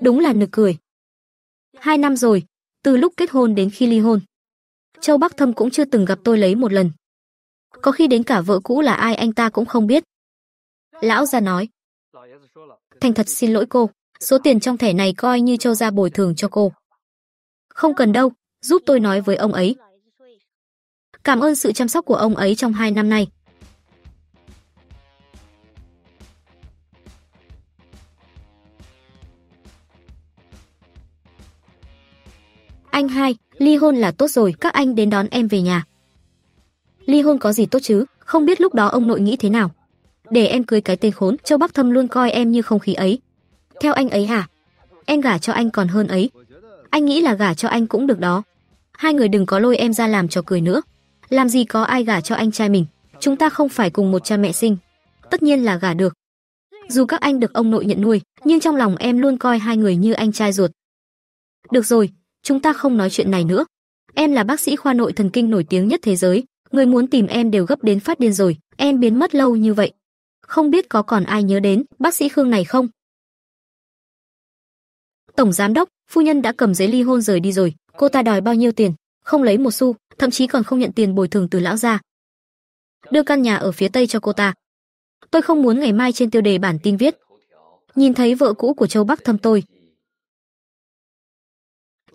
Đúng là nực cười. Hai năm rồi, từ lúc kết hôn đến khi ly hôn. Châu Bắc Thâm cũng chưa từng gặp tôi lấy một lần. Có khi đến cả vợ cũ là ai anh ta cũng không biết. Lão già nói. Thành thật xin lỗi cô, số tiền trong thẻ này coi như Châu ra bồi thường cho cô. Không cần đâu, giúp tôi nói với ông ấy. Cảm ơn sự chăm sóc của ông ấy trong hai năm nay. Anh hai, ly hôn là tốt rồi, các anh đến đón em về nhà. Ly hôn có gì tốt chứ, không biết lúc đó ông nội nghĩ thế nào. Để em cưới cái tên khốn, Châu Bắc Thâm luôn coi em như không khí ấy. Theo anh ấy hả? Em gả cho anh còn hơn ấy. Anh nghĩ là gả cho anh cũng được đó. Hai người đừng có lôi em ra làm trò cười nữa. Làm gì có ai gả cho anh trai mình, chúng ta không phải cùng một cha mẹ sinh. Tất nhiên là gả được. Dù các anh được ông nội nhận nuôi, nhưng trong lòng em luôn coi hai người như anh trai ruột. Được rồi, chúng ta không nói chuyện này nữa. Em là bác sĩ khoa nội thần kinh nổi tiếng nhất thế giới, người muốn tìm em đều gấp đến phát điên rồi, em biến mất lâu như vậy. Không biết có còn ai nhớ đến bác sĩ Khương này không? Tổng giám đốc, phu nhân đã cầm giấy ly hôn rời đi rồi, cô ta đòi bao nhiêu tiền, không lấy một xu, thậm chí còn không nhận tiền bồi thường từ lão gia. Đưa căn nhà ở phía tây cho cô ta. Tôi không muốn ngày mai trên tiêu đề bản tin viết. Nhìn thấy vợ cũ của Châu Bắc thâm tôi,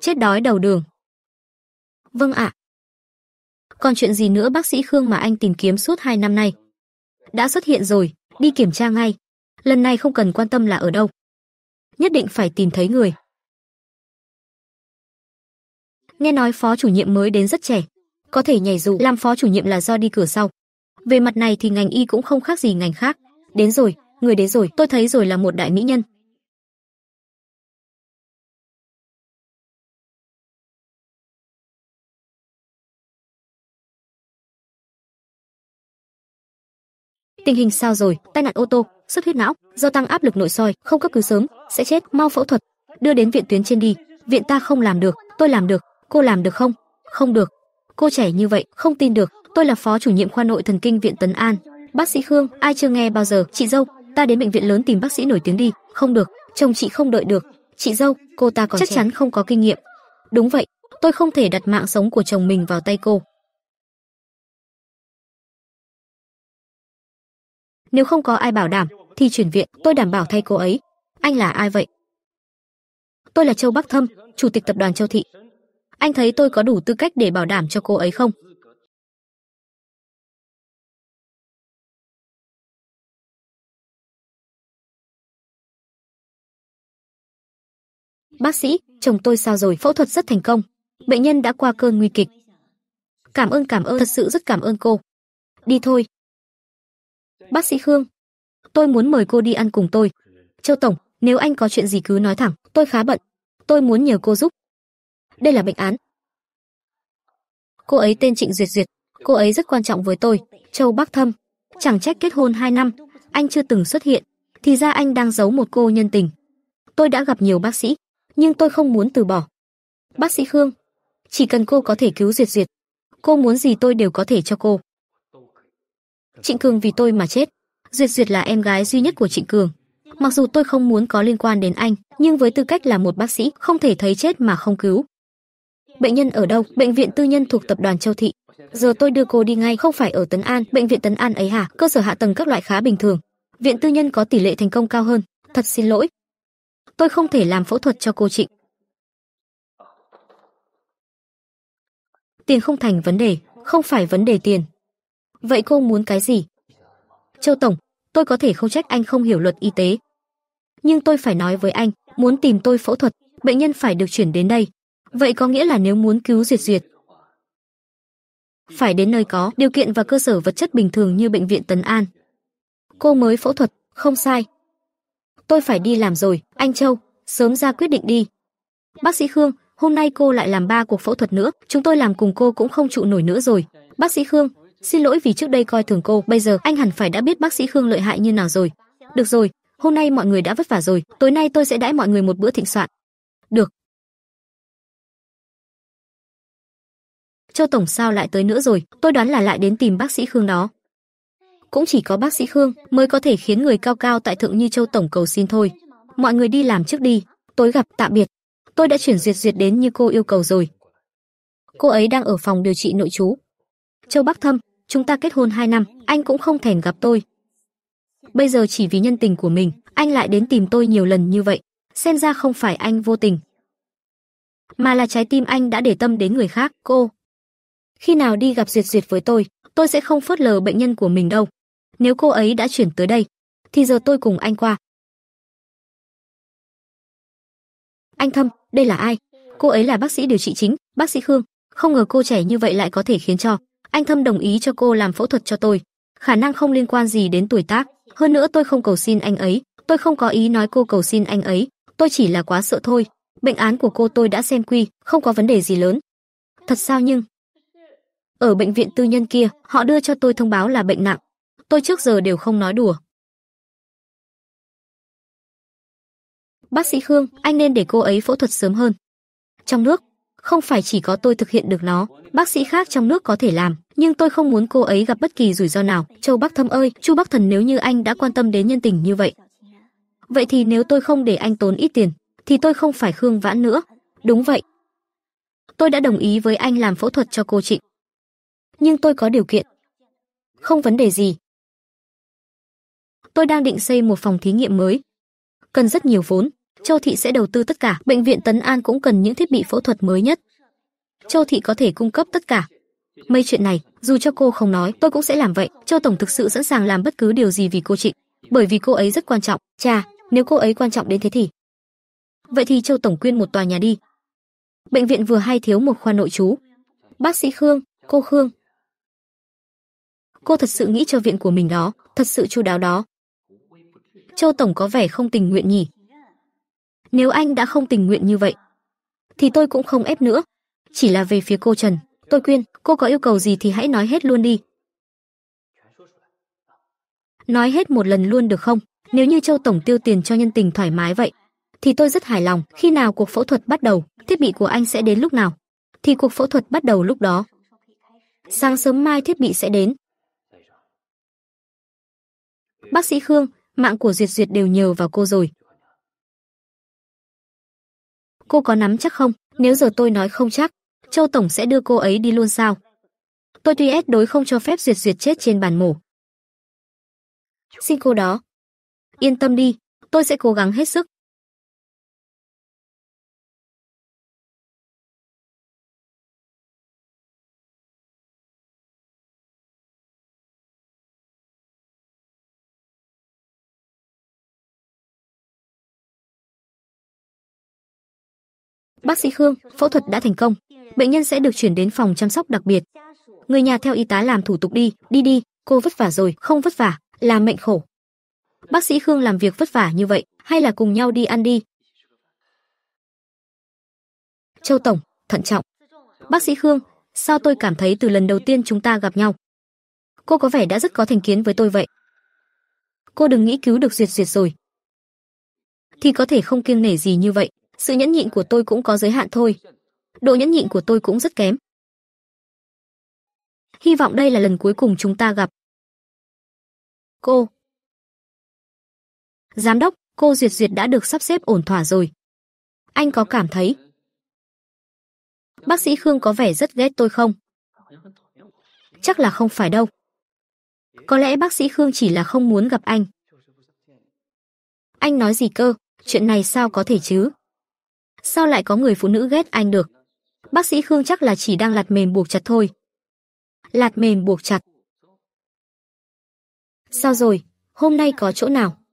chết đói đầu đường. Vâng ạ. Còn chuyện gì nữa bác sĩ Khương mà anh tìm kiếm suốt 2 năm nay? Đã xuất hiện rồi, đi kiểm tra ngay. Lần này không cần quan tâm là ở đâu. Nhất định phải tìm thấy người. Nghe nói phó chủ nhiệm mới đến rất trẻ, có thể nhảy dù làm phó chủ nhiệm là do đi cửa sau. Về mặt này thì ngành y cũng không khác gì ngành khác. Đến rồi, người đến rồi, tôi thấy rồi là một đại mỹ nhân, tình hình sao rồi? Tai nạn ô tô, xuất huyết não, do tăng áp lực nội soi, không cấp cứu sớm sẽ chết, mau phẫu thuật, đưa đến viện tuyến trên đi. Viện ta không làm được, tôi làm được, cô làm được không? Không được. Cô trẻ như vậy, không tin được, tôi là phó chủ nhiệm khoa nội thần kinh viện Tấn An. Bác sĩ Khương, ai chưa nghe bao giờ? Chị dâu, ta đến bệnh viện lớn tìm bác sĩ nổi tiếng đi. Không được, chồng chị không đợi được. Chị dâu, cô ta còn chắc trẻ. chắn không có kinh nghiệm. Đúng vậy, tôi không thể đặt mạng sống của chồng mình vào tay cô. nếu không có ai bảo đảm thì chuyển viện, tôi đảm bảo thay cô ấy. Anh là ai vậy? Tôi là Châu Bắc Thâm, chủ tịch tập đoàn Châu Thị. Anh thấy tôi có đủ tư cách để bảo đảm cho cô ấy không? Bác sĩ, chồng tôi sao rồi? Phẫu thuật rất thành công. Bệnh nhân đã qua cơn nguy kịch. Cảm ơn cảm ơn, thật sự rất cảm ơn cô. Đi thôi, Bác sĩ Khương, tôi muốn mời cô đi ăn cùng tôi. Châu tổng, nếu anh có chuyện gì cứ nói thẳng, tôi khá bận. Tôi muốn nhờ cô giúp. Đây là bệnh án. Cô ấy tên Trịnh Duyệt Duyệt, cô ấy rất quan trọng với tôi, Châu Bắc Thâm. Chẳng trách kết hôn 2 năm, anh chưa từng xuất hiện, thì ra anh đang giấu một cô nhân tình. Tôi đã gặp nhiều bác sĩ, nhưng tôi không muốn từ bỏ. Bác sĩ Khương, chỉ cần cô có thể cứu Duyệt Duyệt, cô muốn gì tôi đều có thể cho cô. Trịnh Cường vì tôi mà chết. Duyệt Duyệt là em gái duy nhất của Trịnh Cường. Mặc dù tôi không muốn có liên quan đến anh, nhưng với tư cách là một bác sĩ, không thể thấy chết mà không cứu. Bệnh nhân ở đâu? Bệnh viện tư nhân thuộc tập đoàn Châu Thị. Giờ tôi đưa cô đi ngay, không phải ở Tấn An, bệnh viện Tấn An ấy hả? Cơ sở hạ tầng các loại khá bình thường. Viện tư nhân có tỷ lệ thành công cao hơn. Thật xin lỗi. Tôi không thể làm phẫu thuật cho cô Trịnh. Tiền không thành vấn đề, không phải vấn đề tiền, Vậy cô muốn cái gì? Châu Tổng, tôi có thể không trách anh không hiểu luật y tế. Nhưng tôi phải nói với anh, muốn tìm tôi phẫu thuật, bệnh nhân phải được chuyển đến đây. Vậy có nghĩa là nếu muốn cứu diệt diệt, phải đến nơi có điều kiện và cơ sở vật chất bình thường như bệnh viện Tấn An. Cô mới phẫu thuật, không sai. Tôi phải đi làm rồi, anh Châu, sớm ra quyết định đi. Bác sĩ Khương, hôm nay cô lại làm ba cuộc phẫu thuật nữa, chúng tôi làm cùng cô cũng không trụ nổi nữa rồi. Bác sĩ Khương, Xin lỗi vì trước đây coi thường cô, bây giờ anh hẳn phải đã biết bác sĩ Khương lợi hại như nào rồi. Được rồi, hôm nay mọi người đã vất vả rồi, tối nay tôi sẽ đãi mọi người một bữa thịnh soạn. Được. Châu tổng sao lại tới nữa rồi, tôi đoán là lại đến tìm bác sĩ Khương đó. Cũng chỉ có bác sĩ Khương mới có thể khiến người cao cao tại thượng như Châu tổng cầu xin thôi. Mọi người đi làm trước đi, tối gặp tạm biệt. Tôi đã chuyển duyệt duyệt đến như cô yêu cầu rồi. Cô ấy đang ở phòng điều trị nội chú Châu Bắc Thâm, chúng ta kết hôn 2 năm, anh cũng không thèm gặp tôi. Bây giờ chỉ vì nhân tình của mình, anh lại đến tìm tôi nhiều lần như vậy, xem ra không phải anh vô tình, mà là trái tim anh đã để tâm đến người khác, cô. Khi nào đi gặp Duyệt Duyệt với tôi, tôi sẽ không phớt lờ bệnh nhân của mình đâu. Nếu cô ấy đã chuyển tới đây, thì giờ tôi cùng anh qua. Anh Thâm, đây là ai? Cô ấy là bác sĩ điều trị chính, bác sĩ Khương. Không ngờ cô trẻ như vậy lại có thể khiến cho anh Thâm đồng ý cho cô làm phẫu thuật cho tôi. Khả năng không liên quan gì đến tuổi tác, hơn nữa tôi không cầu xin anh ấy, tôi không có ý nói cô cầu xin anh ấy, tôi chỉ là quá sợ thôi. Bệnh án của cô tôi đã xem quy, không có vấn đề gì lớn. Thật sao nhưng? Ở bệnh viện tư nhân kia, họ đưa cho tôi thông báo là bệnh nặng. Tôi trước giờ đều không nói đùa. Bác sĩ Khương, anh nên để cô ấy phẫu thuật sớm hơn. Trong nước, không phải chỉ có tôi thực hiện được nó, bác sĩ khác trong nước có thể làm, nhưng tôi không muốn cô ấy gặp bất kỳ rủi ro nào. Châu Bắc Thâm ơi, Chu Bắc Thần nếu như anh đã quan tâm đến nhân tình như vậy, vậy thì nếu tôi không để anh tốn ít tiền, thì tôi không phải Khương Vãn nữa. Đúng vậy. Tôi đã đồng ý với anh làm phẫu thuật cho cô Trịnh. Nhưng tôi có điều kiện. Không vấn đề gì. Tôi đang định xây một phòng thí nghiệm mới. Cần rất nhiều vốn. Châu Thị sẽ đầu tư tất cả, bệnh viện Tấn An cũng cần những thiết bị phẫu thuật mới nhất. Châu Thị có thể cung cấp tất cả. Mấy chuyện này, dù cho cô không nói, tôi cũng sẽ làm vậy. Châu Tổng thực sự sẵn sàng làm bất cứ điều gì vì cô Trịnh, bởi vì cô ấy rất quan trọng. Cha, nếu cô ấy quan trọng đến thế thì... Vậy thì Châu Tổng quyên một tòa nhà đi. Bệnh viện vừa hay thiếu một khoa nội chú. Bác sĩ Khương, cô Khương. Cô thật sự nghĩ cho viện của mình đó, thật sự chu đáo đó. Châu Tổng có vẻ không tình nguyện nhỉ, nếu anh đã không tình nguyện như vậy, thì tôi cũng không ép nữa. Chỉ là về phía cô Trần, tôi khuyên, cô có yêu cầu gì thì hãy nói hết luôn đi. Nói hết một lần luôn được không? Nếu như Châu Tổng tiêu tiền cho nhân tình thoải mái vậy, thì tôi rất hài lòng. Khi nào cuộc phẫu thuật bắt đầu, thiết bị của anh sẽ đến lúc nào? Thì cuộc phẫu thuật bắt đầu lúc đó. Sáng sớm mai thiết bị sẽ đến. Bác sĩ Khương, mạng của Diệt Diệt đều nhờ vào cô rồi. Cô có nắm chắc không? Nếu giờ tôi nói không chắc, Châu tổng sẽ đưa cô ấy đi luôn sao? Tôi tuy ép đối không cho phép duyệt duyệt chết trên bàn mổ. Xin cô đó. Yên tâm đi, tôi sẽ cố gắng hết sức. Bác sĩ Khương, phẫu thuật đã thành công. Bệnh nhân sẽ được chuyển đến phòng chăm sóc đặc biệt. Người nhà theo y tá làm thủ tục đi, đi đi, cô vất vả rồi, không vất vả, là mệnh khổ. Bác sĩ Khương làm việc vất vả như vậy, hay là cùng nhau đi ăn đi. Châu tổng, thận trọng. Bác sĩ Khương, sao tôi cảm thấy từ lần đầu tiên chúng ta gặp nhau, cô có vẻ đã rất có thành kiến với tôi vậy. Cô đừng nghĩ cứu được duyệt duyệt rồi. Thì có thể không kiêng nể gì như vậy, sự nhẫn nhịn của tôi cũng có giới hạn thôi. Độ nhẫn nhịn của tôi cũng rất kém. Hy vọng đây là lần cuối cùng chúng ta gặp. Cô. Giám đốc, cô Duyệt Duyệt đã được sắp xếp ổn thỏa rồi. Anh có cảm thấy? Bác sĩ Khương có vẻ rất ghét tôi không? Chắc là không phải đâu. Có lẽ bác sĩ Khương chỉ là không muốn gặp anh. Anh nói gì cơ? Chuyện này sao có thể chứ? sao lại có người phụ nữ ghét anh được? Bác sĩ Khương chắc là chỉ đang lạt mềm buộc chặt thôi. Lạt mềm buộc chặt. Sao rồi, hôm nay có chỗ nào?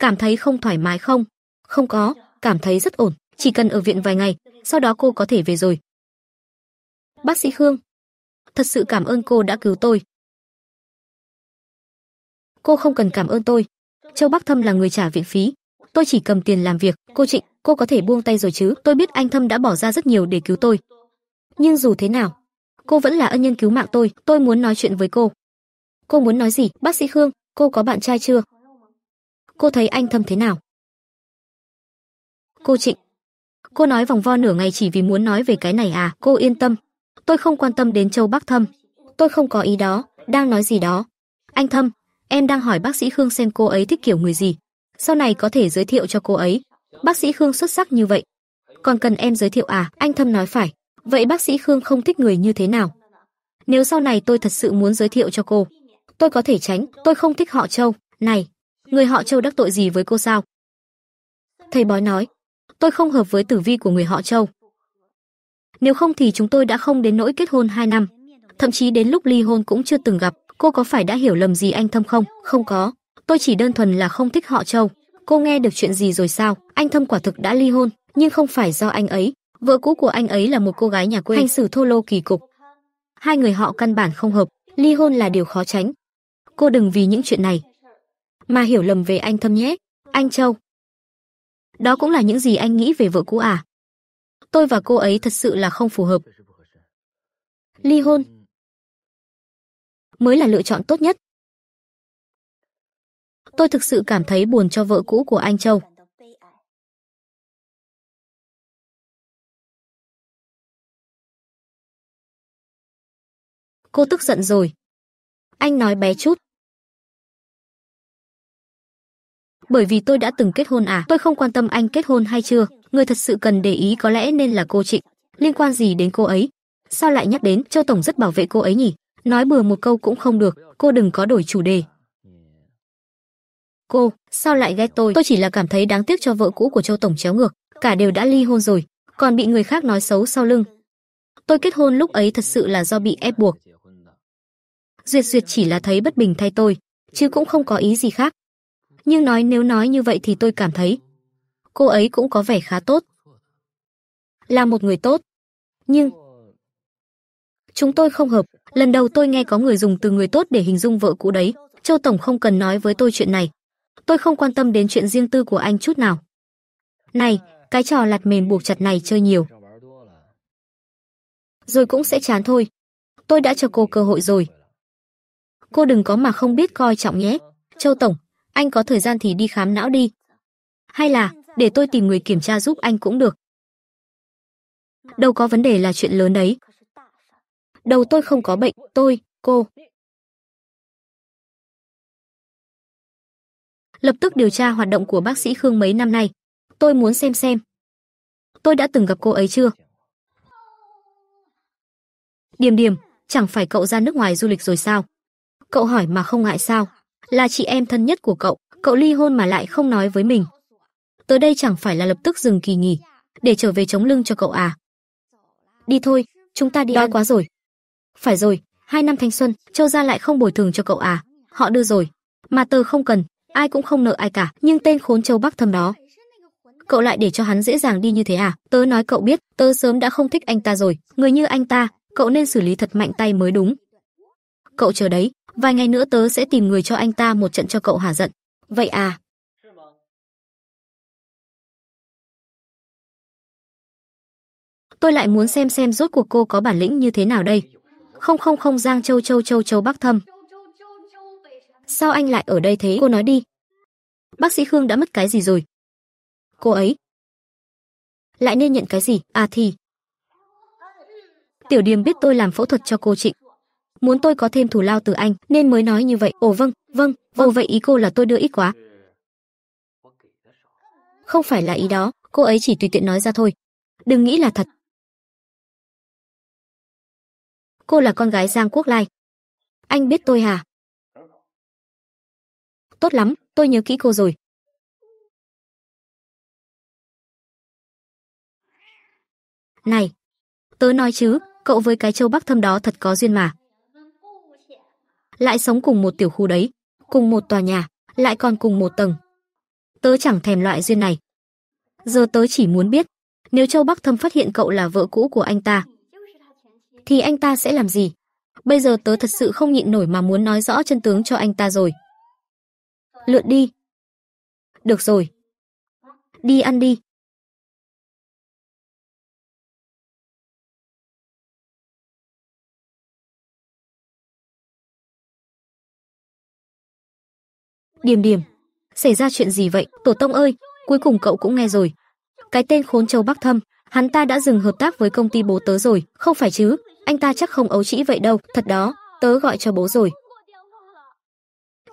Cảm thấy không thoải mái không? Không có, cảm thấy rất ổn, chỉ cần ở viện vài ngày, sau đó cô có thể về rồi. Bác sĩ Khương, thật sự cảm ơn cô đã cứu tôi. Cô không cần cảm ơn tôi. Châu Bắc Thâm là người trả viện phí. Tôi chỉ cầm tiền làm việc, cô Trịnh cô có thể buông tay rồi chứ? Tôi biết anh Thâm đã bỏ ra rất nhiều để cứu tôi. Nhưng dù thế nào, cô vẫn là ân nhân cứu mạng tôi, tôi muốn nói chuyện với cô. Cô muốn nói gì? Bác sĩ Khương, cô có bạn trai chưa? Cô thấy anh Thâm thế nào? Cô Trịnh. Cô nói vòng vo nửa ngày chỉ vì muốn nói về cái này à? Cô yên tâm, tôi không quan tâm đến Châu Bắc Thâm. Tôi không có ý đó, đang nói gì đó. Anh Thâm, em đang hỏi bác sĩ Khương xem cô ấy thích kiểu người gì. Sau này có thể giới thiệu cho cô ấy, bác sĩ Khương xuất sắc như vậy. Còn cần em giới thiệu à, anh thâm nói phải. Vậy bác sĩ Khương không thích người như thế nào? Nếu sau này tôi thật sự muốn giới thiệu cho cô, tôi có thể tránh, tôi không thích họ Châu. Này, người họ Châu đắc tội gì với cô sao? Thầy bói nói, tôi không hợp với tử vi của người họ Châu. Nếu không thì chúng tôi đã không đến nỗi kết hôn 2 năm, thậm chí đến lúc ly hôn cũng chưa từng gặp. Cô có phải đã hiểu lầm gì anh Thâm không? Không có, tôi chỉ đơn thuần là không thích họ Châu cô nghe được chuyện gì rồi sao? Anh Thâm quả thực đã ly hôn, nhưng không phải do anh ấy. Vợ cũ của anh ấy là một cô gái nhà quê, hành xử thô lô kỳ cục. Hai người họ căn bản không hợp, ly hôn là điều khó tránh. Cô đừng vì những chuyện này mà hiểu lầm về anh Thâm nhé, anh Châu. Đó cũng là những gì anh nghĩ về vợ cũ à? Tôi và cô ấy thật sự là không phù hợp. Ly hôn mới là lựa chọn tốt nhất. Tôi thực sự cảm thấy buồn cho vợ cũ của anh Châu. Cô tức giận rồi. Anh nói bé chút. Bởi vì tôi đã từng kết hôn à, tôi không quan tâm anh kết hôn hay chưa, người thật sự cần để ý có lẽ nên là cô Trịnh, liên quan gì đến cô ấy? Sao lại nhắc đến, Châu tổng rất bảo vệ cô ấy nhỉ? Nói bừa một câu cũng không được, cô đừng có đổi chủ đề, Cô, sao lại ghét tôi? Tôi chỉ là cảm thấy đáng tiếc cho vợ cũ của Châu Tổng chéo ngược, cả đều đã ly hôn rồi, còn bị người khác nói xấu sau lưng. Tôi kết hôn lúc ấy thật sự là do bị ép buộc. Duyệt Duyệt chỉ là thấy bất bình thay tôi, chứ cũng không có ý gì khác. Nhưng nói nếu nói như vậy thì tôi cảm thấy cô ấy cũng có vẻ khá tốt. Là một người tốt. Nhưng chúng tôi không hợp, lần đầu tôi nghe có người dùng từ người tốt để hình dung vợ cũ đấy, Châu tổng không cần nói với tôi chuyện này, Tôi không quan tâm đến chuyện riêng tư của anh chút nào. Này, cái trò lặt mềm buộc chặt này chơi nhiều. Rồi cũng sẽ chán thôi. Tôi đã cho cô cơ hội rồi. Cô đừng có mà không biết coi trọng nhé. Châu Tổng, anh có thời gian thì đi khám não đi. Hay là, để tôi tìm người kiểm tra giúp anh cũng được. Đâu có vấn đề là chuyện lớn đấy. Đầu tôi không có bệnh, tôi, cô, lập tức điều tra hoạt động của bác sĩ Khương mấy năm nay. Tôi muốn xem xem. Tôi đã từng gặp cô ấy chưa? Điềm Điềm, chẳng phải cậu ra nước ngoài du lịch rồi sao? Cậu hỏi mà không ngại sao? Là chị em thân nhất của cậu, cậu ly hôn mà lại không nói với mình. Tới đây chẳng phải là lập tức dừng kỳ nghỉ, để trở về chống lưng cho cậu à? Đi thôi, chúng ta đi Đói ăn. quá rồi. Phải rồi, hai năm thanh xuân, Châu gia lại không bồi thường cho cậu à? Họ đưa rồi, mà tớ không cần, ai cũng không nợ ai cả, nhưng tên khốn Châu Bắc Thâm đó. Cậu lại để cho hắn dễ dàng đi như thế à? Tớ nói cậu biết, tớ sớm đã không thích anh ta rồi, người như anh ta, cậu nên xử lý thật mạnh tay mới đúng. Cậu chờ đấy, vài ngày nữa tớ sẽ tìm người cho anh ta một trận cho cậu hả giận. Vậy à? Tôi lại muốn xem xem rốt cuộc cô có bản lĩnh như thế nào đây. Không không không Giang Châu Châu Châu Châu Bắc Thâm. Sao anh lại ở đây thế cô nói đi. Bác sĩ Khương đã mất cái gì rồi? Cô ấy. Lại nên nhận cái gì? À thì. Tiểu Điềm biết tôi làm phẫu thuật cho cô Trịnh. Muốn tôi có thêm thủ lao từ anh nên mới nói như vậy. Ồ vâng, vâng, vâng. Ồ vậy ý cô là tôi đưa ít quá. Không phải là ý đó, cô ấy chỉ tùy tiện nói ra thôi. Đừng nghĩ là thật. Cô là con gái Giang Quốc Lai. Anh biết tôi hả? tốt lắm, tôi nhớ kỹ cô rồi. Này, tớ nói chứ, cậu với cái châu Bắc Thâm đó thật có duyên mà. Lại sống cùng một tiểu khu đấy, cùng một tòa nhà, lại còn cùng một tầng. Tớ chẳng thèm loại duyên này. Giờ tớ chỉ muốn biết, nếu châu Bắc Thâm phát hiện cậu là vợ cũ của anh ta, thì anh ta sẽ làm gì? Bây giờ tớ thật sự không nhịn nổi mà muốn nói rõ chân tướng cho anh ta rồi lượn đi. Được rồi. Đi ăn đi. Điểm điểm, xảy ra chuyện gì vậy, tổ tông ơi, cuối cùng cậu cũng nghe rồi. Cái tên khốn châu Bắc Thâm, hắn ta đã dừng hợp tác với công ty bố tớ rồi, không phải chứ, anh ta chắc không ấu trĩ vậy đâu, thật đó, tớ gọi cho bố rồi,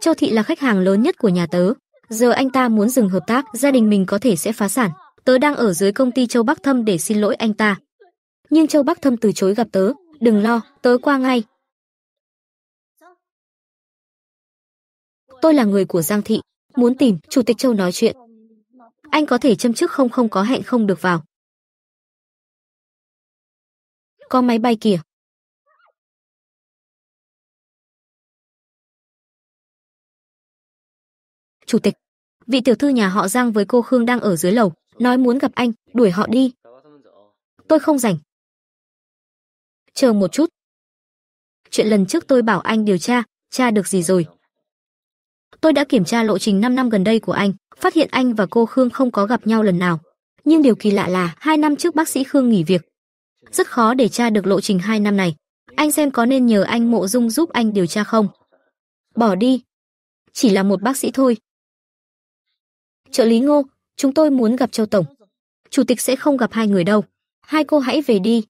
Châu Thị là khách hàng lớn nhất của nhà tớ, giờ anh ta muốn dừng hợp tác, gia đình mình có thể sẽ phá sản. Tớ đang ở dưới công ty Châu Bắc Thâm để xin lỗi anh ta. Nhưng Châu Bắc Thâm từ chối gặp tớ, đừng lo, tớ qua ngay. Tôi là người của Giang Thị, muốn tìm, Chủ tịch Châu nói chuyện. Anh có thể châm chức không không có hẹn không được vào. Có máy bay kìa, chủ tịch vị tiểu thư nhà họ giang với cô khương đang ở dưới lầu nói muốn gặp anh đuổi họ đi tôi không rảnh chờ một chút chuyện lần trước tôi bảo anh điều tra tra được gì rồi tôi đã kiểm tra lộ trình 5 năm gần đây của anh phát hiện anh và cô khương không có gặp nhau lần nào nhưng điều kỳ lạ là hai năm trước bác sĩ khương nghỉ việc rất khó để tra được lộ trình hai năm này anh xem có nên nhờ anh mộ dung giúp anh điều tra không bỏ đi chỉ là một bác sĩ thôi Trợ lý Ngô, chúng tôi muốn gặp Châu Tổng. Chủ tịch sẽ không gặp hai người đâu. Hai cô hãy về đi.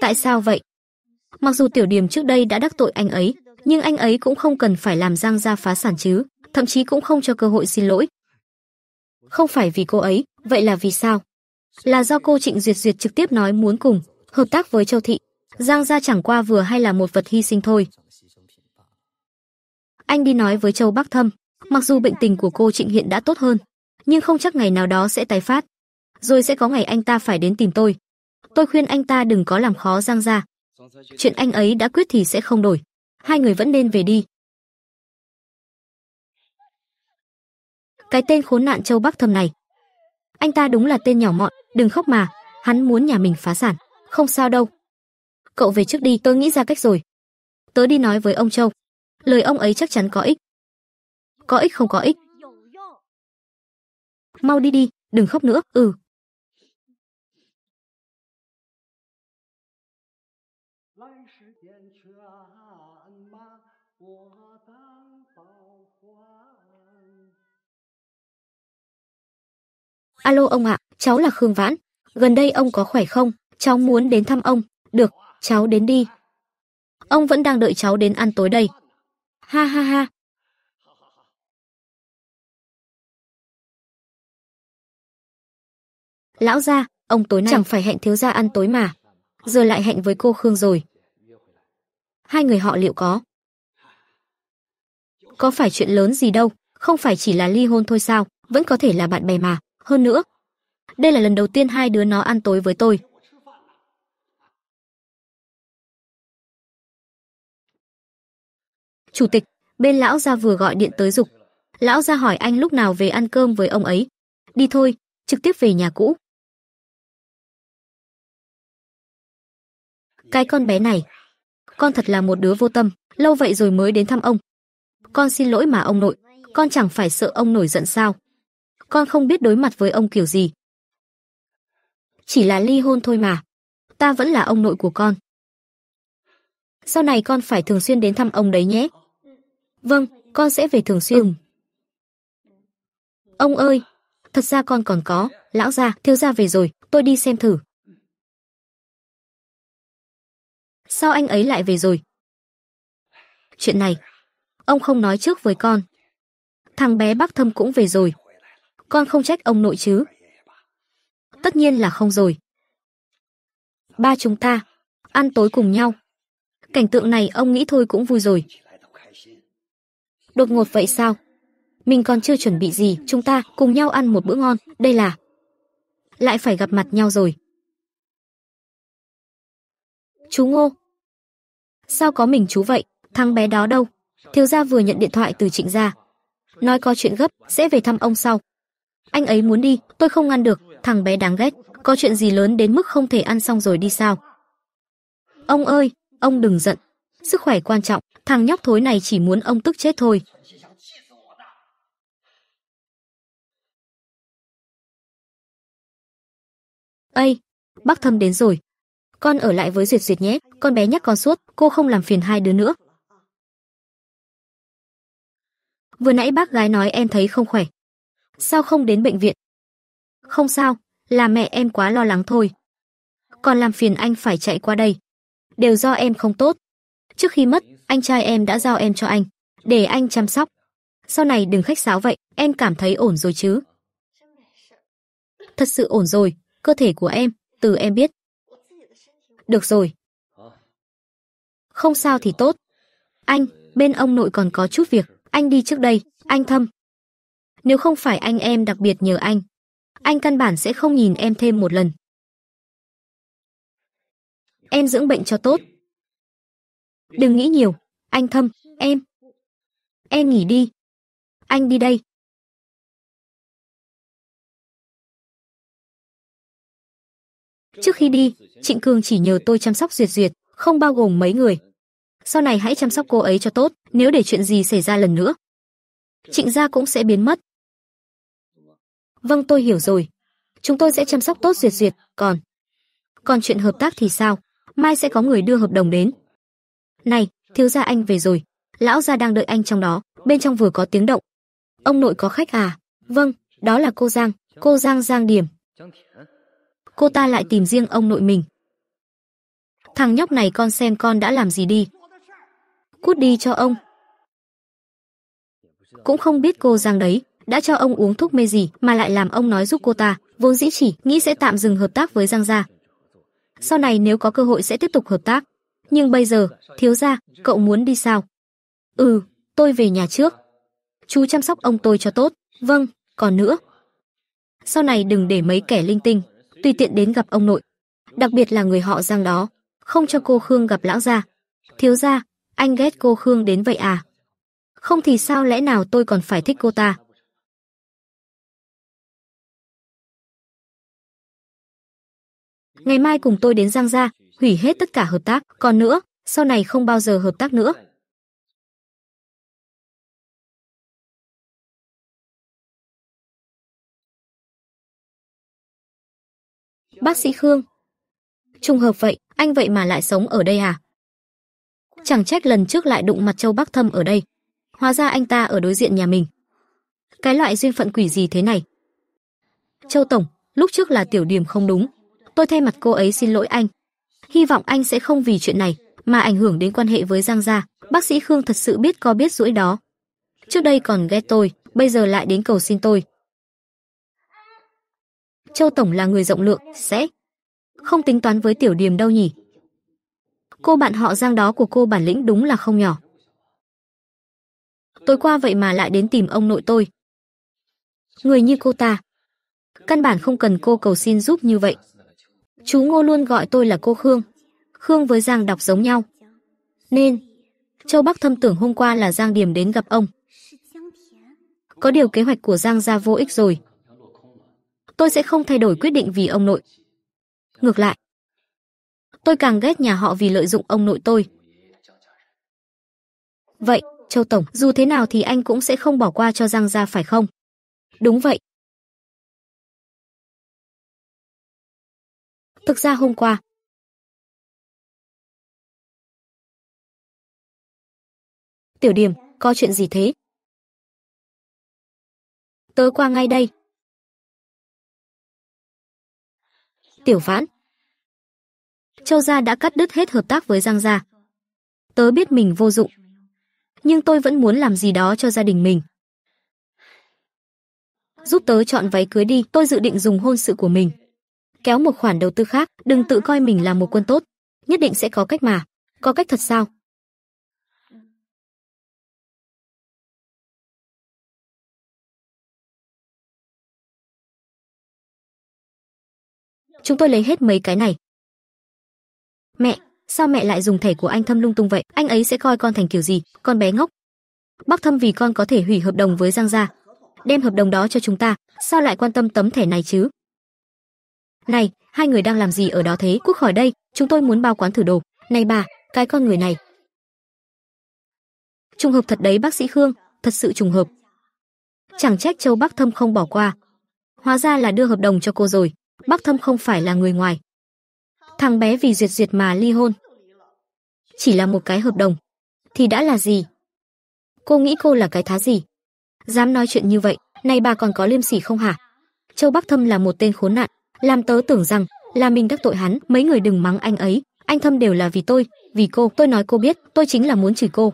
Tại sao vậy? Mặc dù tiểu điểm trước đây đã đắc tội anh ấy, nhưng anh ấy cũng không cần phải làm giang ra phá sản chứ, thậm chí cũng không cho cơ hội xin lỗi. Không phải vì cô ấy, vậy là vì sao? Là do cô Trịnh Duyệt Duyệt trực tiếp nói muốn cùng, hợp tác với Châu Thị. Giang gia chẳng qua vừa hay là một vật hy sinh thôi. Anh đi nói với Châu Bắc Thâm, mặc dù bệnh tình của cô Trịnh hiện đã tốt hơn, nhưng không chắc ngày nào đó sẽ tái phát. Rồi sẽ có ngày anh ta phải đến tìm tôi. Tôi khuyên anh ta đừng có làm khó Giang gia. Chuyện anh ấy đã quyết thì sẽ không đổi. Hai người vẫn nên về đi. Cái tên khốn nạn Châu Bắc Thâm này. Anh ta đúng là tên nhỏ mọn, đừng khóc mà, hắn muốn nhà mình phá sản. Không sao đâu. Cậu về trước đi, tôi nghĩ ra cách rồi. Tớ đi nói với ông Châu. Lời ông ấy chắc chắn có ích. Có ích không có ích, mau đi đi, đừng khóc nữa, ừ. Alo ông ạ, cháu là Khương Vãn, gần đây ông có khỏe không? Cháu muốn đến thăm ông. Được, cháu đến đi. Ông vẫn đang đợi cháu đến ăn tối đây. Ha ha ha, lão gia ông tối nay chẳng phải hẹn thiếu gia ăn tối mà giờ lại hẹn với cô khương rồi hai người họ liệu có có phải chuyện lớn gì đâu không phải chỉ là ly hôn thôi sao vẫn có thể là bạn bè mà hơn nữa đây là lần đầu tiên hai đứa nó ăn tối với tôi chủ tịch bên lão gia vừa gọi điện tới dục lão gia hỏi anh lúc nào về ăn cơm với ông ấy đi thôi trực tiếp về nhà cũ Cái con bé này, con thật là một đứa vô tâm, lâu vậy rồi mới đến thăm ông. Con xin lỗi mà ông nội, con chẳng phải sợ ông nổi giận sao? Con không biết đối mặt với ông kiểu gì. Chỉ là ly hôn thôi mà, ta vẫn là ông nội của con. Sau này con phải thường xuyên đến thăm ông đấy nhé. Vâng, con sẽ về thường xuyên. Ừ. Ông ơi, thật ra con còn có, lão gia, thiếu gia về rồi, tôi đi xem thử. Sao anh ấy lại về rồi? Chuyện này, ông không nói trước với con. Thằng bé bác thâm cũng về rồi. Con không trách ông nội chứ. Tất nhiên là không rồi. Ba chúng ta, ăn tối cùng nhau. Cảnh tượng này ông nghĩ thôi cũng vui rồi. Đột ngột vậy sao? Mình còn chưa chuẩn bị gì, chúng ta cùng nhau ăn một bữa ngon, đây là... Lại phải gặp mặt nhau rồi. Chú Ngô. Sao có mình chú vậy, thằng bé đó đâu? Thiếu gia vừa nhận điện thoại từ Trịnh gia. Nói có chuyện gấp, sẽ về thăm ông sau. Anh ấy muốn đi, tôi không ngăn được, thằng bé đáng ghét, có chuyện gì lớn đến mức không thể ăn xong rồi đi sao? Ông ơi, ông đừng giận. Sức khỏe quan trọng, thằng nhóc thối này chỉ muốn ông tức chết thôi. Ây, bác thâm đến rồi, con ở lại với Duyệt Duyệt nhé, con bé nhắc con suốt, cô không làm phiền hai đứa nữa. Vừa nãy bác gái nói em thấy không khỏe. Sao không đến bệnh viện? Không sao, là mẹ em quá lo lắng thôi. Còn làm phiền anh phải chạy qua đây. Đều do em không tốt. Trước khi mất, anh trai em đã giao em cho anh, để anh chăm sóc. Sau này đừng khách sáo vậy, em cảm thấy ổn rồi chứ? Thật sự ổn rồi, cơ thể của em, từ em biết, được rồi. Không sao thì tốt. Anh, bên ông nội còn có chút việc, anh đi trước đây, anh Thâm. Nếu không phải anh em đặc biệt nhờ anh, anh căn bản sẽ không nhìn em thêm một lần. Em dưỡng bệnh cho tốt. Đừng nghĩ nhiều, anh Thâm, em. Em nghỉ đi. Anh đi đây. Trước khi đi, Trịnh Cương chỉ nhờ tôi chăm sóc Duyệt Duyệt, không bao gồm mấy người. Sau này hãy chăm sóc cô ấy cho tốt, nếu để chuyện gì xảy ra lần nữa, Trịnh gia cũng sẽ biến mất. Vâng, tôi hiểu rồi. Chúng tôi sẽ chăm sóc tốt Duyệt Duyệt, còn còn chuyện hợp tác thì sao? Mai sẽ có người đưa hợp đồng đến. Này, thiếu gia anh về rồi, lão gia đang đợi anh trong đó, bên trong vừa có tiếng động. Ông nội có khách à? Vâng, đó là cô Giang, cô Giang Giang Điểm. Cô ta lại tìm riêng ông nội mình. Thằng nhóc này con xem con đã làm gì đi. Cút đi cho ông. Cũng không biết cô Giang đấy, đã cho ông uống thuốc mê gì mà lại làm ông nói giúp cô ta, vốn dĩ chỉ nghĩ sẽ tạm dừng hợp tác với Giang gia. Sau này nếu có cơ hội sẽ tiếp tục hợp tác. Nhưng bây giờ, thiếu gia, cậu muốn đi sao? Ừ, tôi về nhà trước. Chú chăm sóc ông tôi cho tốt. Vâng, còn nữa. Sau này đừng để mấy kẻ linh tinh, tùy tiện đến gặp ông nội. Đặc biệt là người họ Giang đó không cho cô Khương gặp lão gia. Thiếu gia, anh ghét cô Khương đến vậy à? Không thì sao lẽ nào tôi còn phải thích cô ta? Ngày mai cùng tôi đến Giang Gia, hủy hết tất cả hợp tác, còn nữa, sau này không bao giờ hợp tác nữa. Bác sĩ Khương, Trùng hợp vậy, anh vậy mà lại sống ở đây à? Chẳng trách lần trước lại đụng mặt Châu Bắc Thâm ở đây. Hóa ra anh ta ở đối diện nhà mình. Cái loại duyên phận quỷ gì thế này? Châu Tổng, lúc trước là tiểu điểm không đúng. Tôi thay mặt cô ấy xin lỗi anh. Hy vọng anh sẽ không vì chuyện này mà ảnh hưởng đến quan hệ với Giang Gia. Bác sĩ Khương thật sự biết có biết rũi đó. Trước đây còn ghét tôi, bây giờ lại đến cầu xin tôi. Châu Tổng là người rộng lượng, sẽ không tính toán với tiểu điềm đâu nhỉ? Cô bạn họ Giang đó của cô bản lĩnh đúng là không nhỏ. Tối qua vậy mà lại đến tìm ông nội tôi. Người như cô ta, căn bản không cần cô cầu xin giúp như vậy. Chú Ngô luôn gọi tôi là cô Khương. Khương với Giang đọc giống nhau. Nên, Châu Bắc thâm tưởng hôm qua là Giang Điểm đến gặp ông. Có điều kế hoạch của Giang ra vô ích rồi. Tôi sẽ không thay đổi quyết định vì ông nội. Ngược lại, tôi càng ghét nhà họ vì lợi dụng ông nội tôi. Vậy, Châu Tổng, dù thế nào thì anh cũng sẽ không bỏ qua cho Giang Gia phải không? Đúng vậy. Thực ra hôm qua, Tiểu điểm, có chuyện gì thế? Tớ qua ngay đây. Tiểu vãn, Châu gia đã cắt đứt hết hợp tác với Giang gia. Tớ biết mình vô dụng, nhưng tôi vẫn muốn làm gì đó cho gia đình mình. Giúp tớ chọn váy cưới đi, tôi dự định dùng hôn sự của mình. Kéo một khoản đầu tư khác, đừng tự coi mình là một quân tốt, nhất định sẽ có cách mà. Có cách thật sao? Chúng tôi lấy hết mấy cái này. Mẹ, sao mẹ lại dùng thẻ của anh Thâm lung tung vậy? Anh ấy sẽ coi con thành kiểu gì? Con bé ngốc. Bác Thâm vì con có thể hủy hợp đồng với Giang gia, đem hợp đồng đó cho chúng ta, sao lại quan tâm tấm thẻ này chứ? Này, hai người đang làm gì ở đó thế? Cút khỏi đây, chúng tôi muốn bao quán thử đồ. Này bà, cái con người này. Trùng hợp thật đấy bác sĩ Khương, thật sự trùng hợp. Chẳng trách Châu bác Thâm không bỏ qua. Hóa ra là đưa hợp đồng cho cô rồi, bác Thâm không phải là người ngoài. Thằng bé vì duyệt duyệt mà ly hôn. Chỉ là một cái hợp đồng. Thì đã là gì? Cô nghĩ cô là cái thá gì? Dám nói chuyện như vậy, này bà còn có liêm sỉ không hả? Châu Bắc Thâm là một tên khốn nạn, làm tớ tưởng rằng là mình đắc tội hắn, mấy người đừng mắng anh ấy, anh Thâm đều là vì tôi, vì cô, tôi nói cô biết, tôi chính là muốn chửi cô.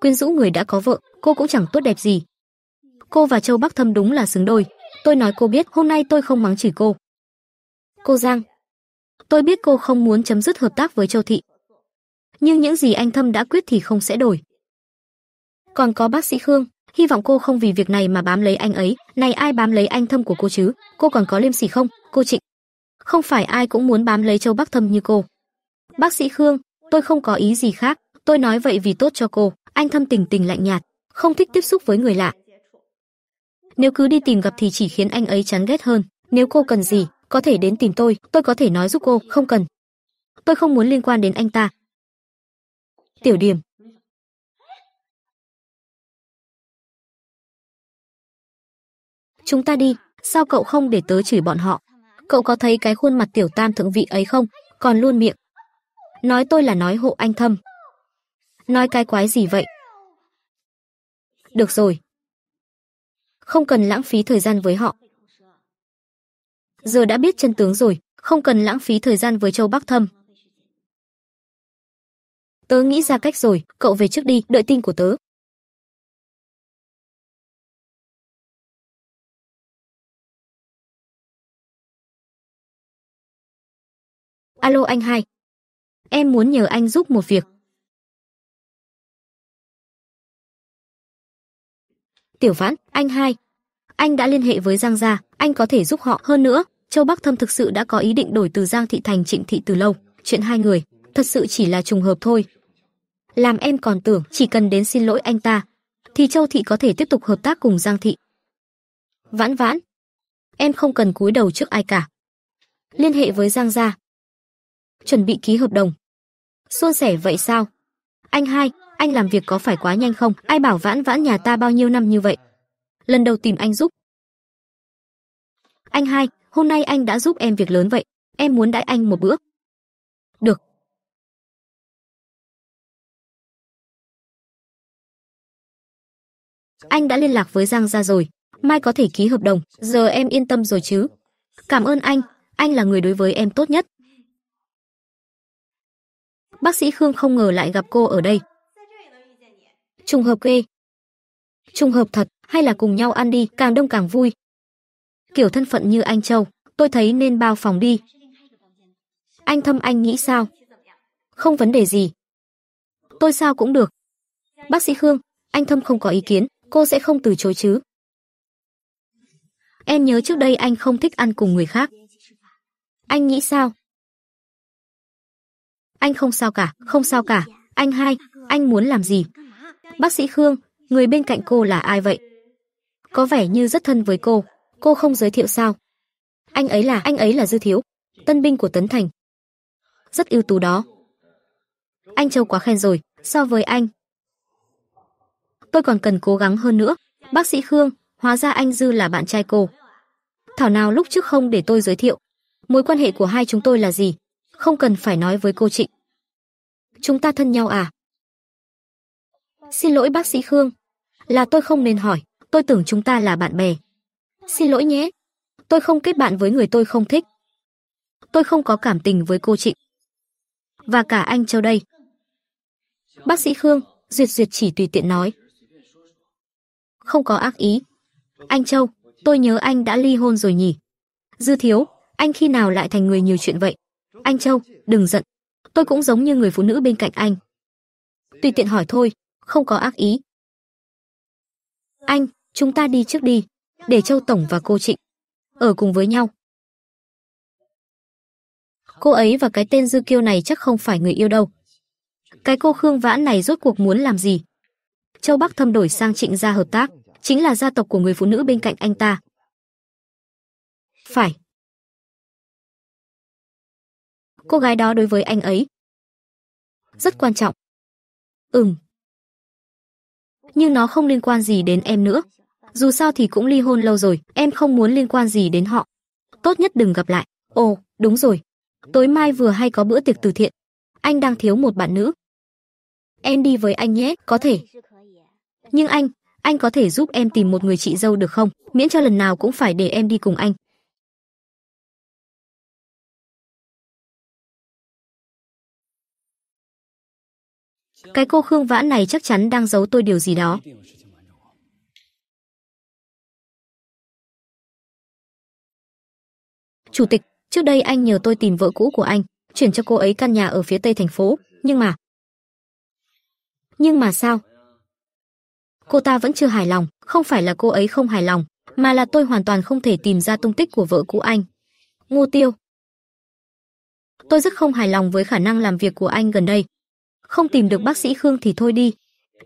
Quyên Dũ người đã có vợ, cô cũng chẳng tốt đẹp gì. Cô và Châu Bắc Thâm đúng là xứng đôi. Tôi nói cô biết, hôm nay tôi không mắng chửi cô. Cô Giang, Tôi biết cô không muốn chấm dứt hợp tác với Châu Thị. Nhưng những gì anh Thâm đã quyết thì không sẽ đổi. Còn có bác sĩ Khương, hy vọng cô không vì việc này mà bám lấy anh ấy. Này ai bám lấy anh Thâm của cô chứ? Cô còn có liêm sỉ không? Cô Trịnh. Không phải ai cũng muốn bám lấy Châu Bắc Thâm như cô. Bác sĩ Khương, tôi không có ý gì khác. Tôi nói vậy vì tốt cho cô. Anh Thâm tình tình lạnh nhạt, không thích tiếp xúc với người lạ. Nếu cứ đi tìm gặp thì chỉ khiến anh ấy chán ghét hơn. Nếu cô cần gì, có thể đến tìm tôi, tôi có thể nói giúp cô, không cần. Tôi không muốn liên quan đến anh ta. Tiểu điểm. Chúng ta đi, sao cậu không để tớ chửi bọn họ? Cậu có thấy cái khuôn mặt tiểu tam thượng vị ấy không? Còn luôn miệng. Nói tôi là nói hộ anh thâm. Nói cái quái gì vậy? Được rồi. Không cần lãng phí thời gian với họ giờ đã biết chân tướng rồi, không cần lãng phí thời gian với Châu Bắc Thâm. Tớ nghĩ ra cách rồi, cậu về trước đi, đợi tin của tớ. Alo anh hai. Em muốn nhờ anh giúp một việc. Tiểu phán, anh hai. Anh đã liên hệ với Giang Gia, anh có thể giúp họ hơn nữa, Châu Bắc Thâm thực sự đã có ý định đổi từ Giang thị thành Trịnh thị từ lâu, chuyện hai người thật sự chỉ là trùng hợp thôi. Làm em còn tưởng chỉ cần đến xin lỗi anh ta thì Châu thị có thể tiếp tục hợp tác cùng Giang thị. Vãn Vãn, em không cần cúi đầu trước ai cả. Liên hệ với Giang gia, chuẩn bị ký hợp đồng. Suôn sẻ vậy sao? Anh hai, anh làm việc có phải quá nhanh không? Ai bảo Vãn Vãn nhà ta bao nhiêu năm như vậy? Lần đầu tìm anh giúp. Anh hai, hôm nay anh đã giúp em việc lớn vậy, em muốn đãi anh một bữa. Được. Anh đã liên lạc với Giang ra rồi, mai có thể ký hợp đồng, giờ em yên tâm rồi chứ. Cảm ơn anh, anh là người đối với em tốt nhất. Bác sĩ Khương không ngờ lại gặp cô ở đây. Trùng hợp ghê. Trùng hợp thật, hay là cùng nhau ăn đi, càng đông càng vui, kiểu thân phận như anh Châu, tôi thấy nên bao phòng đi. Anh thâm anh nghĩ sao? Không vấn đề gì. Tôi sao cũng được. Bác sĩ Khương, anh thâm không có ý kiến, cô sẽ không từ chối chứ. Em nhớ trước đây anh không thích ăn cùng người khác. Anh nghĩ sao? Anh không sao cả, không sao cả. Anh hai, anh muốn làm gì? Bác sĩ Khương, người bên cạnh cô là ai vậy? Có vẻ như rất thân với cô cô không giới thiệu sao? Anh ấy là, anh ấy là Dư Thiếu, tân binh của Tấn Thành. Rất ưu tú đó. Anh Châu quá khen rồi, so với anh. Tôi còn cần cố gắng hơn nữa. Bác sĩ Khương, hóa ra anh Dư là bạn trai cô. Thảo nào lúc trước không để tôi giới thiệu. Mối quan hệ của hai chúng tôi là gì? Không cần phải nói với cô Trịnh. Chúng ta thân nhau à? Xin lỗi bác sĩ Khương, là tôi không nên hỏi, tôi tưởng chúng ta là bạn bè. Xin lỗi nhé. Tôi không kết bạn với người tôi không thích. Tôi không có cảm tình với cô chị Và cả anh Châu đây. Bác sĩ Khương, Duyệt Duyệt chỉ tùy tiện nói. Không có ác ý. Anh Châu, tôi nhớ anh đã ly hôn rồi nhỉ. Dư thiếu, anh khi nào lại thành người nhiều chuyện vậy? Anh Châu, đừng giận. Tôi cũng giống như người phụ nữ bên cạnh anh. Tùy tiện hỏi thôi, không có ác ý. Anh, chúng ta đi trước đi để Châu Tổng và cô Trịnh ở cùng với nhau. Cô ấy và cái tên Dư Kiêu này chắc không phải người yêu đâu. Cái cô Khương Vãn này rốt cuộc muốn làm gì? Châu Bắc thâm đổi sang Trịnh gia hợp tác, chính là gia tộc của người phụ nữ bên cạnh anh ta. Phải. Cô gái đó đối với anh ấy rất quan trọng. Ừm. Nhưng nó không liên quan gì đến em nữa dù sao thì cũng ly hôn lâu rồi, em không muốn liên quan gì đến họ. Tốt nhất đừng gặp lại. Ồ, đúng rồi. Tối mai vừa hay có bữa tiệc từ thiện. Anh đang thiếu một bạn nữ. Em đi với anh nhé, có thể. Nhưng anh, anh có thể giúp em tìm một người chị dâu được không? Miễn cho lần nào cũng phải để em đi cùng anh. Cái cô Khương Vãn này chắc chắn đang giấu tôi điều gì đó. chủ tịch trước đây anh nhờ tôi tìm vợ cũ của anh chuyển cho cô ấy căn nhà ở phía tây thành phố nhưng mà nhưng mà sao cô ta vẫn chưa hài lòng không phải là cô ấy không hài lòng mà là tôi hoàn toàn không thể tìm ra tung tích của vợ cũ anh ngô tiêu tôi rất không hài lòng với khả năng làm việc của anh gần đây không tìm được bác sĩ khương thì thôi đi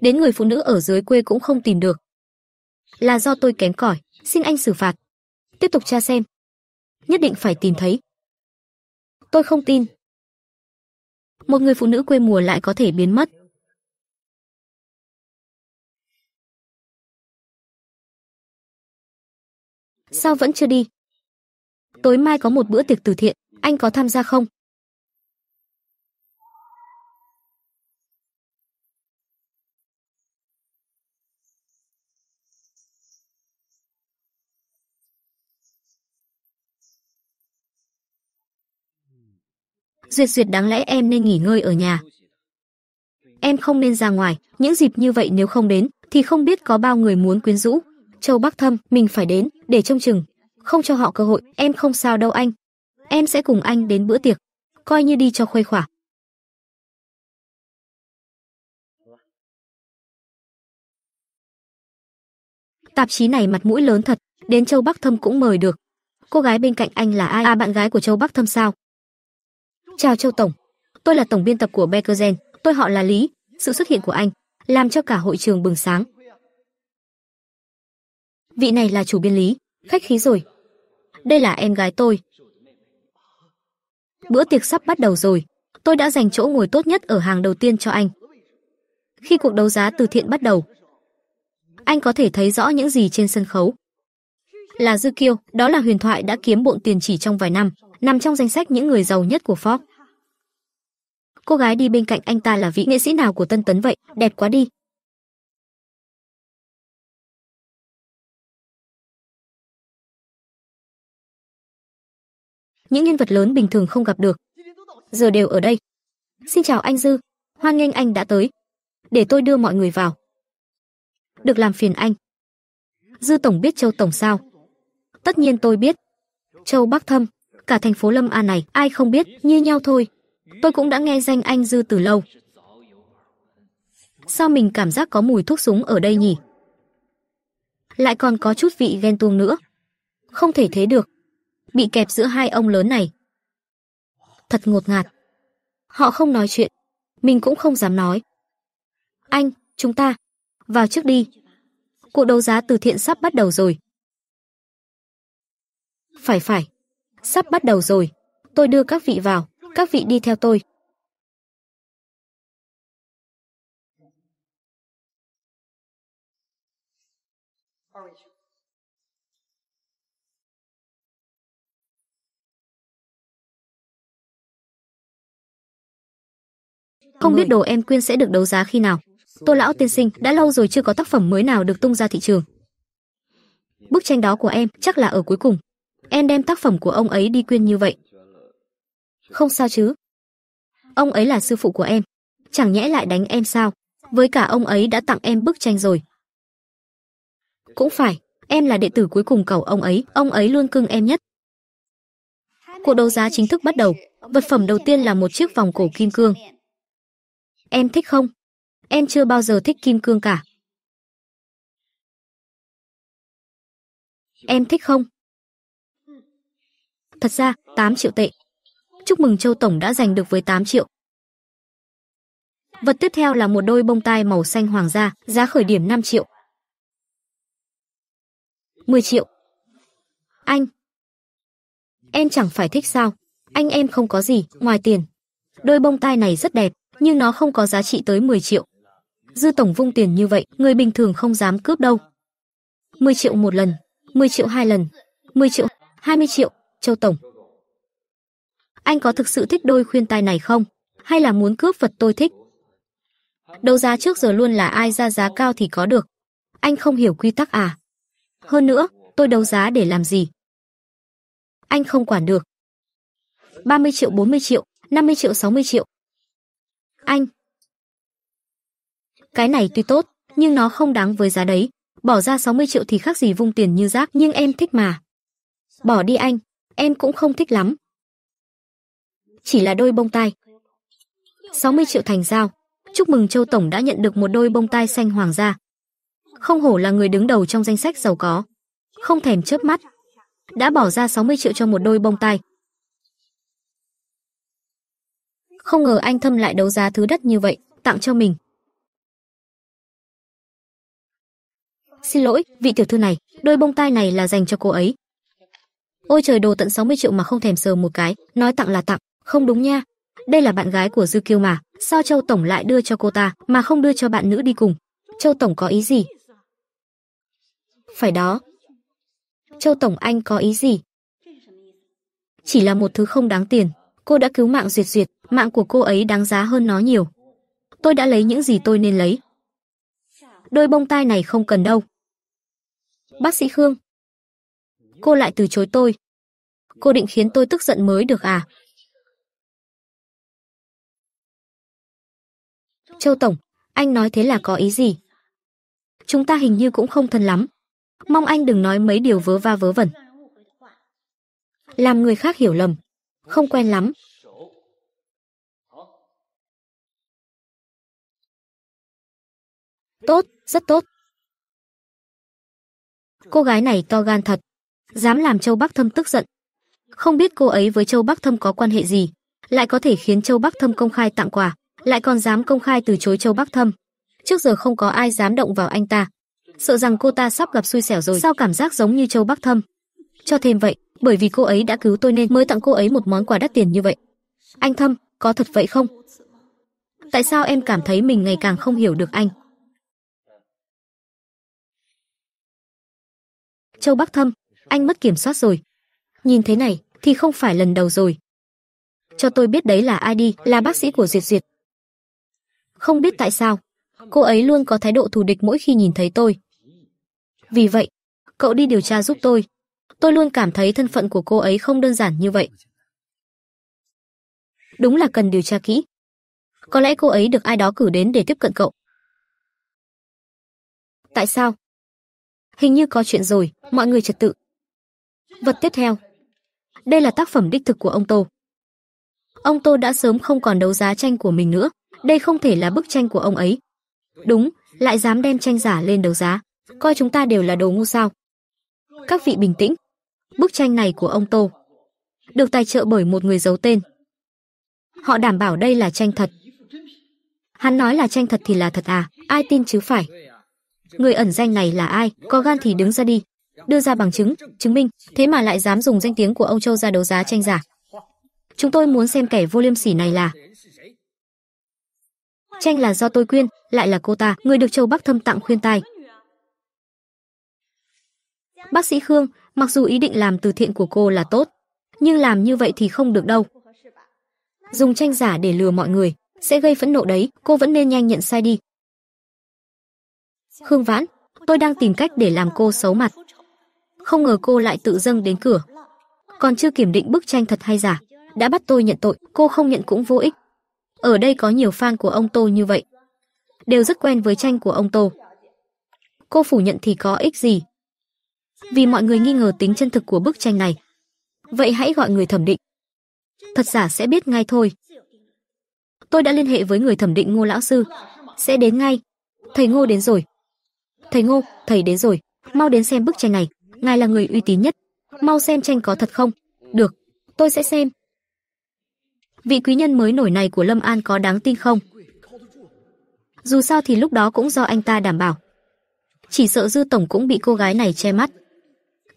đến người phụ nữ ở dưới quê cũng không tìm được là do tôi kém cỏi xin anh xử phạt tiếp tục tra xem nhất định phải tìm thấy. Tôi không tin. Một người phụ nữ quê mùa lại có thể biến mất. Sao vẫn chưa đi? Tối mai có một bữa tiệc từ thiện, anh có tham gia không? Duyệt Duyệt đáng lẽ em nên nghỉ ngơi ở nhà. Em không nên ra ngoài, những dịp như vậy nếu không đến thì không biết có bao người muốn quyến rũ. Châu Bắc Thâm, mình phải đến để trông chừng, không cho họ cơ hội, em không sao đâu anh. Em sẽ cùng anh đến bữa tiệc, coi như đi cho khuây khỏa. Tạp chí này mặt mũi lớn thật, đến Châu Bắc Thâm cũng mời được. Cô gái bên cạnh anh là ai? À bạn gái của Châu Bắc Thâm sao? "Chào Châu tổng, tôi là tổng biên tập của Beckerzen, tôi họ là Lý." Sự xuất hiện của anh làm cho cả hội trường bừng sáng. "Vị này là chủ biên Lý, khách khí rồi. Đây là em gái tôi." Bữa tiệc sắp bắt đầu rồi, tôi đã dành chỗ ngồi tốt nhất ở hàng đầu tiên cho anh. Khi cuộc đấu giá từ thiện bắt đầu, anh có thể thấy rõ những gì trên sân khấu. Là Dư Kiêu, đó là huyền thoại đã kiếm bộn tiền chỉ trong vài năm, nằm trong danh sách những người giàu nhất của Forbes cô gái đi bên cạnh anh ta là vị nghệ sĩ nào của Tân Tấn vậy, đẹp quá đi. Những nhân vật lớn bình thường không gặp được, giờ đều ở đây. Xin chào anh Dư, hoan nghênh anh đã tới. Để tôi đưa mọi người vào. Được làm phiền anh. Dư tổng biết Châu tổng sao? Tất nhiên tôi biết. Châu Bắc Thâm, cả thành phố Lâm A này ai không biết, như nhau thôi. Tôi cũng đã nghe danh anh Dư từ lâu. Sao mình cảm giác có mùi thuốc súng ở đây nhỉ? Lại còn có chút vị ghen tuông nữa. Không thể thế được. Bị kẹp giữa hai ông lớn này. Thật ngột ngạt. Họ không nói chuyện. Mình cũng không dám nói. Anh, chúng ta, vào trước đi. Cuộc đấu giá từ thiện sắp bắt đầu rồi. Phải phải, sắp bắt đầu rồi. Tôi đưa các vị vào các vị đi theo tôi. Không biết đồ em quyên sẽ được đấu giá khi nào. Tô lão tiên sinh đã lâu rồi chưa có tác phẩm mới nào được tung ra thị trường. Bức tranh đó của em chắc là ở cuối cùng. Em đem tác phẩm của ông ấy đi quyên như vậy, không sao chứ? Ông ấy là sư phụ của em, chẳng nhẽ lại đánh em sao? Với cả ông ấy đã tặng em bức tranh rồi. Cũng phải, em là đệ tử cuối cùng cầu ông ấy, ông ấy luôn cưng em nhất. Cuộc đấu giá chính thức bắt đầu, vật phẩm đầu tiên là một chiếc vòng cổ kim cương. Em thích không? Em chưa bao giờ thích kim cương cả. Em thích không? Thật ra, 8 triệu tệ, Chúc mừng Châu Tổng đã giành được với 8 triệu. Vật tiếp theo là một đôi bông tai màu xanh hoàng gia, giá khởi điểm 5 triệu. 10 triệu. Anh. Em chẳng phải thích sao? Anh em không có gì, ngoài tiền. Đôi bông tai này rất đẹp, nhưng nó không có giá trị tới 10 triệu. Dư tổng vung tiền như vậy, người bình thường không dám cướp đâu. 10 triệu một lần, 10 triệu hai lần, 10 triệu, 20 triệu, Châu Tổng, anh có thực sự thích đôi khuyên tai này không? Hay là muốn cướp vật tôi thích? Đấu giá trước giờ luôn là ai ra giá cao thì có được. Anh không hiểu quy tắc à? Hơn nữa, tôi đấu giá để làm gì? Anh không quản được. 30 triệu, 40 triệu, 50 triệu, 60 triệu. Anh. Cái này tuy tốt, nhưng nó không đáng với giá đấy. Bỏ ra 60 triệu thì khác gì vung tiền như rác, nhưng em thích mà. Bỏ đi anh, em cũng không thích lắm, chỉ là đôi bông tai. 60 triệu thành giao. Chúc mừng Châu Tổng đã nhận được một đôi bông tai xanh hoàng gia. Không hổ là người đứng đầu trong danh sách giàu có. Không thèm chớp mắt. Đã bỏ ra 60 triệu cho một đôi bông tai. Không ngờ anh thâm lại đấu giá thứ đất như vậy, tặng cho mình. Xin lỗi, vị tiểu thư này, đôi bông tai này là dành cho cô ấy. Ôi trời đồ tận 60 triệu mà không thèm sờ một cái, nói tặng là tặng. Không đúng nha, đây là bạn gái của Dư Kiêu mà, sao Châu tổng lại đưa cho cô ta mà không đưa cho bạn nữ đi cùng? Châu tổng có ý gì? Phải đó. Châu tổng anh có ý gì? Chỉ là một thứ không đáng tiền, cô đã cứu mạng Duyệt Duyệt, mạng của cô ấy đáng giá hơn nó nhiều. Tôi đã lấy những gì tôi nên lấy. Đôi bông tai này không cần đâu. Bác sĩ Khương. Cô lại từ chối tôi. Cô định khiến tôi tức giận mới được à? Châu tổng, anh nói thế là có ý gì? Chúng ta hình như cũng không thân lắm. Mong anh đừng nói mấy điều vớ va vớ vẩn. Làm người khác hiểu lầm, không quen lắm. Tốt, rất tốt. Cô gái này to gan thật, dám làm Châu Bắc Thâm tức giận. Không biết cô ấy với Châu Bắc Thâm có quan hệ gì, lại có thể khiến Châu Bắc Thâm công khai tặng quà lại còn dám công khai từ chối Châu Bắc Thâm. Trước giờ không có ai dám động vào anh ta, sợ rằng cô ta sắp gặp xui xẻo rồi. Sao cảm giác giống như Châu Bắc Thâm? Cho thêm vậy, bởi vì cô ấy đã cứu tôi nên mới tặng cô ấy một món quà đắt tiền như vậy. Anh Thâm, có thật vậy không? Tại sao em cảm thấy mình ngày càng không hiểu được anh? Châu Bắc Thâm, anh mất kiểm soát rồi. Nhìn thế này thì không phải lần đầu rồi. Cho tôi biết đấy là ai đi, là bác sĩ của Diệt Diệt. Không biết tại sao, cô ấy luôn có thái độ thù địch mỗi khi nhìn thấy tôi. Vì vậy, cậu đi điều tra giúp tôi. Tôi luôn cảm thấy thân phận của cô ấy không đơn giản như vậy. Đúng là cần điều tra kỹ. Có lẽ cô ấy được ai đó cử đến để tiếp cận cậu. Tại sao? Hình như có chuyện rồi, mọi người trật tự. Vật tiếp theo. Đây là tác phẩm đích thực của ông Tô. Ông Tô đã sớm không còn đấu giá tranh của mình nữa đây không thể là bức tranh của ông ấy. Đúng, lại dám đem tranh giả lên đấu giá, coi chúng ta đều là đồ ngu sao. Các vị bình tĩnh, bức tranh này của ông Tô được tài trợ bởi một người giấu tên. Họ đảm bảo đây là tranh thật. Hắn nói là tranh thật thì là thật à, ai tin chứ phải. Người ẩn danh này là ai, có gan thì đứng ra đi, đưa ra bằng chứng, chứng minh, thế mà lại dám dùng danh tiếng của ông Châu ra đấu giá tranh giả. Chúng tôi muốn xem kẻ vô liêm sỉ này là tranh là do tôi khuyên, lại là cô ta, người được châu Bắc thâm tặng khuyên tai. Bác sĩ Khương, mặc dù ý định làm từ thiện của cô là tốt, nhưng làm như vậy thì không được đâu. Dùng tranh giả để lừa mọi người, sẽ gây phẫn nộ đấy, cô vẫn nên nhanh nhận sai đi. Khương Vãn, tôi đang tìm cách để làm cô xấu mặt. Không ngờ cô lại tự dâng đến cửa. Còn chưa kiểm định bức tranh thật hay giả, đã bắt tôi nhận tội, cô không nhận cũng vô ích. Ở đây có nhiều fan của ông Tô như vậy. Đều rất quen với tranh của ông Tô. Cô phủ nhận thì có ích gì? Vì mọi người nghi ngờ tính chân thực của bức tranh này. Vậy hãy gọi người thẩm định. Thật giả sẽ biết ngay thôi. Tôi đã liên hệ với người thẩm định Ngô lão sư, sẽ đến ngay. Thầy Ngô đến rồi. Thầy Ngô, thầy đến rồi, mau đến xem bức tranh này, ngài là người uy tín nhất, mau xem tranh có thật không? Được, tôi sẽ xem vị quý nhân mới nổi này của Lâm An có đáng tin không? Dù sao thì lúc đó cũng do anh ta đảm bảo. Chỉ sợ Dư tổng cũng bị cô gái này che mắt.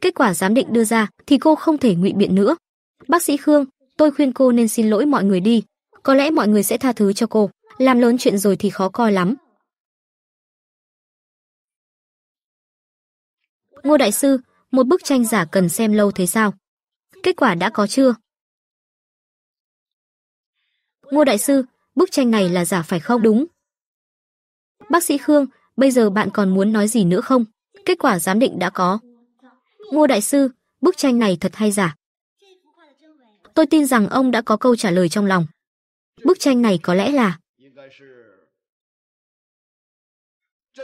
Kết quả giám định đưa ra thì cô không thể ngụy biện nữa. Bác sĩ Khương, tôi khuyên cô nên xin lỗi mọi người đi, có lẽ mọi người sẽ tha thứ cho cô, làm lớn chuyện rồi thì khó coi lắm. Ngô đại sư, một bức tranh giả cần xem lâu thế sao? Kết quả đã có chưa? Ngô đại sư, bức tranh này là giả phải không? Đúng. Bác sĩ Khương, bây giờ bạn còn muốn nói gì nữa không? Kết quả giám định đã có. Ngô đại sư, bức tranh này thật hay giả? Tôi tin rằng ông đã có câu trả lời trong lòng. Bức tranh này có lẽ là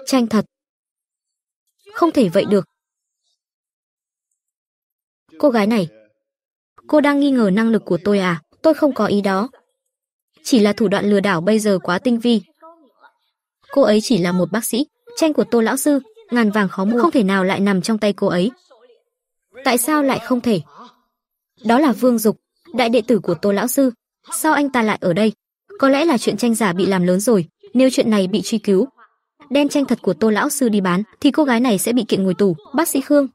tranh thật. Không thể vậy được. Cô gái này, cô đang nghi ngờ năng lực của tôi à? Tôi không có ý đó chỉ là thủ đoạn lừa đảo bây giờ quá tinh vi. Cô ấy chỉ là một bác sĩ, tranh của Tô lão sư, ngàn vàng khó mua không thể nào lại nằm trong tay cô ấy. Tại sao lại không thể? Đó là Vương Dục, đại đệ tử của Tô lão sư, sao anh ta lại ở đây? Có lẽ là chuyện tranh giả bị làm lớn rồi, nếu chuyện này bị truy cứu, đem tranh thật của Tô lão sư đi bán thì cô gái này sẽ bị kiện ngồi tù, bác sĩ Khương.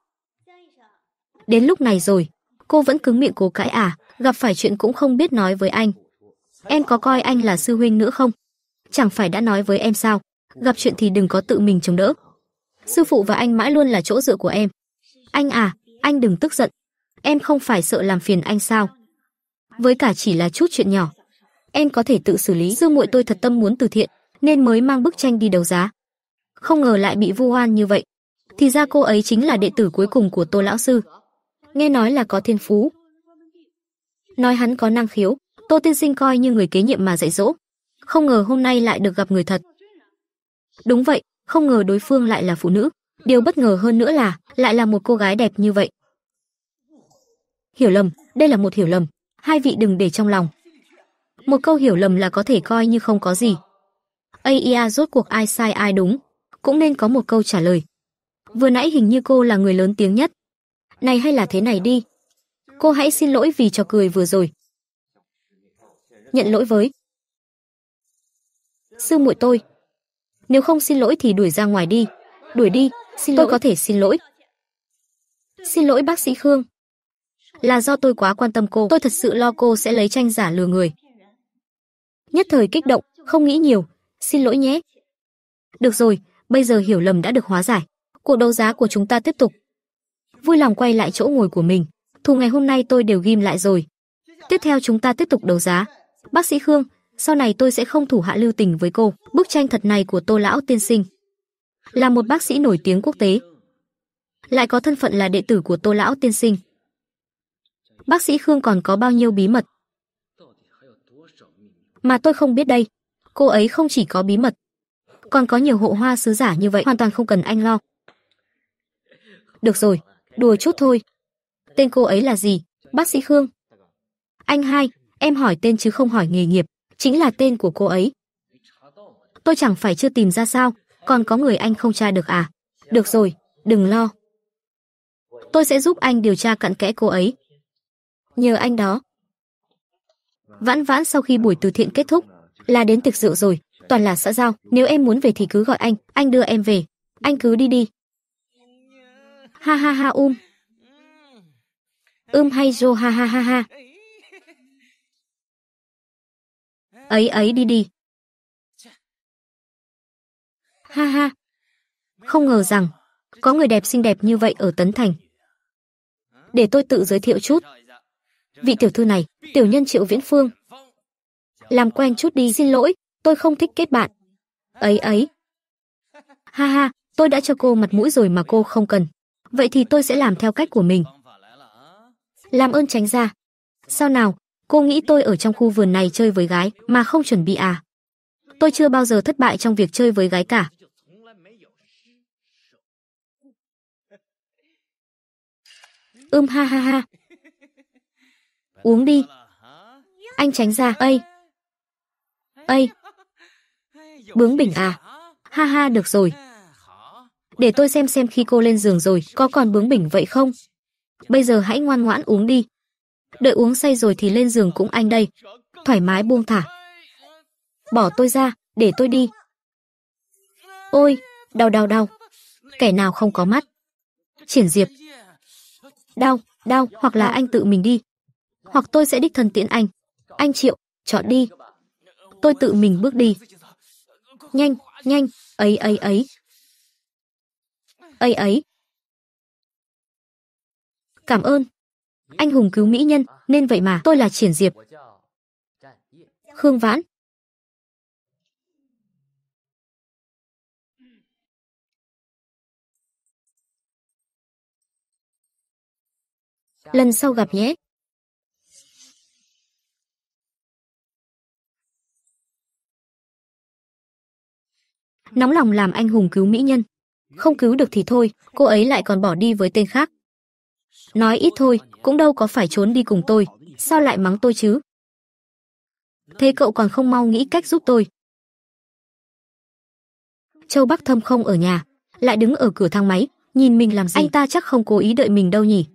Đến lúc này rồi, cô vẫn cứng miệng cố cãi à, gặp phải chuyện cũng không biết nói với anh em có coi anh là sư huynh nữa không? Chẳng phải đã nói với em sao, gặp chuyện thì đừng có tự mình chống đỡ. Sư phụ và anh mãi luôn là chỗ dựa của em. Anh à, anh đừng tức giận. Em không phải sợ làm phiền anh sao? Với cả chỉ là chút chuyện nhỏ, em có thể tự xử lý. Sư muội tôi thật tâm muốn từ thiện, nên mới mang bức tranh đi đấu giá. Không ngờ lại bị vu oan như vậy. Thì ra cô ấy chính là đệ tử cuối cùng của Tô lão sư. Nghe nói là có thiên phú. Nói hắn có năng khiếu, Tô Tiên Sinh coi như người kế nhiệm mà dạy dỗ, không ngờ hôm nay lại được gặp người thật. Đúng vậy, không ngờ đối phương lại là phụ nữ, điều bất ngờ hơn nữa là lại là một cô gái đẹp như vậy. Hiểu lầm, đây là một hiểu lầm, hai vị đừng để trong lòng. Một câu hiểu lầm là có thể coi như không có gì. AIA e rốt cuộc ai sai ai đúng, cũng nên có một câu trả lời. Vừa nãy hình như cô là người lớn tiếng nhất. Này hay là thế này đi. Cô hãy xin lỗi vì trò cười vừa rồi, nhận lỗi với. Sư muội tôi, nếu không xin lỗi thì đuổi ra ngoài đi. Đuổi đi, xin tôi có thể xin lỗi. Xin lỗi bác sĩ Khương. Là do tôi quá quan tâm cô, tôi thật sự lo cô sẽ lấy tranh giả lừa người. Nhất thời kích động, không nghĩ nhiều, xin lỗi nhé. Được rồi, bây giờ hiểu lầm đã được hóa giải. Cuộc đấu giá của chúng ta tiếp tục. Vui lòng quay lại chỗ ngồi của mình. Thù ngày hôm nay tôi đều ghim lại rồi. Tiếp theo chúng ta tiếp tục đấu giá. Bác sĩ Khương, sau này tôi sẽ không thủ hạ lưu tình với cô. Bức tranh thật này của Tô Lão Tiên Sinh là một bác sĩ nổi tiếng quốc tế. Lại có thân phận là đệ tử của Tô Lão Tiên Sinh. Bác sĩ Khương còn có bao nhiêu bí mật? Mà tôi không biết đây. Cô ấy không chỉ có bí mật, còn có nhiều hộ hoa sứ giả như vậy hoàn toàn không cần anh lo. Được rồi, đùa chút thôi. Tên cô ấy là gì? Bác sĩ Khương. Anh hai, Em hỏi tên chứ không hỏi nghề nghiệp, chính là tên của cô ấy. Tôi chẳng phải chưa tìm ra sao, còn có người anh không tra được à? Được rồi, đừng lo. Tôi sẽ giúp anh điều tra cặn kẽ cô ấy. Nhờ anh đó. Vãn vãn sau khi buổi từ thiện kết thúc, là đến tiệc rượu rồi, toàn là xã giao, nếu em muốn về thì cứ gọi anh, anh đưa em về. Anh cứ đi đi. Ha ha ha um. Ưm um hay jo ha ha ha ha. ấy ấy đi đi. Ha ha, không ngờ rằng có người đẹp xinh đẹp như vậy ở Tấn Thành. Để tôi tự giới thiệu chút. Vị tiểu thư này, tiểu nhân Triệu Viễn Phương. Làm quen chút đi xin lỗi, tôi không thích kết bạn. Ấy ấy. Ha ha, tôi đã cho cô mặt mũi rồi mà cô không cần. Vậy thì tôi sẽ làm theo cách của mình. Làm ơn tránh ra. Sao nào, Cô nghĩ tôi ở trong khu vườn này chơi với gái mà không chuẩn bị à? Tôi chưa bao giờ thất bại trong việc chơi với gái cả. Ưm ha ha ha. Uống đi. Anh tránh ra, ây. Ây. Bướng bỉnh à. Ha ha được rồi. Để tôi xem xem khi cô lên giường rồi có còn bướng bỉnh vậy không. Bây giờ hãy ngoan ngoãn uống đi đợi uống say rồi thì lên giường cũng anh đây. Thoải mái buông thả. Bỏ tôi ra, để tôi đi. Ôi, đau đau đau. Kẻ nào không có mắt. Triển Diệp. Đau, đau, hoặc là anh tự mình đi. Hoặc tôi sẽ đích thân tiễn anh. Anh chịu, chọn đi. Tôi tự mình bước đi. Nhanh, nhanh, ấy ấy ấy. Ấy ấy. Cảm ơn, anh hùng cứu mỹ nhân, nên vậy mà tôi là Triển Diệp. Khương Vãn Lần sau gặp nhé. Nóng lòng làm anh hùng cứu mỹ nhân. Không cứu được thì thôi, cô ấy lại còn bỏ đi với tên khác. Nói ít thôi, cũng đâu có phải trốn đi cùng tôi, sao lại mắng tôi chứ? Thế cậu còn không mau nghĩ cách giúp tôi. Châu Bắc Thâm không ở nhà, lại đứng ở cửa thang máy, nhìn mình làm gì? Anh ta chắc không cố ý đợi mình đâu nhỉ?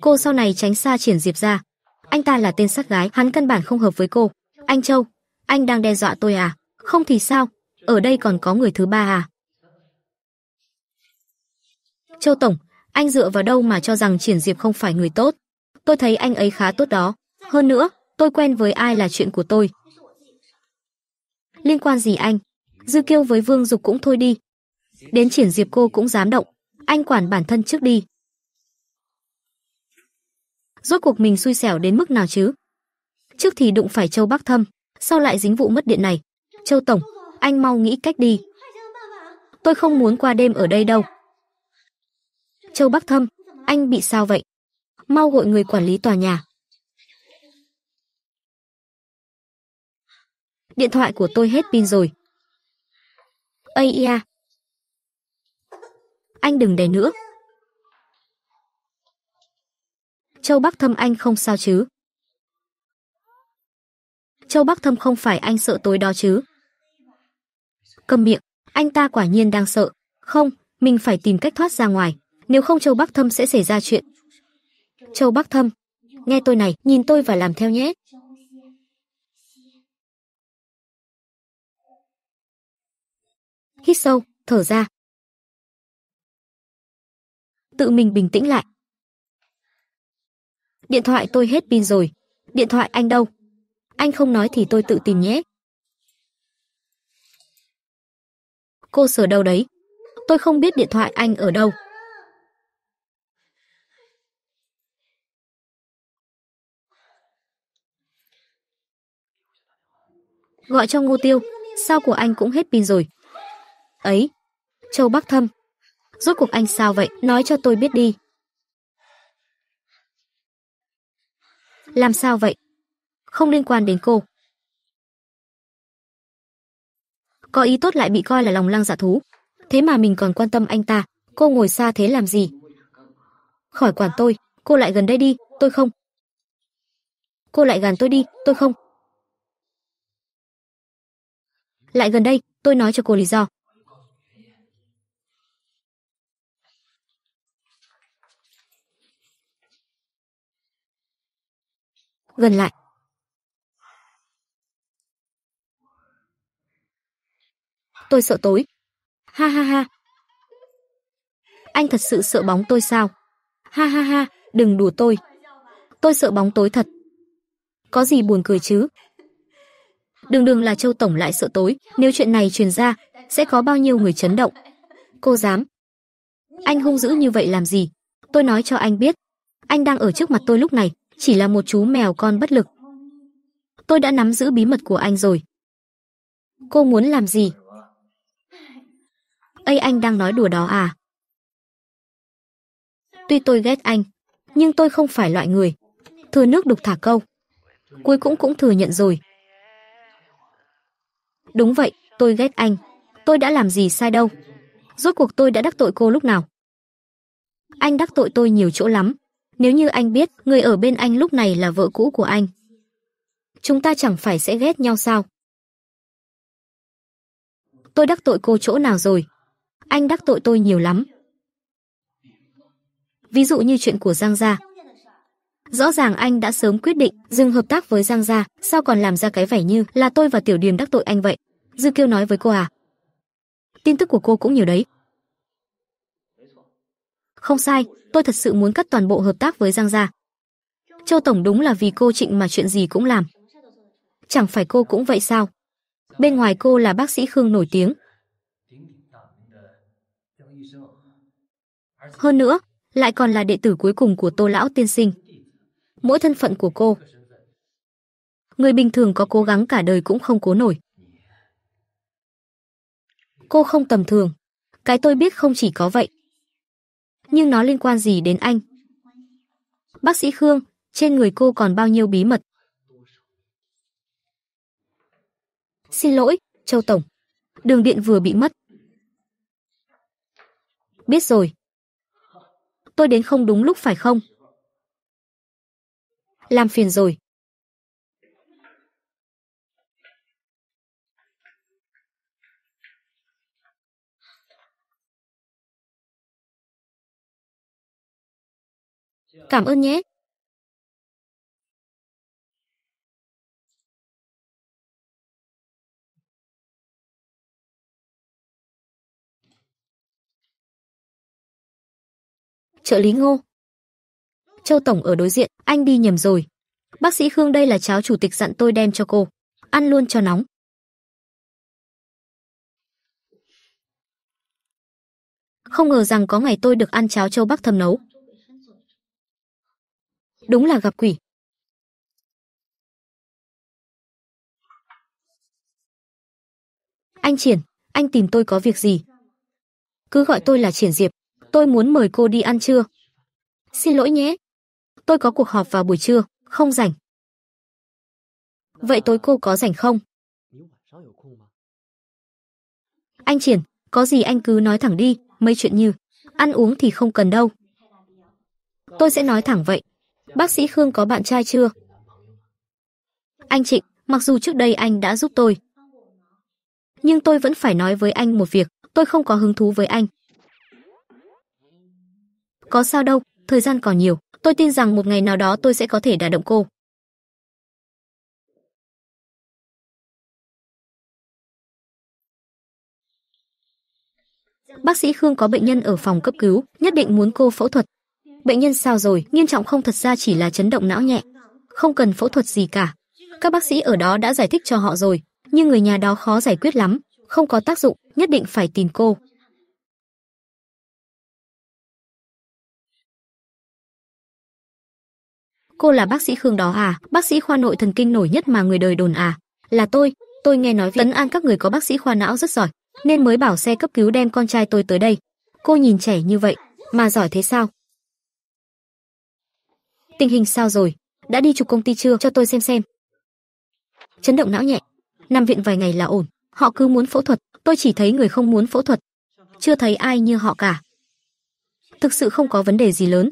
Cô sau này tránh xa triển diệp ra. Anh ta là tên sát gái, hắn căn bản không hợp với cô. Anh Châu, anh đang đe dọa tôi à? Không thì sao? Ở đây còn có người thứ ba à? Châu Tổng, anh dựa vào đâu mà cho rằng Triển Diệp không phải người tốt? Tôi thấy anh ấy khá tốt đó. Hơn nữa, tôi quen với ai là chuyện của tôi. Liên quan gì anh? Dư Kiêu với Vương Dục cũng thôi đi. Đến Triển Diệp cô cũng dám động. Anh quản bản thân trước đi. Rốt cuộc mình xui xẻo đến mức nào chứ? trước thì đụng phải Châu Bắc Thâm, sau lại dính vụ mất điện này. Châu tổng, anh mau nghĩ cách đi. Tôi không muốn qua đêm ở đây đâu. Châu Bắc Thâm, anh bị sao vậy? Mau gọi người quản lý tòa nhà. Điện thoại của tôi hết pin rồi. Ây à. Anh đừng đè nữa. Châu Bắc Thâm anh không sao chứ? Châu Bắc Thâm không phải anh sợ tối đó chứ? Câm miệng, anh ta quả nhiên đang sợ. Không, mình phải tìm cách thoát ra ngoài, nếu không Châu Bắc Thâm sẽ xảy ra chuyện. Châu Bắc Thâm, nghe tôi này, nhìn tôi và làm theo nhé. Hít sâu, thở ra. Tự mình bình tĩnh lại. Điện thoại tôi hết pin rồi. Điện thoại anh đâu? anh không nói thì tôi tự tìm nhé. Cô sửa đâu đấy? Tôi không biết điện thoại anh ở đâu. Gọi cho Ngô Tiêu, sao của anh cũng hết pin rồi. Ấy, Châu Bắc Thâm, rốt cuộc anh sao vậy, nói cho tôi biết đi. Làm sao vậy? không liên quan đến cô. Có ý tốt lại bị coi là lòng lang dạ thú. Thế mà mình còn quan tâm anh ta, cô ngồi xa thế làm gì? Khỏi quản tôi, cô lại gần đây đi, tôi không. Cô lại gần tôi đi, tôi không. Lại gần đây, tôi nói cho cô lý do. Gần lại, tôi sợ tối. Ha ha ha. Anh thật sự sợ bóng tôi sao? Ha ha ha, đừng đùa tôi. Tôi sợ bóng tối thật. Có gì buồn cười chứ? Đường đường là Châu Tổng lại sợ tối, nếu chuyện này truyền ra, sẽ có bao nhiêu người chấn động. Cô dám. Anh hung dữ như vậy làm gì? Tôi nói cho anh biết. Anh đang ở trước mặt tôi lúc này, chỉ là một chú mèo con bất lực. Tôi đã nắm giữ bí mật của anh rồi. Cô muốn làm gì? Ây anh đang nói đùa đó à? Tuy tôi ghét anh, nhưng tôi không phải loại người. Thừa nước đục thả câu. Cuối cũng cũng thừa nhận rồi. Đúng vậy, tôi ghét anh. Tôi đã làm gì sai đâu. Rốt cuộc tôi đã đắc tội cô lúc nào? Anh đắc tội tôi nhiều chỗ lắm. Nếu như anh biết người ở bên anh lúc này là vợ cũ của anh, chúng ta chẳng phải sẽ ghét nhau sao? Tôi đắc tội cô chỗ nào rồi? anh đắc tội tôi nhiều lắm. Ví dụ như chuyện của Giang Gia. Rõ ràng anh đã sớm quyết định dừng hợp tác với Giang Gia, sao còn làm ra cái vẻ như là tôi và Tiểu Điềm đắc tội anh vậy? Dư Kiêu nói với cô à? Tin tức của cô cũng nhiều đấy. Không sai, tôi thật sự muốn cắt toàn bộ hợp tác với Giang Gia. Châu Tổng đúng là vì cô Trịnh mà chuyện gì cũng làm. Chẳng phải cô cũng vậy sao? Bên ngoài cô là bác sĩ Khương nổi tiếng, Hơn nữa, lại còn là đệ tử cuối cùng của Tô lão tiên sinh. Mỗi thân phận của cô, người bình thường có cố gắng cả đời cũng không cố nổi. Cô không tầm thường, cái tôi biết không chỉ có vậy. Nhưng nó liên quan gì đến anh? Bác sĩ Khương, trên người cô còn bao nhiêu bí mật? Xin lỗi, Châu Tổng. Đường điện vừa bị mất. Biết rồi tôi đến không đúng lúc phải không? Làm phiền rồi. Cảm ơn nhé. Trợ lý Ngô. Châu tổng ở đối diện, anh đi nhầm rồi. Bác sĩ Khương đây là cháo chủ tịch dặn tôi đem cho cô, ăn luôn cho nóng. Không ngờ rằng có ngày tôi được ăn cháo châu Bắc thầm nấu. Đúng là gặp quỷ. Anh Triển, anh tìm tôi có việc gì? Cứ gọi tôi là Triển Diệp, tôi muốn mời cô đi ăn trưa. Xin lỗi nhé. Tôi có cuộc họp vào buổi trưa, không rảnh. Vậy tối cô có rảnh không? Anh Triển, có gì anh cứ nói thẳng đi, mấy chuyện như ăn uống thì không cần đâu. Tôi sẽ nói thẳng vậy. Bác sĩ Khương có bạn trai chưa? Anh Trịnh, mặc dù trước đây anh đã giúp tôi, nhưng tôi vẫn phải nói với anh một việc, tôi không có hứng thú với anh. Có sao đâu, thời gian còn nhiều, tôi tin rằng một ngày nào đó tôi sẽ có thể đả động cô. Bác sĩ Khương có bệnh nhân ở phòng cấp cứu, nhất định muốn cô phẫu thuật. Bệnh nhân sao rồi, nghiêm trọng không thật ra chỉ là chấn động não nhẹ, không cần phẫu thuật gì cả. Các bác sĩ ở đó đã giải thích cho họ rồi, nhưng người nhà đó khó giải quyết lắm, không có tác dụng, nhất định phải tìm cô. Cô là bác sĩ Khương đó à? Bác sĩ khoa nội thần kinh nổi nhất mà người đời đồn à? Là tôi, tôi nghe nói Tấn An các người có bác sĩ khoa não rất giỏi, nên mới bảo xe cấp cứu đem con trai tôi tới đây. Cô nhìn trẻ như vậy, mà giỏi thế sao? Tình hình sao rồi? Đã đi chụp công ty chưa? Cho tôi xem xem. Chấn động não nhẹ, nằm viện vài ngày là ổn. Họ cứ muốn phẫu thuật, tôi chỉ thấy người không muốn phẫu thuật. Chưa thấy ai như họ cả. Thực sự không có vấn đề gì lớn,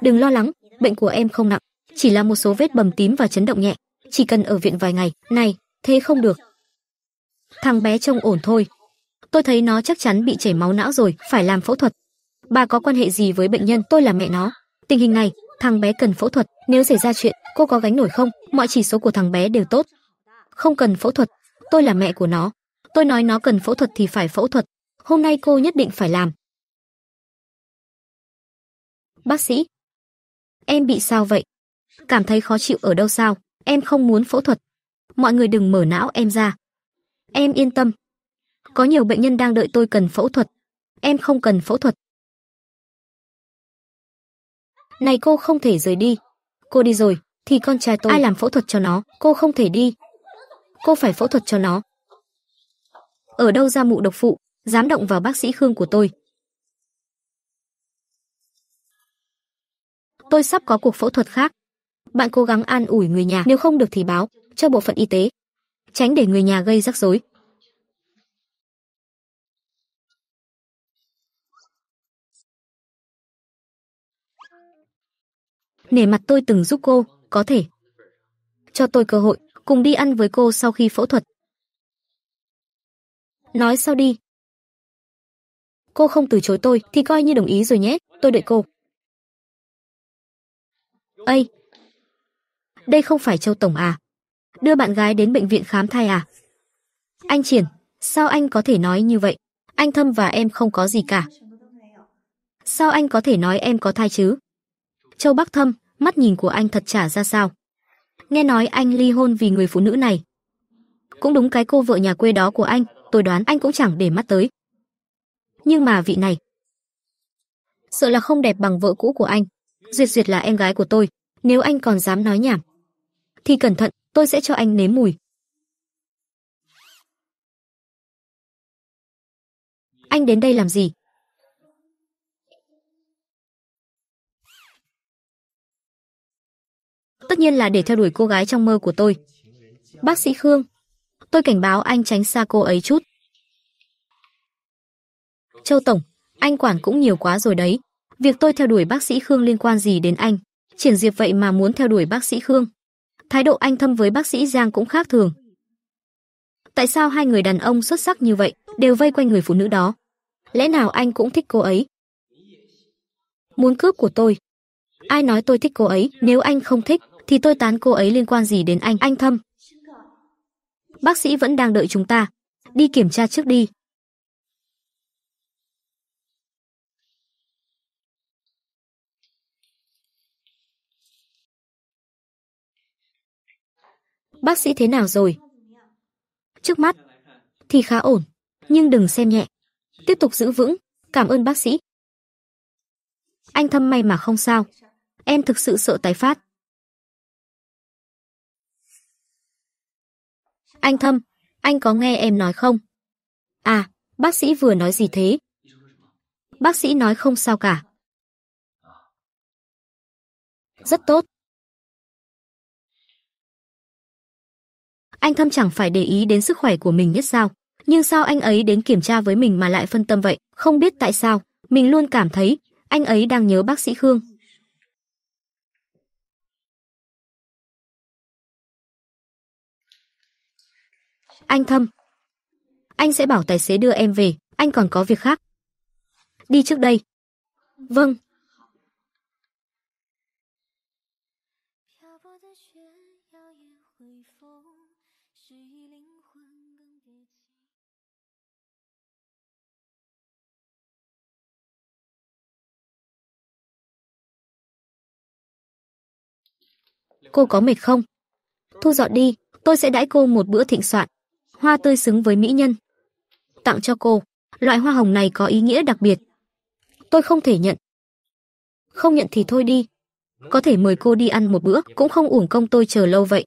Đừng lo lắng, bệnh của em không nặng, chỉ là một số vết bầm tím và chấn động nhẹ, chỉ cần ở viện vài ngày. Này, thế không được. Thằng bé trông ổn thôi. Tôi thấy nó chắc chắn bị chảy máu não rồi, phải làm phẫu thuật. Bà có quan hệ gì với bệnh nhân? Tôi là mẹ nó. Tình hình này, thằng bé cần phẫu thuật, nếu xảy ra chuyện, cô có gánh nổi không? Mọi chỉ số của thằng bé đều tốt. Không cần phẫu thuật, tôi là mẹ của nó. Tôi nói nó cần phẫu thuật thì phải phẫu thuật, hôm nay cô nhất định phải làm. Bác sĩ, Em bị sao vậy? Cảm thấy khó chịu ở đâu sao? Em không muốn phẫu thuật. Mọi người đừng mở não em ra. Em yên tâm. Có nhiều bệnh nhân đang đợi tôi cần phẫu thuật. Em không cần phẫu thuật. Này cô không thể rời đi. Cô đi rồi, thì con trai tôi ai làm phẫu thuật cho nó, cô không thể đi. Cô phải phẫu thuật cho nó. Ở đâu ra mụ độc phụ, dám động vào bác sĩ Khương của tôi, tôi sắp có cuộc phẫu thuật khác. Bạn cố gắng an ủi người nhà, nếu không được thì báo cho bộ phận y tế. Tránh để người nhà gây rắc rối. Nể mặt tôi từng giúp cô, có thể cho tôi cơ hội cùng đi ăn với cô sau khi phẫu thuật. Nói sau đi? Cô không từ chối tôi thì coi như đồng ý rồi nhé, tôi đợi cô. Ây! Đây không phải Châu Tổng à? Đưa bạn gái đến bệnh viện khám thai à? Anh Triển, sao anh có thể nói như vậy? Anh Thâm và em không có gì cả. Sao anh có thể nói em có thai chứ? Châu Bắc Thâm, mắt nhìn của anh thật trả ra sao. Nghe nói anh ly hôn vì người phụ nữ này. Cũng đúng cái cô vợ nhà quê đó của anh, tôi đoán anh cũng chẳng để mắt tới. Nhưng mà vị này, sợ là không đẹp bằng vợ cũ của anh. Duyệt Duyệt là em gái của tôi, nếu anh còn dám nói nhảm thì cẩn thận, tôi sẽ cho anh nếm mùi. Anh đến đây làm gì? Tất nhiên là để theo đuổi cô gái trong mơ của tôi. Bác sĩ Khương, tôi cảnh báo anh tránh xa cô ấy chút. Châu Tổng, anh quản cũng nhiều quá rồi đấy. Việc tôi theo đuổi bác sĩ Khương liên quan gì đến anh? Triển Diệp vậy mà muốn theo đuổi bác sĩ Khương. Thái độ anh thâm với bác sĩ Giang cũng khác thường. Tại sao hai người đàn ông xuất sắc như vậy đều vây quanh người phụ nữ đó? Lẽ nào anh cũng thích cô ấy? Muốn cướp của tôi. Ai nói tôi thích cô ấy, nếu anh không thích thì tôi tán cô ấy liên quan gì đến anh, anh thâm. Bác sĩ vẫn đang đợi chúng ta. Đi kiểm tra trước đi, Bác sĩ thế nào rồi? Trước mắt thì khá ổn, nhưng đừng xem nhẹ. Tiếp tục giữ vững, cảm ơn bác sĩ. Anh Thâm may mà không sao. Em thực sự sợ tái phát. Anh Thâm, anh có nghe em nói không? À, bác sĩ vừa nói gì thế? Bác sĩ nói không sao cả. Rất tốt, anh thâm chẳng phải để ý đến sức khỏe của mình nhất sao? Nhưng sao anh ấy đến kiểm tra với mình mà lại phân tâm vậy? Không biết tại sao, mình luôn cảm thấy anh ấy đang nhớ bác sĩ Khương. Anh Thâm, anh sẽ bảo tài xế đưa em về, anh còn có việc khác. Đi trước đây. Vâng, Cô có mệt không? Thu dọn đi, tôi sẽ đãi cô một bữa thịnh soạn. Hoa tươi xứng với mỹ nhân. Tặng cho cô, loại hoa hồng này có ý nghĩa đặc biệt. Tôi không thể nhận. Không nhận thì thôi đi. Có thể mời cô đi ăn một bữa, cũng không uổng công tôi chờ lâu vậy.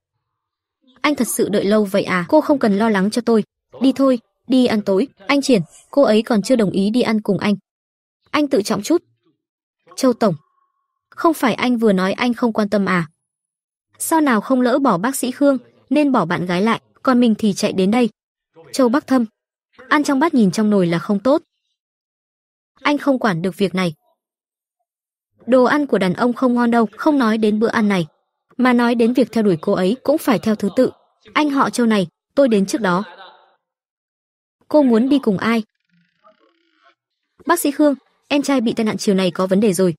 Anh thật sự đợi lâu vậy à? Cô không cần lo lắng cho tôi. Đi thôi, đi ăn tối. Anh Triển, cô ấy còn chưa đồng ý đi ăn cùng anh. Anh tự trọng chút. Châu Tổng, không phải anh vừa nói anh không quan tâm à? Sao nào không lỡ bỏ bác sĩ Khương, nên bỏ bạn gái lại, còn mình thì chạy đến đây. Châu Bắc Thâm, ăn trong bát nhìn trong nồi là không tốt. Anh không quản được việc này. Đồ ăn của đàn ông không ngon đâu, không nói đến bữa ăn này, mà nói đến việc theo đuổi cô ấy cũng phải theo thứ tự. Anh họ Châu này, tôi đến trước đó. Cô muốn đi cùng ai? Bác sĩ Khương, em trai bị tai nạn chiều này có vấn đề rồi.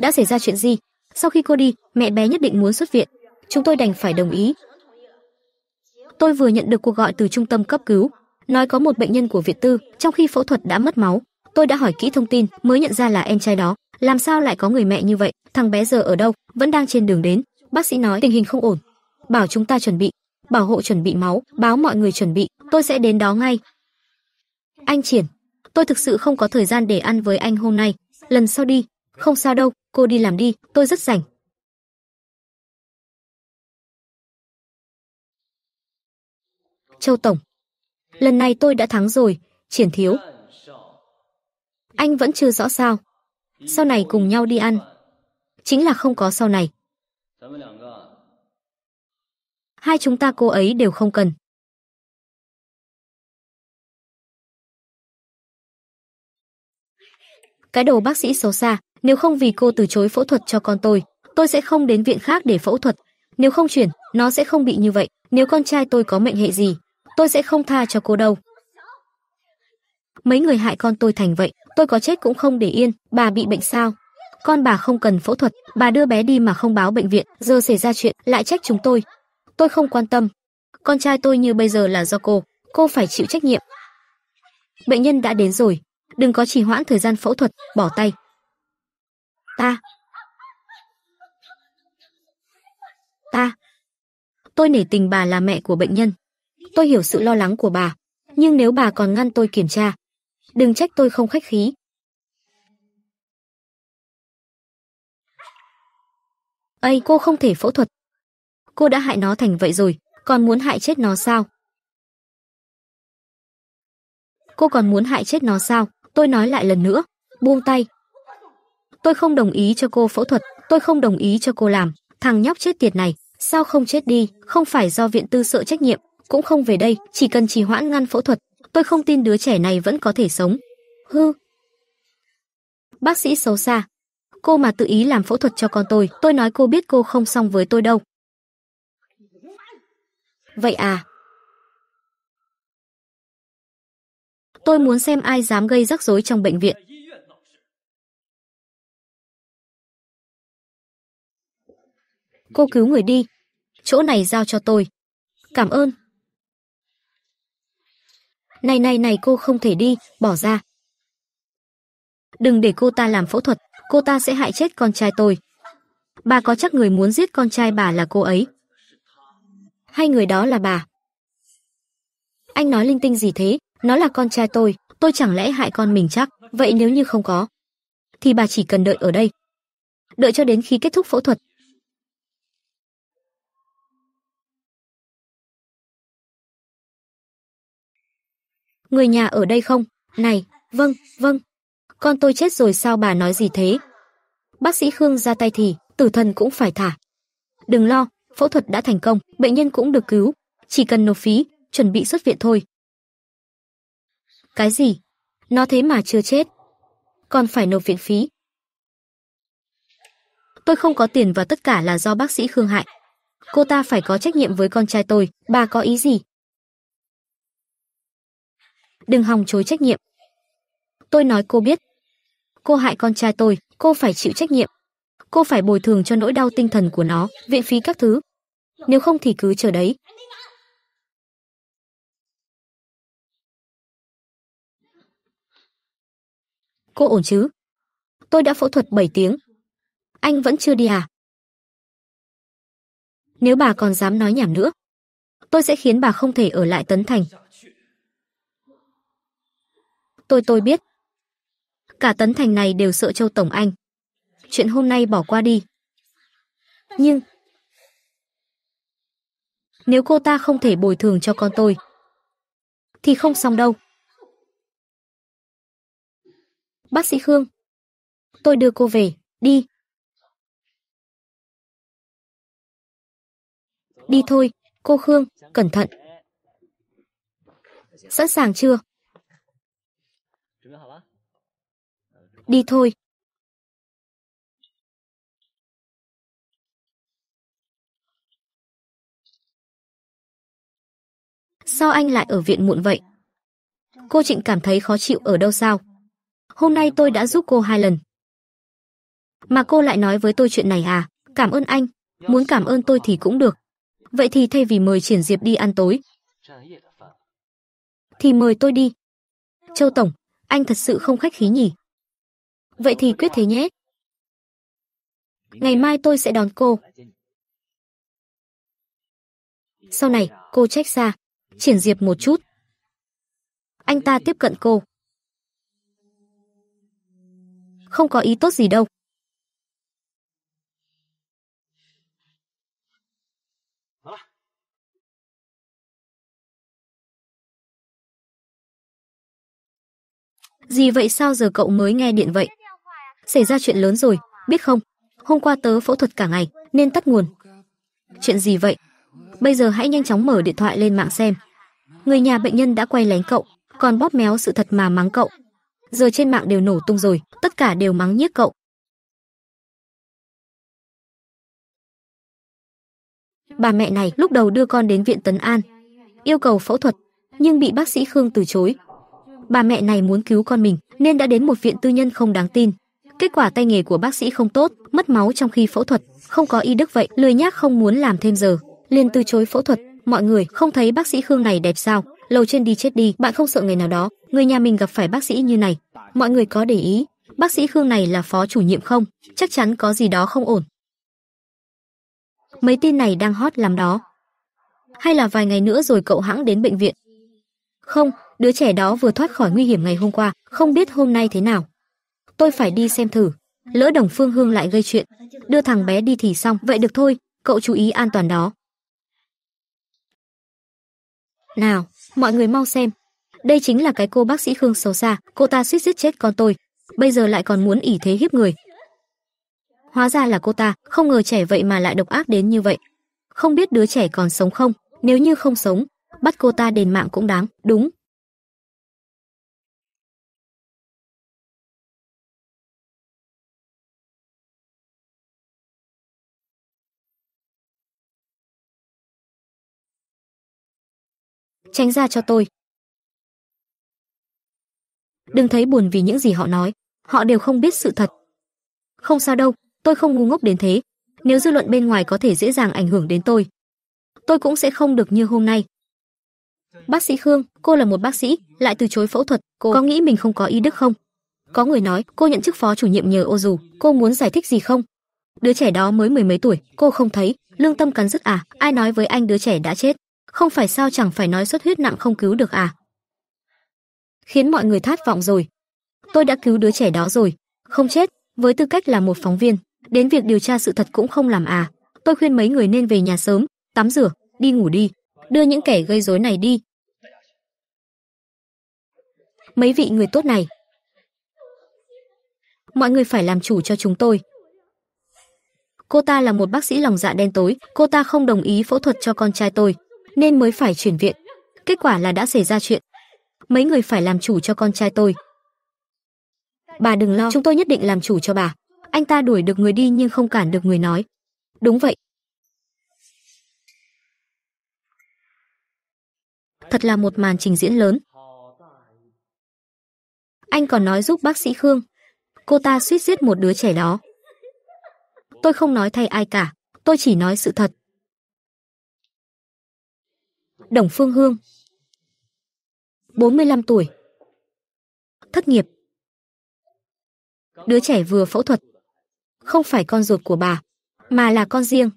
Đã xảy ra chuyện gì? Sau khi cô đi, mẹ bé nhất định muốn xuất viện. Chúng tôi đành phải đồng ý. Tôi vừa nhận được cuộc gọi từ trung tâm cấp cứu, nói có một bệnh nhân của viện Tư trong khi phẫu thuật đã mất máu. Tôi đã hỏi kỹ thông tin, mới nhận ra là em trai đó. Làm sao lại có người mẹ như vậy? Thằng bé giờ ở đâu? Vẫn đang trên đường đến. Bác sĩ nói tình hình không ổn, bảo chúng ta chuẩn bị, bảo hộ chuẩn bị máu, báo mọi người chuẩn bị, tôi sẽ đến đó ngay. Anh Triển, tôi thực sự không có thời gian để ăn với anh hôm nay, lần sau đi, không sao đâu, cô đi làm đi, tôi rất rảnh. Châu Tổng, lần này tôi đã thắng rồi, triển thiếu. Anh vẫn chưa rõ sao. Sau này cùng nhau đi ăn. Chính là không có sau này. Hai chúng ta cô ấy đều không cần. Cái đồ bác sĩ xấu xa, nếu không vì cô từ chối phẫu thuật cho con tôi, tôi sẽ không đến viện khác để phẫu thuật. Nếu không chuyển, nó sẽ không bị như vậy. Nếu con trai tôi có mệnh hệ gì, tôi sẽ không tha cho cô đâu. Mấy người hại con tôi thành vậy, tôi có chết cũng không để yên. Bà bị bệnh sao? Con bà không cần phẫu thuật, bà đưa bé đi mà không báo bệnh viện, giờ xảy ra chuyện, lại trách chúng tôi. Tôi không quan tâm. Con trai tôi như bây giờ là do cô, cô phải chịu trách nhiệm. Bệnh nhân đã đến rồi, đừng có trì hoãn thời gian phẫu thuật, bỏ tay, Ta. Ta. Tôi nể tình bà là mẹ của bệnh nhân. Tôi hiểu sự lo lắng của bà. Nhưng nếu bà còn ngăn tôi kiểm tra, đừng trách tôi không khách khí. Ây cô không thể phẫu thuật. Cô đã hại nó thành vậy rồi, còn muốn hại chết nó sao? Cô còn muốn hại chết nó sao? Tôi nói lại lần nữa, buông tay, Tôi không đồng ý cho cô phẫu thuật, tôi không đồng ý cho cô làm. Thằng nhóc chết tiệt này, sao không chết đi, không phải do viện tư sợ trách nhiệm, cũng không về đây, chỉ cần trì hoãn ngăn phẫu thuật. Tôi không tin đứa trẻ này vẫn có thể sống. Hư. Bác sĩ xấu xa. Cô mà tự ý làm phẫu thuật cho con tôi, tôi nói cô biết cô không xong với tôi đâu. Vậy à? Tôi muốn xem ai dám gây rắc rối trong bệnh viện. Cô cứu người đi. Chỗ này giao cho tôi. Cảm ơn. Này này này cô không thể đi, bỏ ra. Đừng để cô ta làm phẫu thuật, cô ta sẽ hại chết con trai tôi. Bà có chắc người muốn giết con trai bà là cô ấy? Hay người đó là bà? Anh nói linh tinh gì thế, nó là con trai tôi, tôi chẳng lẽ hại con mình chắc, vậy nếu như không có, thì bà chỉ cần đợi ở đây. Đợi cho đến khi kết thúc phẫu thuật, người nhà ở đây không? Này, vâng, vâng. Con tôi chết rồi sao bà nói gì thế? Bác sĩ Khương ra tay thì, tử thần cũng phải thả. Đừng lo, phẫu thuật đã thành công, bệnh nhân cũng được cứu. Chỉ cần nộp phí, chuẩn bị xuất viện thôi. Cái gì? Nó thế mà chưa chết. Còn phải nộp viện phí. Tôi không có tiền và tất cả là do bác sĩ Khương hại. Cô ta phải có trách nhiệm với con trai tôi, bà có ý gì? đừng hòng chối trách nhiệm. Tôi nói cô biết. Cô hại con trai tôi, cô phải chịu trách nhiệm. Cô phải bồi thường cho nỗi đau tinh thần của nó, viện phí các thứ. Nếu không thì cứ chờ đấy. Cô ổn chứ? Tôi đã phẫu thuật 7 tiếng. Anh vẫn chưa đi à? Nếu bà còn dám nói nhảm nữa, tôi sẽ khiến bà không thể ở lại Tấn Thành. Tôi tôi biết. Cả tấn thành này đều sợ Châu Tổng Anh. Chuyện hôm nay bỏ qua đi. Nhưng... Nếu cô ta không thể bồi thường cho con tôi, thì không xong đâu. Bác sĩ Khương, tôi đưa cô về, đi. Đi thôi, cô Khương, cẩn thận. Sẵn sàng chưa? đi thôi. Sao anh lại ở viện muộn vậy? Cô Trịnh cảm thấy khó chịu ở đâu sao? Hôm nay tôi đã giúp cô hai lần. Mà cô lại nói với tôi chuyện này à? Cảm ơn anh. Muốn cảm ơn tôi thì cũng được. Vậy thì thay vì mời Triển Diệp đi ăn tối, thì mời tôi đi. Châu Tổng, anh thật sự không khách khí nhỉ? Vậy thì quyết thế nhé. Ngày mai tôi sẽ đón cô. Sau này, cô trách xa, triển diệp một chút. Anh ta tiếp cận cô. Không có ý tốt gì đâu. Gì vậy sao giờ cậu mới nghe điện vậy? xảy ra chuyện lớn rồi, biết không? Hôm qua tớ phẫu thuật cả ngày nên tắt nguồn. Chuyện gì vậy? Bây giờ hãy nhanh chóng mở điện thoại lên mạng xem. Người nhà bệnh nhân đã quay lén cậu, còn bóp méo sự thật mà mắng cậu. Giờ trên mạng đều nổ tung rồi, tất cả đều mắng nhiếc cậu. Bà mẹ này lúc đầu đưa con đến viện Tấn An, yêu cầu phẫu thuật, nhưng bị bác sĩ Khương từ chối. Bà mẹ này muốn cứu con mình nên đã đến một viện tư nhân không đáng tin. Kết quả tay nghề của bác sĩ không tốt, mất máu trong khi phẫu thuật, không có y đức vậy, lười nhác không muốn làm thêm giờ, liền từ chối phẫu thuật. Mọi người không thấy bác sĩ Khương này đẹp sao? Lầu trên đi chết đi, bạn không sợ ngày nào đó, người nhà mình gặp phải bác sĩ như này. Mọi người có để ý, bác sĩ Khương này là phó chủ nhiệm không? Chắc chắn có gì đó không ổn. Mấy tin này đang hot làm đó. Hay là vài ngày nữa rồi cậu hãng đến bệnh viện? Không, đứa trẻ đó vừa thoát khỏi nguy hiểm ngày hôm qua, không biết hôm nay thế nào tôi phải đi xem thử. Lỡ đồng phương hương lại gây chuyện, đưa thằng bé đi thì xong, vậy được thôi, cậu chú ý an toàn đó. Nào, mọi người mau xem. Đây chính là cái cô bác sĩ Khương xấu xa, cô ta suýt giết chết con tôi, bây giờ lại còn muốn ỉ thế hiếp người. Hóa ra là cô ta, không ngờ trẻ vậy mà lại độc ác đến như vậy. Không biết đứa trẻ còn sống không, nếu như không sống, bắt cô ta đền mạng cũng đáng, đúng, tránh ra cho tôi. Đừng thấy buồn vì những gì họ nói, họ đều không biết sự thật. Không sao đâu, tôi không ngu ngốc đến thế. Nếu dư luận bên ngoài có thể dễ dàng ảnh hưởng đến tôi, tôi cũng sẽ không được như hôm nay. Bác sĩ Khương, cô là một bác sĩ, lại từ chối phẫu thuật, cô có nghĩ mình không có ý đức không? Có người nói, cô nhận chức phó chủ nhiệm nhờ ô dù, cô muốn giải thích gì không? Đứa trẻ đó mới mười mấy tuổi, cô không thấy, lương tâm cắn rứt à, ai nói với anh đứa trẻ đã chết? Không phải sao chẳng phải nói xuất huyết nặng không cứu được à? Khiến mọi người thất vọng rồi. Tôi đã cứu đứa trẻ đó rồi, không chết, với tư cách là một phóng viên, đến việc điều tra sự thật cũng không làm à. Tôi khuyên mấy người nên về nhà sớm, tắm rửa, đi ngủ đi, đưa những kẻ gây rối này đi. Mấy vị người tốt này, mọi người phải làm chủ cho chúng tôi. Cô ta là một bác sĩ lòng dạ đen tối, cô ta không đồng ý phẫu thuật cho con trai tôi nên mới phải chuyển viện. Kết quả là đã xảy ra chuyện. Mấy người phải làm chủ cho con trai tôi. Bà đừng lo, chúng tôi nhất định làm chủ cho bà. Anh ta đuổi được người đi nhưng không cản được người nói. Đúng vậy. Thật là một màn trình diễn lớn. Anh còn nói giúp bác sĩ Khương. Cô ta suýt giết một đứa trẻ đó. Tôi không nói thay ai cả, tôi chỉ nói sự thật. Đồng Phương Hương 45 tuổi Thất nghiệp Đứa trẻ vừa phẫu thuật Không phải con ruột của bà Mà là con riêng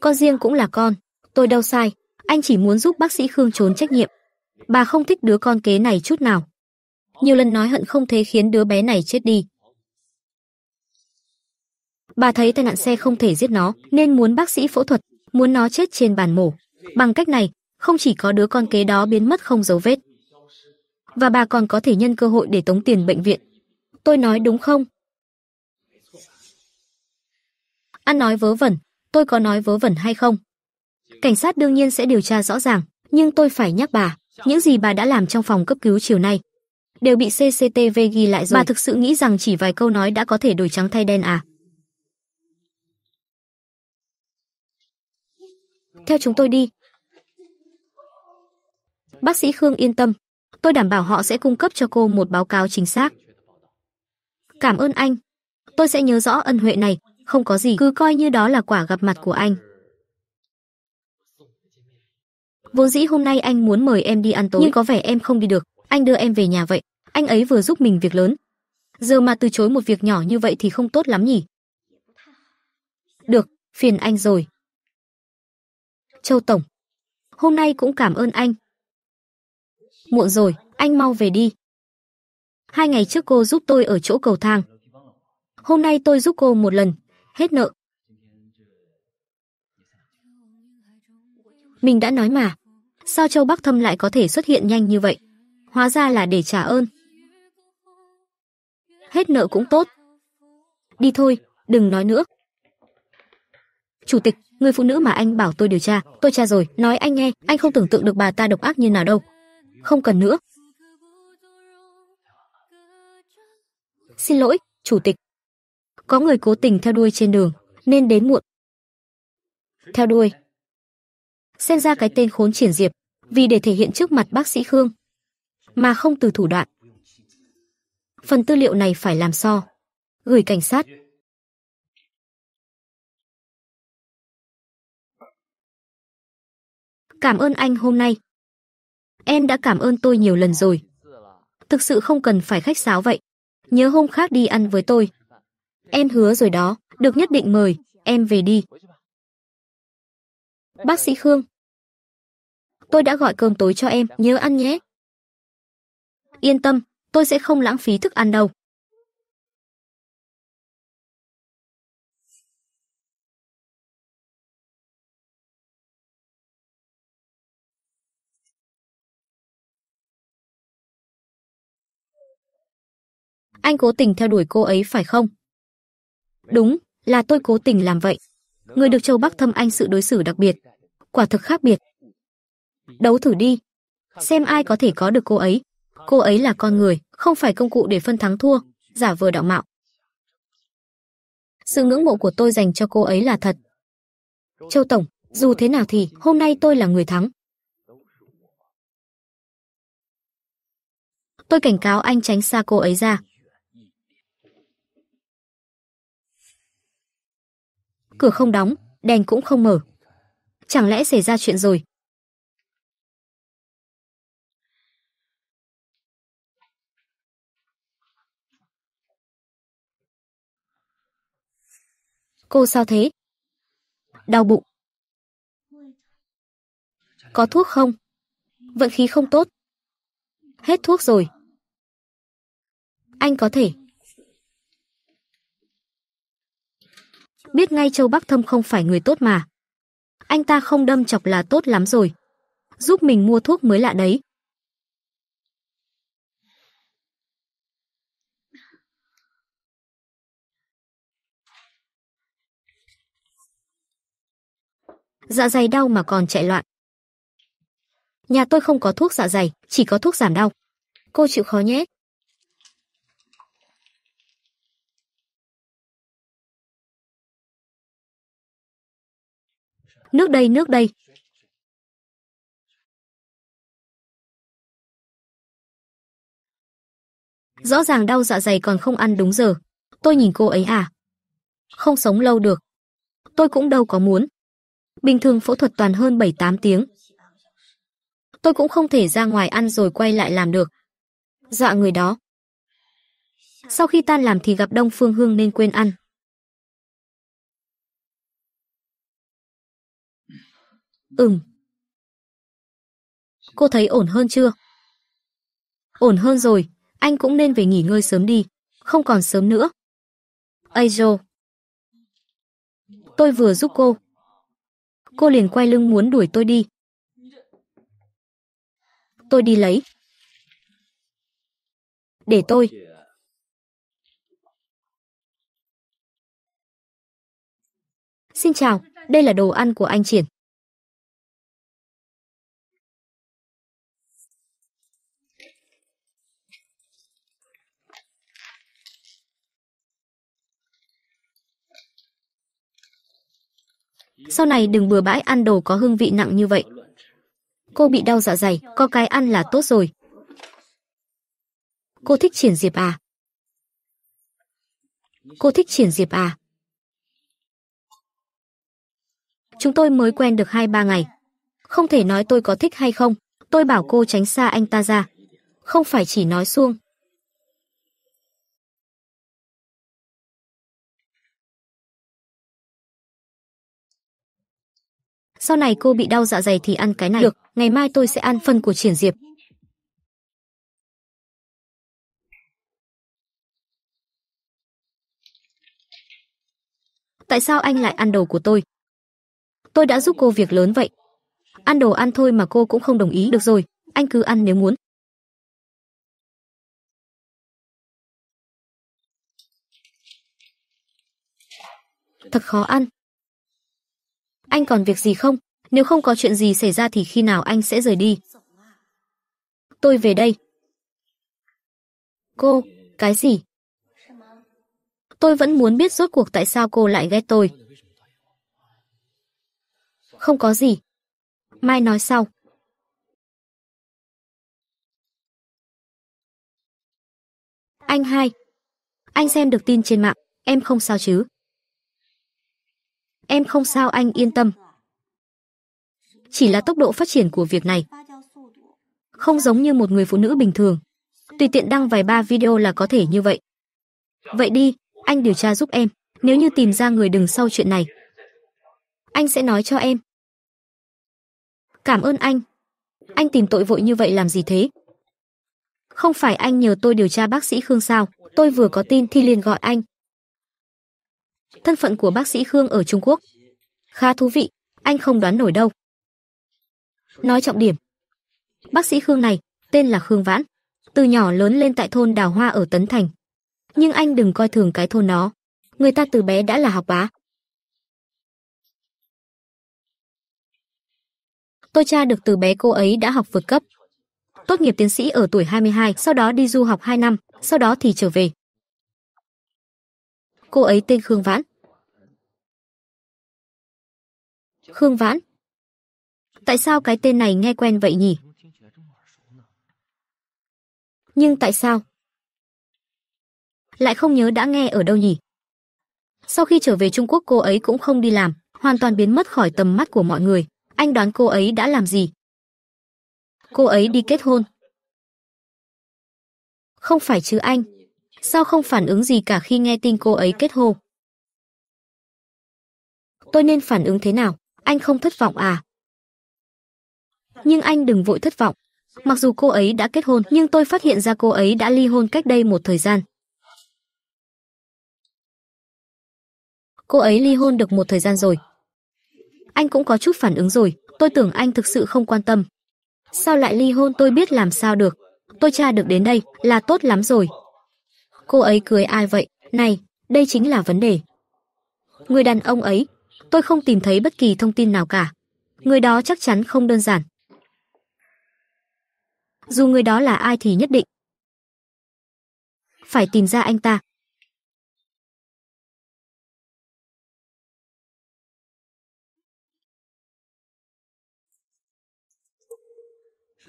Con riêng cũng là con Tôi đâu sai Anh chỉ muốn giúp bác sĩ Khương trốn trách nhiệm Bà không thích đứa con kế này chút nào Nhiều lần nói hận không thế khiến đứa bé này chết đi Bà thấy tai nạn xe không thể giết nó Nên muốn bác sĩ phẫu thuật Muốn nó chết trên bàn mổ Bằng cách này, không chỉ có đứa con kế đó biến mất không dấu vết, và bà còn có thể nhân cơ hội để tống tiền bệnh viện. Tôi nói đúng không? Ăn nói vớ vẩn, tôi có nói vớ vẩn hay không? Cảnh sát đương nhiên sẽ điều tra rõ ràng, nhưng tôi phải nhắc bà, những gì bà đã làm trong phòng cấp cứu chiều nay đều bị CCTV ghi lại rồi. Bà thực sự nghĩ rằng chỉ vài câu nói đã có thể đổi trắng thay đen à? Theo chúng tôi đi, Bác sĩ Khương yên tâm, tôi đảm bảo họ sẽ cung cấp cho cô một báo cáo chính xác. Cảm ơn anh. Tôi sẽ nhớ rõ ân huệ này, không có gì cứ coi như đó là quả gặp mặt của anh. Vốn dĩ hôm nay anh muốn mời em đi ăn tối nhưng có vẻ em không đi được, anh đưa em về nhà vậy. Anh ấy vừa giúp mình việc lớn. Giờ mà từ chối một việc nhỏ như vậy thì không tốt lắm nhỉ. Được, phiền anh rồi. Châu Tổng, hôm nay cũng cảm ơn anh, Muộn rồi, anh mau về đi. Hai ngày trước cô giúp tôi ở chỗ cầu thang. Hôm nay tôi giúp cô một lần, hết nợ. Mình đã nói mà, sao Châu Bắc Thâm lại có thể xuất hiện nhanh như vậy? Hóa ra là để trả ơn. Hết nợ cũng tốt. Đi thôi, đừng nói nữa. Chủ tịch, người phụ nữ mà anh bảo tôi điều tra, tôi tra rồi, nói anh nghe, anh không tưởng tượng được bà ta độc ác như nào đâu không cần nữa. Xin lỗi, chủ tịch. Có người cố tình theo đuôi trên đường, nên đến muộn. Theo đuôi. Xem ra cái tên khốn triển diệp, vì để thể hiện trước mặt bác sĩ Khương, mà không từ thủ đoạn. Phần tư liệu này phải làm so, gửi cảnh sát. Cảm ơn anh hôm nay. Em đã cảm ơn tôi nhiều lần rồi. Thực sự không cần phải khách sáo vậy. Nhớ hôm khác đi ăn với tôi. Em hứa rồi đó, được nhất định mời, em về đi. Bác sĩ Khương. Tôi đã gọi cơm tối cho em, nhớ ăn nhé. Yên tâm, tôi sẽ không lãng phí thức ăn đâu. Anh cố tình theo đuổi cô ấy phải không? Đúng, là tôi cố tình làm vậy. Người được châu Bắc thâm anh sự đối xử đặc biệt. Quả thực khác biệt. Đấu thử đi. Xem ai có thể có được cô ấy. Cô ấy là con người, không phải công cụ để phân thắng thua, giả vờ đạo mạo. Sự ngưỡng mộ của tôi dành cho cô ấy là thật. Châu Tổng, dù thế nào thì hôm nay tôi là người thắng. Tôi cảnh cáo anh tránh xa cô ấy ra, Cửa không đóng, đèn cũng không mở. Chẳng lẽ xảy ra chuyện rồi? Cô sao thế? Đau bụng. Có thuốc không? Vận khí không tốt. Hết thuốc rồi. Anh có thể biết ngay Châu Bắc Thâm không phải người tốt mà. Anh ta không đâm chọc là tốt lắm rồi. Giúp mình mua thuốc mới lạ đấy. Dạ dày đau mà còn chạy loạn. Nhà tôi không có thuốc dạ dày, chỉ có thuốc giảm đau. Cô chịu khó nhé. Nước đây, nước đây. Rõ ràng đau dạ dày còn không ăn đúng giờ. Tôi nhìn cô ấy à? Không sống lâu được. Tôi cũng đâu có muốn. Bình thường phẫu thuật toàn hơn bảy tám tiếng. Tôi cũng không thể ra ngoài ăn rồi quay lại làm được. Dọa dạ người đó. Sau khi tan làm thì gặp Đông Phương Hương nên quên ăn. Ừm. Cô thấy ổn hơn chưa? Ổn hơn rồi, anh cũng nên về nghỉ ngơi sớm đi, không còn sớm nữa. Ajo. Tôi vừa giúp cô. Cô liền quay lưng muốn đuổi tôi đi. Tôi đi lấy. Để tôi. Xin chào, đây là đồ ăn của anh Triển. sau này đừng bừa bãi ăn đồ có hương vị nặng như vậy. Cô bị đau dạ dày, có cái ăn là tốt rồi. Cô thích triển diệp à? Cô thích triển diệp à? Chúng tôi mới quen được 2-3 ngày. Không thể nói tôi có thích hay không, tôi bảo cô tránh xa anh ta ra. Không phải chỉ nói xuông, sau này cô bị đau dạ dày thì ăn cái này được, ngày mai tôi sẽ ăn phần của Triển Diệp. Tại sao anh lại ăn đồ của tôi? Tôi đã giúp cô việc lớn vậy. Ăn đồ ăn thôi mà cô cũng không đồng ý được rồi, anh cứ ăn nếu muốn. Thật khó ăn. Anh còn việc gì không? Nếu không có chuyện gì xảy ra thì khi nào anh sẽ rời đi? Tôi về đây. Cô, cái gì? Tôi vẫn muốn biết rốt cuộc tại sao cô lại ghét tôi. Không có gì. Mai nói sau. Anh hai, anh xem được tin trên mạng, em không sao chứ? Em không sao anh yên tâm. Chỉ là tốc độ phát triển của việc này. Không giống như một người phụ nữ bình thường. Tùy tiện đăng vài ba video là có thể như vậy. Vậy đi, anh điều tra giúp em. Nếu như tìm ra người đằng sau chuyện này, anh sẽ nói cho em. Cảm ơn anh. Anh tìm tội vội như vậy làm gì thế? Không phải anh nhờ tôi điều tra bác sĩ Khương sao? Tôi vừa có tin thì liền gọi anh, Thân phận của bác sĩ Khương ở Trung Quốc khá thú vị, anh không đoán nổi đâu. Nói trọng điểm. Bác sĩ Khương này tên là Khương Vãn, từ nhỏ lớn lên tại thôn Đào Hoa ở Tấn Thành. Nhưng anh đừng coi thường cái thôn nó, người ta từ bé đã là học bá. Tôi cha được từ bé cô ấy đã học vượt cấp. Tốt nghiệp tiến sĩ ở tuổi 22, sau đó đi du học 2 năm, sau đó thì trở về. Cô ấy tên Khương Vãn. Khương Vãn? Tại sao cái tên này nghe quen vậy nhỉ? Nhưng tại sao? Lại không nhớ đã nghe ở đâu nhỉ? Sau khi trở về Trung Quốc cô ấy cũng không đi làm, hoàn toàn biến mất khỏi tầm mắt của mọi người. Anh đoán cô ấy đã làm gì? Cô ấy đi kết hôn. Không phải chứ anh, Sao không phản ứng gì cả khi nghe tin cô ấy kết hôn? Tôi nên phản ứng thế nào? Anh không thất vọng à? Nhưng anh đừng vội thất vọng. Mặc dù cô ấy đã kết hôn, nhưng tôi phát hiện ra cô ấy đã ly hôn cách đây một thời gian. Cô ấy ly hôn được một thời gian rồi. Anh cũng có chút phản ứng rồi, tôi tưởng anh thực sự không quan tâm. Sao lại ly hôn tôi biết làm sao được. Tôi tra được đến đây là tốt lắm rồi cô ấy cưới ai vậy? Này, đây chính là vấn đề. Người đàn ông ấy, tôi không tìm thấy bất kỳ thông tin nào cả. Người đó chắc chắn không đơn giản. Dù người đó là ai thì nhất định phải tìm ra anh ta.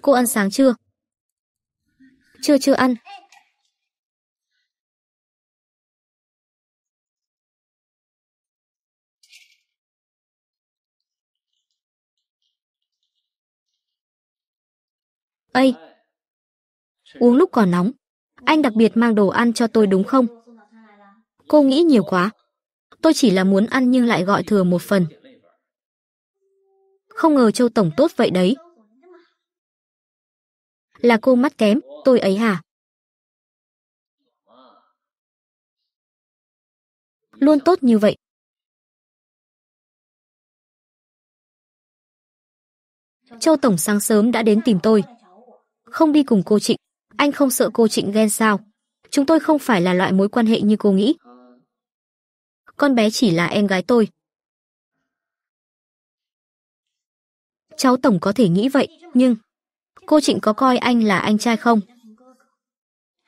Cô ăn sáng chưa? Chưa chưa ăn, Ây! Uống lúc còn nóng, anh đặc biệt mang đồ ăn cho tôi đúng không? Cô nghĩ nhiều quá. Tôi chỉ là muốn ăn nhưng lại gọi thừa một phần. Không ngờ Châu Tổng tốt vậy đấy. Là cô mắt kém, tôi ấy hả? Luôn tốt như vậy. Châu Tổng sáng sớm đã đến tìm tôi không đi cùng cô Trịnh, anh không sợ cô Trịnh ghen sao? Chúng tôi không phải là loại mối quan hệ như cô nghĩ. Con bé chỉ là em gái tôi. Cháu Tổng có thể nghĩ vậy, nhưng... Cô Trịnh có coi anh là anh trai không?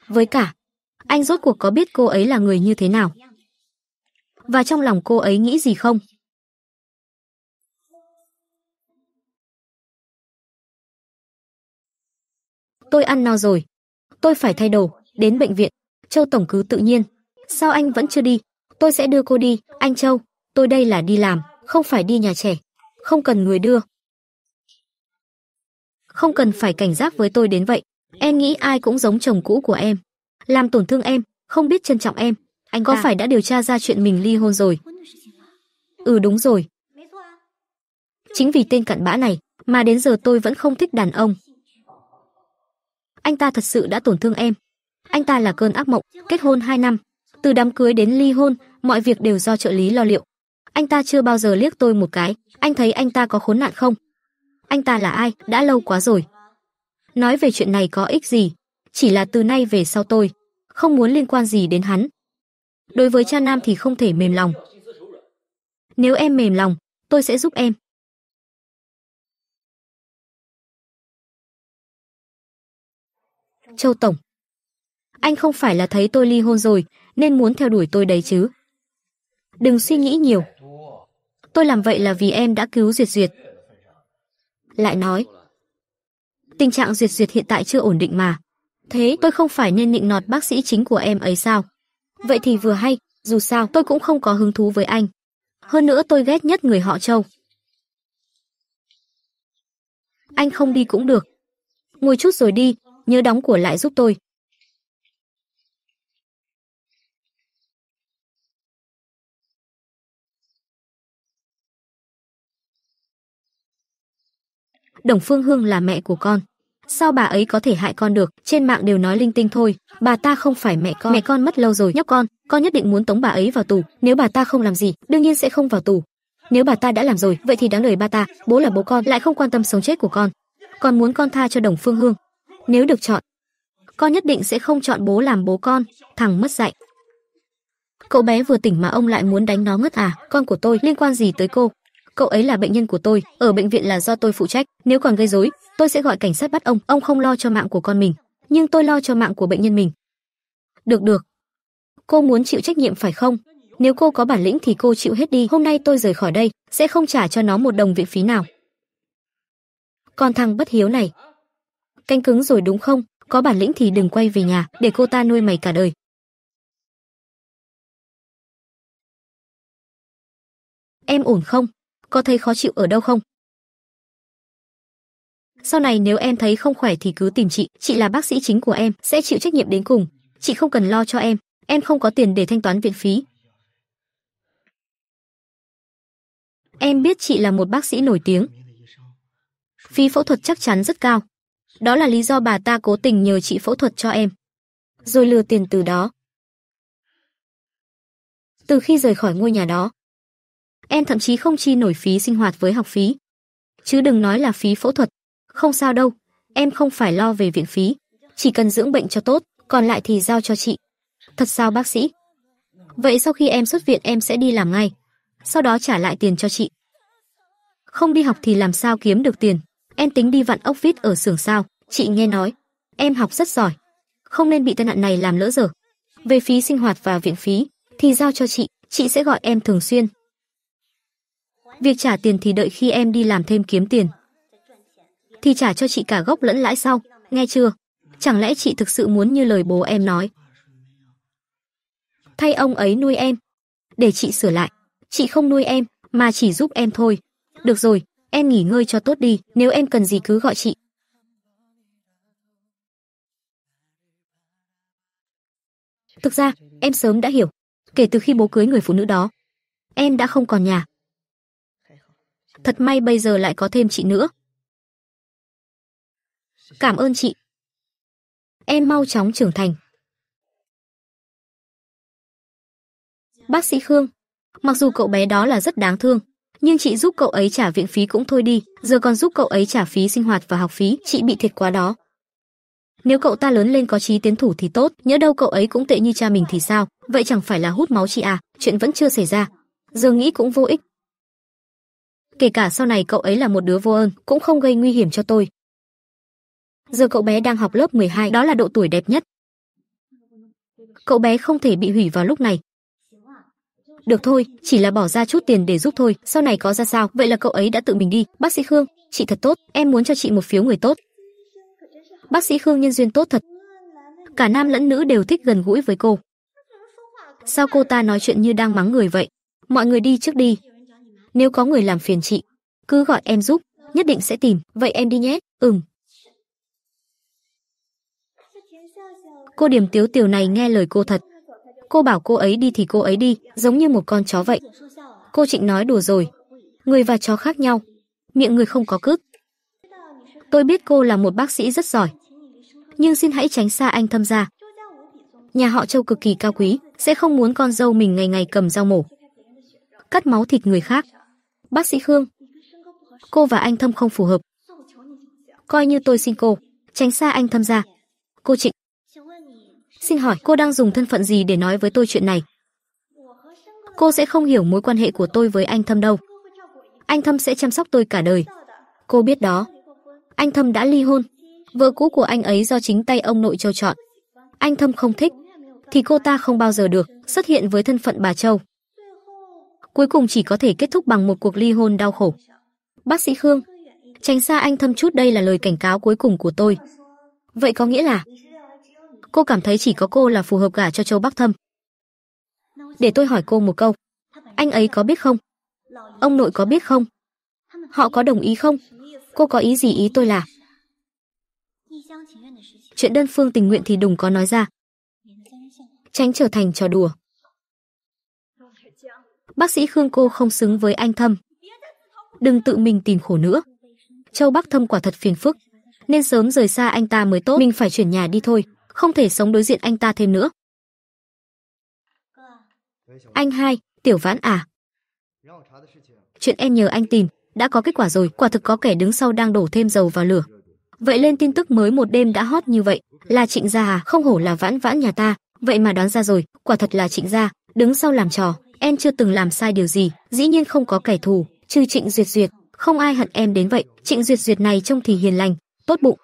Với cả, anh rốt cuộc có biết cô ấy là người như thế nào? Và trong lòng cô ấy nghĩ gì không? tôi ăn no rồi. Tôi phải thay đồ, đến bệnh viện. Châu Tổng cứ tự nhiên. Sao anh vẫn chưa đi? Tôi sẽ đưa cô đi, anh Châu. Tôi đây là đi làm, không phải đi nhà trẻ. Không cần người đưa. Không cần phải cảnh giác với tôi đến vậy. Em nghĩ ai cũng giống chồng cũ của em. Làm tổn thương em, không biết trân trọng em. Anh có à. phải đã điều tra ra chuyện mình ly hôn rồi? Ừ đúng rồi. Chính vì tên cặn bã này mà đến giờ tôi vẫn không thích đàn ông anh ta thật sự đã tổn thương em. Anh ta là cơn ác mộng, kết hôn 2 năm, từ đám cưới đến ly hôn, mọi việc đều do trợ lý lo liệu. Anh ta chưa bao giờ liếc tôi một cái, anh thấy anh ta có khốn nạn không? Anh ta là ai, đã lâu quá rồi. Nói về chuyện này có ích gì, chỉ là từ nay về sau tôi không muốn liên quan gì đến hắn. Đối với cha nam thì không thể mềm lòng. Nếu em mềm lòng, tôi sẽ giúp em. Châu Tổng. Anh không phải là thấy tôi ly hôn rồi, nên muốn theo đuổi tôi đấy chứ. Đừng suy nghĩ nhiều. Tôi làm vậy là vì em đã cứu Duyệt Duyệt. Lại nói. Tình trạng Duyệt Duyệt hiện tại chưa ổn định mà. Thế tôi không phải nên nịnh nọt bác sĩ chính của em ấy sao? Vậy thì vừa hay, dù sao tôi cũng không có hứng thú với anh. Hơn nữa tôi ghét nhất người họ Châu. Anh không đi cũng được. Ngồi chút rồi đi, nhớ đóng của lại giúp tôi. Đồng Phương Hương là mẹ của con. Sao bà ấy có thể hại con được? Trên mạng đều nói linh tinh thôi, bà ta không phải mẹ con. Mẹ con mất lâu rồi, nhóc con, con nhất định muốn tống bà ấy vào tù, nếu bà ta không làm gì, đương nhiên sẽ không vào tù. Nếu bà ta đã làm rồi, vậy thì đáng lời ba ta, bố là bố con, lại không quan tâm sống chết của con. Con muốn con tha cho Đồng Phương Hương, nếu được chọn, con nhất định sẽ không chọn bố làm bố con, thằng mất dạy. Cậu bé vừa tỉnh mà ông lại muốn đánh nó ngất à, con của tôi liên quan gì tới cô? Cậu ấy là bệnh nhân của tôi, ở bệnh viện là do tôi phụ trách, nếu còn gây rối, tôi sẽ gọi cảnh sát bắt ông, ông không lo cho mạng của con mình, nhưng tôi lo cho mạng của bệnh nhân mình. Được được. Cô muốn chịu trách nhiệm phải không? Nếu cô có bản lĩnh thì cô chịu hết đi, hôm nay tôi rời khỏi đây, sẽ không trả cho nó một đồng viện phí nào. Còn thằng bất hiếu này, canh cứng rồi đúng không? Có bản lĩnh thì đừng quay về nhà, để cô ta nuôi mày cả đời. Em ổn không? Có thấy khó chịu ở đâu không? Sau này nếu em thấy không khỏe thì cứ tìm chị, chị là bác sĩ chính của em, sẽ chịu trách nhiệm đến cùng. Chị không cần lo cho em, em không có tiền để thanh toán viện phí. Em biết chị là một bác sĩ nổi tiếng. Phí phẫu thuật chắc chắn rất cao, đó là lý do bà ta cố tình nhờ chị phẫu thuật cho em. Rồi lừa tiền từ đó. Từ khi rời khỏi ngôi nhà đó, em thậm chí không chi nổi phí sinh hoạt với học phí. Chứ đừng nói là phí phẫu thuật. Không sao đâu, em không phải lo về viện phí. Chỉ cần dưỡng bệnh cho tốt, còn lại thì giao cho chị. Thật sao bác sĩ? Vậy sau khi em xuất viện em sẽ đi làm ngay. Sau đó trả lại tiền cho chị. Không đi học thì làm sao kiếm được tiền? Em tính đi vặn ốc vít ở xưởng sao? Chị nghe nói, em học rất giỏi, không nên bị tai nạn này làm lỡ giờ. Về phí sinh hoạt và viện phí thì giao cho chị, chị sẽ gọi em thường xuyên. Việc trả tiền thì đợi khi em đi làm thêm kiếm tiền. Thì trả cho chị cả gốc lẫn lãi sau, nghe chưa? Chẳng lẽ chị thực sự muốn như lời bố em nói? Thay ông ấy nuôi em, để chị sửa lại. Chị không nuôi em, mà chỉ giúp em thôi. Được rồi, em nghỉ ngơi cho tốt đi, nếu em cần gì cứ gọi chị. Thực ra, em sớm đã hiểu, kể từ khi bố cưới người phụ nữ đó, em đã không còn nhà. Thật may bây giờ lại có thêm chị nữa. Cảm ơn chị. Em mau chóng trưởng thành. Bác sĩ Khương, mặc dù cậu bé đó là rất đáng thương, nhưng chị giúp cậu ấy trả viện phí cũng thôi đi, giờ còn giúp cậu ấy trả phí sinh hoạt và học phí, chị bị thiệt quá đó. Nếu cậu ta lớn lên có chí tiến thủ thì tốt, nhớ đâu cậu ấy cũng tệ như cha mình thì sao, vậy chẳng phải là hút máu chị à, chuyện vẫn chưa xảy ra. Giờ nghĩ cũng vô ích. Kể cả sau này cậu ấy là một đứa vô ơn, cũng không gây nguy hiểm cho tôi. Giờ cậu bé đang học lớp 12, đó là độ tuổi đẹp nhất. Cậu bé không thể bị hủy vào lúc này, được thôi, chỉ là bỏ ra chút tiền để giúp thôi, sau này có ra sao, vậy là cậu ấy đã tự mình đi. Bác sĩ Khương, chị thật tốt, em muốn cho chị một phiếu người tốt. Bác sĩ Khương nhân duyên tốt thật. Cả nam lẫn nữ đều thích gần gũi với cô. Sao cô ta nói chuyện như đang mắng người vậy? Mọi người đi trước đi. Nếu có người làm phiền chị, cứ gọi em giúp, nhất định sẽ tìm, vậy em đi nhé. Ừm. Cô điểm tiếu tiểu này nghe lời cô thật. Cô bảo cô ấy đi thì cô ấy đi, giống như một con chó vậy. Cô Trịnh nói đùa rồi. Người và chó khác nhau. Miệng người không có cước. Tôi biết cô là một bác sĩ rất giỏi. Nhưng xin hãy tránh xa anh thâm gia. Nhà họ Châu cực kỳ cao quý, sẽ không muốn con dâu mình ngày ngày cầm dao mổ. Cắt máu thịt người khác. Bác sĩ Khương, cô và anh thâm không phù hợp. Coi như tôi xin cô, tránh xa anh thâm gia. Cô Trịnh Xin hỏi cô đang dùng thân phận gì để nói với tôi chuyện này? Cô sẽ không hiểu mối quan hệ của tôi với anh Thâm đâu. Anh Thâm sẽ chăm sóc tôi cả đời. Cô biết đó. Anh Thâm đã ly hôn. Vợ cũ của anh ấy do chính tay ông nội châu chọn. Anh Thâm không thích. Thì cô ta không bao giờ được xuất hiện với thân phận bà Châu. Cuối cùng chỉ có thể kết thúc bằng một cuộc ly hôn đau khổ. Bác sĩ Khương, tránh xa anh Thâm chút đây là lời cảnh cáo cuối cùng của tôi. Vậy có nghĩa là cô cảm thấy chỉ có cô là phù hợp gả cho Châu Bắc Thâm. Để tôi hỏi cô một câu, anh ấy có biết không? Ông nội có biết không? Họ có đồng ý không? Cô có ý gì ý tôi là? Chuyện đơn phương tình nguyện thì đừng có nói ra. Tránh trở thành trò đùa. Bác sĩ Khương cô không xứng với anh Thâm. Đừng tự mình tìm khổ nữa. Châu Bắc Thâm quả thật phiền phức, nên sớm rời xa anh ta mới tốt, mình phải chuyển nhà đi thôi không thể sống đối diện anh ta thêm nữa. Anh hai, Tiểu Vãn à. Chuyện em nhờ anh tìm, đã có kết quả rồi, quả thực có kẻ đứng sau đang đổ thêm dầu vào lửa. Vậy lên tin tức mới một đêm đã hot như vậy, là Trịnh gia à, không hổ là Vãn Vãn nhà ta, vậy mà đoán ra rồi, quả thật là Trịnh gia, đứng sau làm trò, em chưa từng làm sai điều gì, dĩ nhiên không có kẻ thù, trừ Trịnh Duyệt Duyệt, không ai hận em đến vậy, Trịnh Duyệt Duyệt này trông thì hiền lành, tốt bụng,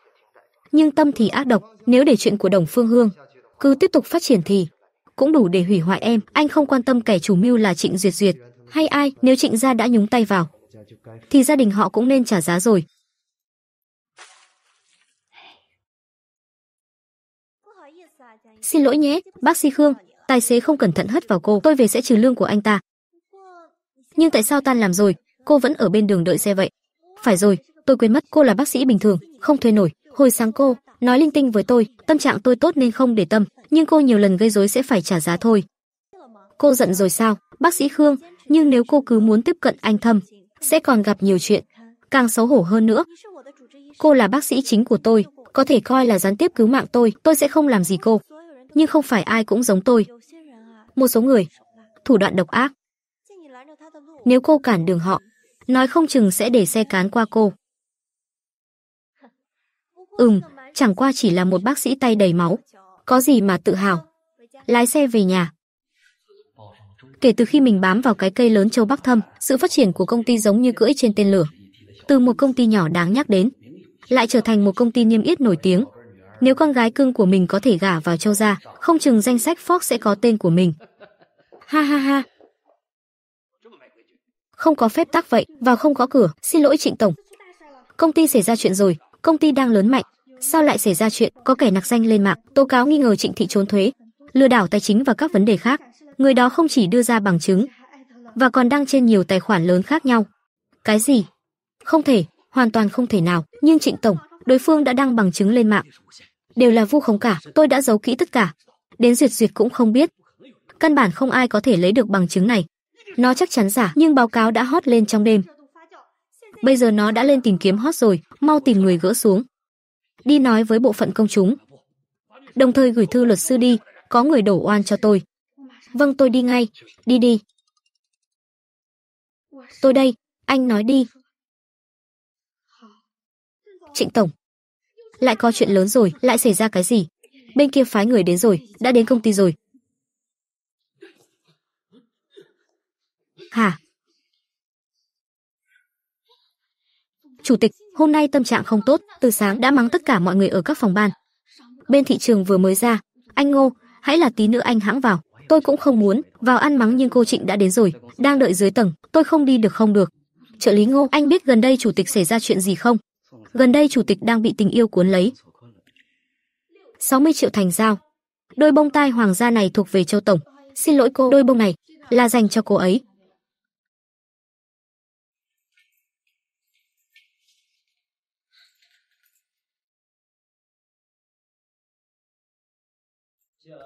nhưng tâm thì ác độc, nếu để chuyện của Đồng Phương Hương cứ tiếp tục phát triển thì cũng đủ để hủy hoại em. Anh không quan tâm kẻ chủ mưu là Trịnh Duyệt Duyệt hay ai, nếu Trịnh gia đã nhúng tay vào thì gia đình họ cũng nên trả giá rồi. Xin lỗi nhé, bác sĩ Khương, tài xế không cẩn thận hất vào cô, tôi về sẽ trừ lương của anh ta. Nhưng tại sao tan làm rồi, cô vẫn ở bên đường đợi xe vậy? Phải rồi, tôi quên mất cô là bác sĩ bình thường, không thuê nổi. Hồi sáng cô nói linh tinh với tôi, tâm trạng tôi tốt nên không để tâm, nhưng cô nhiều lần gây rối sẽ phải trả giá thôi. Cô giận rồi sao, bác sĩ Khương, nhưng nếu cô cứ muốn tiếp cận anh Thâm, sẽ còn gặp nhiều chuyện, càng xấu hổ hơn nữa. Cô là bác sĩ chính của tôi, có thể coi là gián tiếp cứu mạng tôi, tôi sẽ không làm gì cô. Nhưng không phải ai cũng giống tôi. Một số người, thủ đoạn độc ác. Nếu cô cản đường họ, nói không chừng sẽ để xe cán qua cô. Ừm, chẳng qua chỉ là một bác sĩ tay đầy máu. Có gì mà tự hào. Lái xe về nhà. Kể từ khi mình bám vào cái cây lớn châu Bắc Thâm, sự phát triển của công ty giống như cưỡi trên tên lửa. Từ một công ty nhỏ đáng nhắc đến, lại trở thành một công ty niêm yết nổi tiếng. Nếu con gái cưng của mình có thể gả vào châu gia, không chừng danh sách Fox sẽ có tên của mình. Ha ha ha. Không có phép tắc vậy, vào không có cửa, xin lỗi Trịnh Tổng. Công ty xảy ra chuyện rồi, công ty đang lớn mạnh, Sao lại xảy ra chuyện có kẻ nặc danh lên mạng tố cáo nghi ngờ Trịnh Thị trốn thuế, lừa đảo tài chính và các vấn đề khác? Người đó không chỉ đưa ra bằng chứng và còn đăng trên nhiều tài khoản lớn khác nhau. Cái gì? Không thể, hoàn toàn không thể nào, nhưng Trịnh tổng, đối phương đã đăng bằng chứng lên mạng. Đều là vu khống cả, tôi đã giấu kỹ tất cả, đến duyệt duyệt cũng không biết. Căn bản không ai có thể lấy được bằng chứng này. Nó chắc chắn giả, nhưng báo cáo đã hot lên trong đêm. Bây giờ nó đã lên tìm kiếm hot rồi, mau tìm người gỡ xuống đi nói với bộ phận công chúng. Đồng thời gửi thư luật sư đi, có người đổ oan cho tôi. Vâng tôi đi ngay, đi đi. Tôi đây, anh nói đi. Trịnh Tổng. Lại có chuyện lớn rồi, lại xảy ra cái gì? Bên kia phái người đến rồi, đã đến công ty rồi. Hả? Chủ tịch, Hôm nay tâm trạng không tốt, từ sáng đã mắng tất cả mọi người ở các phòng ban. Bên thị trường vừa mới ra, anh Ngô, hãy là tí nữa anh hãng vào. Tôi cũng không muốn vào ăn mắng nhưng cô Trịnh đã đến rồi, đang đợi dưới tầng, tôi không đi được không được. Trợ lý Ngô, anh biết gần đây chủ tịch xảy ra chuyện gì không? Gần đây chủ tịch đang bị tình yêu cuốn lấy. 60 triệu thành giao. Đôi bông tai hoàng gia này thuộc về Châu tổng, xin lỗi cô, đôi bông này là dành cho cô ấy.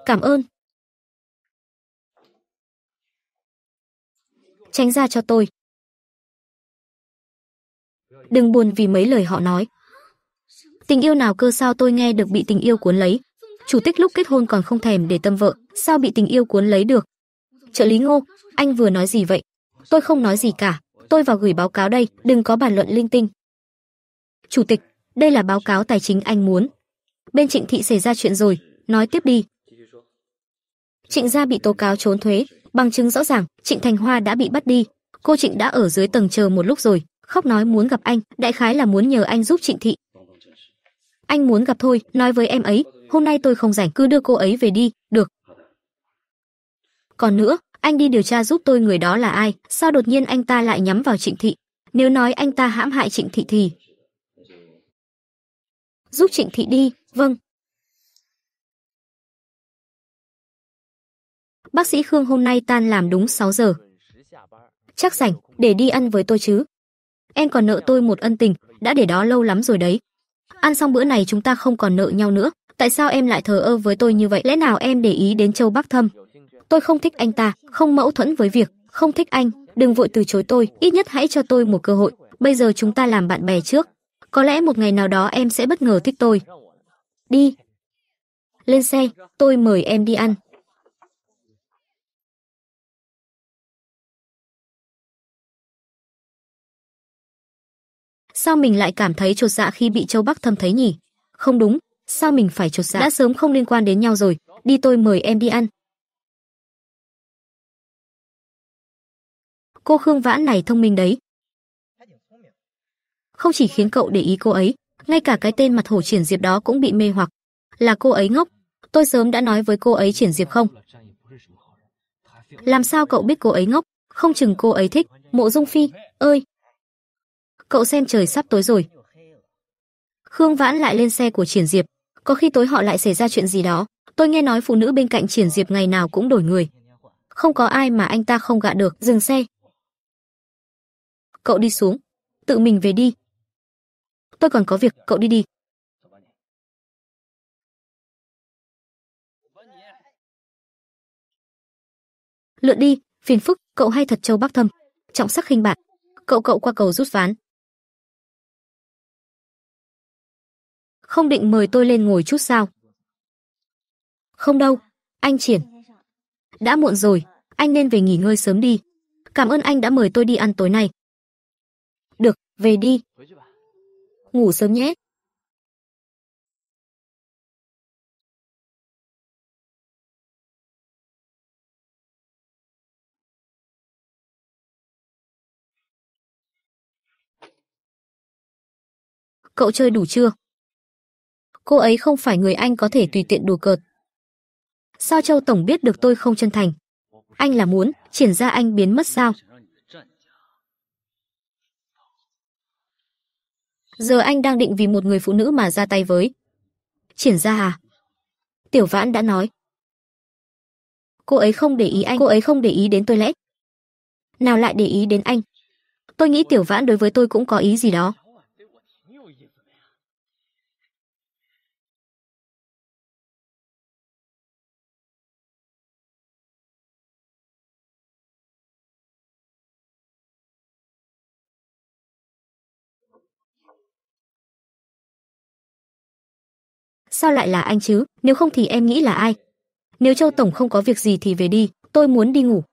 Cảm ơn. Tránh ra cho tôi. Đừng buồn vì mấy lời họ nói. Tình yêu nào cơ sao tôi nghe được bị tình yêu cuốn lấy. Chủ tịch lúc kết hôn còn không thèm để tâm vợ, sao bị tình yêu cuốn lấy được. Trợ lý ngô, anh vừa nói gì vậy? Tôi không nói gì cả, tôi vào gửi báo cáo đây, đừng có bàn luận linh tinh. Chủ tịch, đây là báo cáo tài chính anh muốn. Bên Trịnh Thị xảy ra chuyện rồi, nói tiếp đi. Trịnh gia bị tố cáo trốn thuế, bằng chứng rõ ràng, Trịnh Thành Hoa đã bị bắt đi. Cô Trịnh đã ở dưới tầng chờ một lúc rồi, khóc nói muốn gặp anh, đại khái là muốn nhờ anh giúp Trịnh thị. Anh muốn gặp thôi, nói với em ấy, hôm nay tôi không rảnh, cứ đưa cô ấy về đi, được. Còn nữa, anh đi điều tra giúp tôi người đó là ai, sao đột nhiên anh ta lại nhắm vào Trịnh thị? Nếu nói anh ta hãm hại Trịnh thị thì... Giúp Trịnh thị đi, vâng, bác sĩ Khương hôm nay tan làm đúng 6 giờ. Chắc rảnh, để đi ăn với tôi chứ. Em còn nợ tôi một ân tình, đã để đó lâu lắm rồi đấy. Ăn xong bữa này chúng ta không còn nợ nhau nữa, tại sao em lại thờ ơ với tôi như vậy? Lẽ nào em để ý đến Châu Bắc Thâm? Tôi không thích anh ta, không mâu thuẫn với việc, không thích anh, đừng vội từ chối tôi, ít nhất hãy cho tôi một cơ hội, bây giờ chúng ta làm bạn bè trước. Có lẽ một ngày nào đó em sẽ bất ngờ thích tôi. Đi. Lên xe, tôi mời em đi ăn. Sao mình lại cảm thấy chột dạ khi bị Châu Bắc Thâm thấy nhỉ? Không đúng, sao mình phải chột dạ? Đã sớm không liên quan đến nhau rồi, đi tôi mời em đi ăn. Cô Khương Vãn này thông minh đấy. Không chỉ khiến cậu để ý cô ấy, ngay cả cái tên mặt hổ triển diệp đó cũng bị mê hoặc. Là cô ấy ngốc, tôi sớm đã nói với cô ấy triển diệp không? Làm sao cậu biết cô ấy ngốc? Không chừng cô ấy thích, mộ dung phi, ơi, cậu xem trời sắp tối rồi. Khương Vãn lại lên xe của Triển Diệp, có khi tối họ lại xảy ra chuyện gì đó, tôi nghe nói phụ nữ bên cạnh Triển Diệp ngày nào cũng đổi người. Không có ai mà anh ta không gạ được, dừng xe. Cậu đi xuống, tự mình về đi. Tôi còn có việc, cậu đi đi. Lượn đi, phiền phức, cậu hay thật châu bác thâm, trọng sắc khinh bạn. Cậu cậu qua cầu rút ván, không định mời tôi lên ngồi chút sao? Không đâu, anh Triển. Đã muộn rồi, anh nên về nghỉ ngơi sớm đi. Cảm ơn anh đã mời tôi đi ăn tối nay. Được, về đi. Ngủ sớm nhé. Cậu chơi đủ chưa? cô ấy không phải người anh có thể tùy tiện đùa cợt. Sao Châu Tổng biết được tôi không chân thành? Anh là muốn triển ra anh biến mất sao? Giờ anh đang định vì một người phụ nữ mà ra tay với. Triển ra à? Tiểu Vãn đã nói. Cô ấy không để ý anh, cô ấy không để ý đến tôi lẽ. Nào lại để ý đến anh. Tôi nghĩ Tiểu Vãn đối với tôi cũng có ý gì đó. sao lại là anh chứ, nếu không thì em nghĩ là ai? Nếu Châu tổng không có việc gì thì về đi, tôi muốn đi ngủ.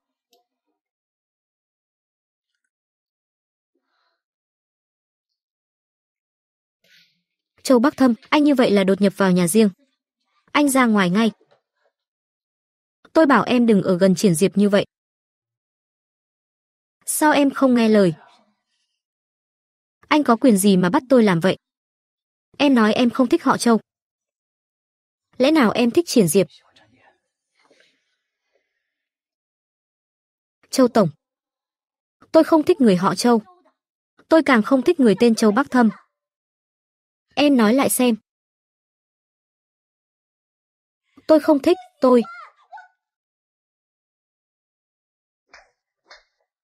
Châu Bắc Thâm, anh như vậy là đột nhập vào nhà riêng. Anh ra ngoài ngay. Tôi bảo em đừng ở gần Triển Diệp như vậy. Sao em không nghe lời? Anh có quyền gì mà bắt tôi làm vậy? Em nói em không thích họ Châu, Lẽ nào em thích Triển Diệp? Châu Tổng Tôi không thích người họ Châu. Tôi càng không thích người tên Châu Bắc Thâm. Em nói lại xem. Tôi không thích, tôi.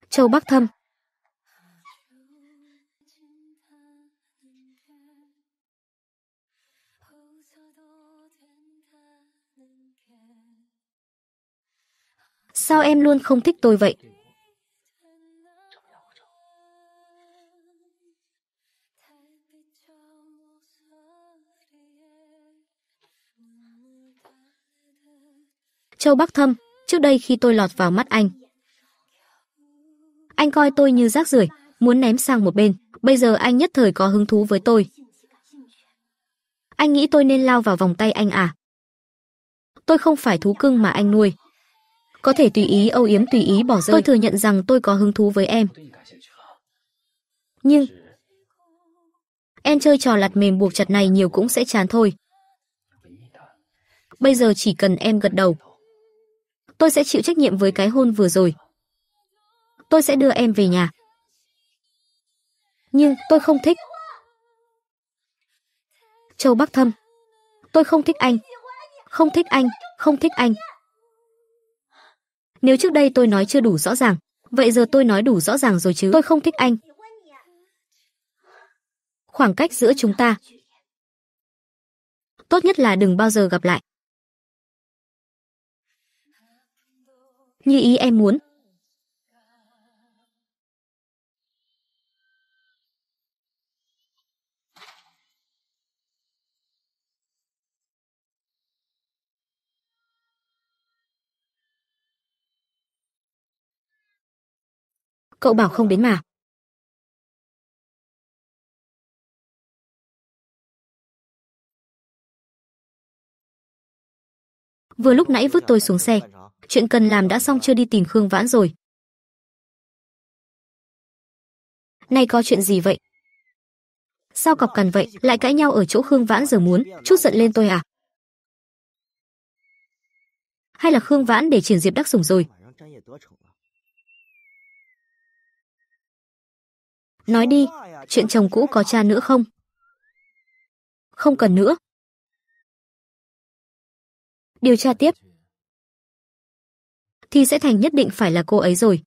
Châu Bắc Thâm Sao em luôn không thích tôi vậy? Châu Bắc Thâm, trước đây khi tôi lọt vào mắt anh. Anh coi tôi như rác rưởi, muốn ném sang một bên. Bây giờ anh nhất thời có hứng thú với tôi. Anh nghĩ tôi nên lao vào vòng tay anh à? Tôi không phải thú cưng mà anh nuôi có thể tùy ý âu yếm tùy ý bỏ rơi. Tôi thừa nhận rằng tôi có hứng thú với em. Nhưng em chơi trò lặt mềm buộc chặt này nhiều cũng sẽ chán thôi. Bây giờ chỉ cần em gật đầu. Tôi sẽ chịu trách nhiệm với cái hôn vừa rồi. Tôi sẽ đưa em về nhà. Nhưng tôi không thích. Châu Bắc Thâm. Tôi không thích anh. Không thích anh, không thích anh. Nếu trước đây tôi nói chưa đủ rõ ràng, vậy giờ tôi nói đủ rõ ràng rồi chứ. Tôi không thích anh. Khoảng cách giữa chúng ta. Tốt nhất là đừng bao giờ gặp lại. Như ý em muốn, cậu bảo không đến mà. Vừa lúc nãy vứt tôi xuống xe, chuyện cần làm đã xong chưa đi tìm Khương Vãn rồi. Nay có chuyện gì vậy? Sao cọc cằn vậy, lại cãi nhau ở chỗ Khương Vãn giờ muốn, chút giận lên tôi à? Hay là Khương Vãn để triển diệp đắc sủng rồi? Nói đi, chuyện chồng cũ có cha nữa không? Không cần nữa. Điều tra tiếp. Thì sẽ thành nhất định phải là cô ấy rồi.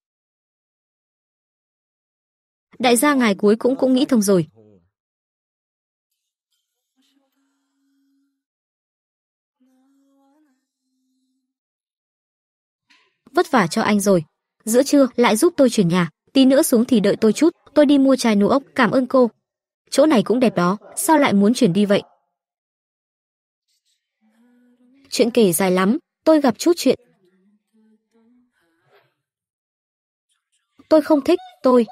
Đại gia ngài cuối cũng cũng nghĩ thông rồi. Vất vả cho anh rồi. Giữa trưa lại giúp tôi chuyển nhà, tí nữa xuống thì đợi tôi chút, tôi đi mua chai nụ ốc, cảm ơn cô. Chỗ này cũng đẹp đó, sao lại muốn chuyển đi vậy? Chuyện kể dài lắm, tôi gặp chút chuyện. Tôi không thích, tôi.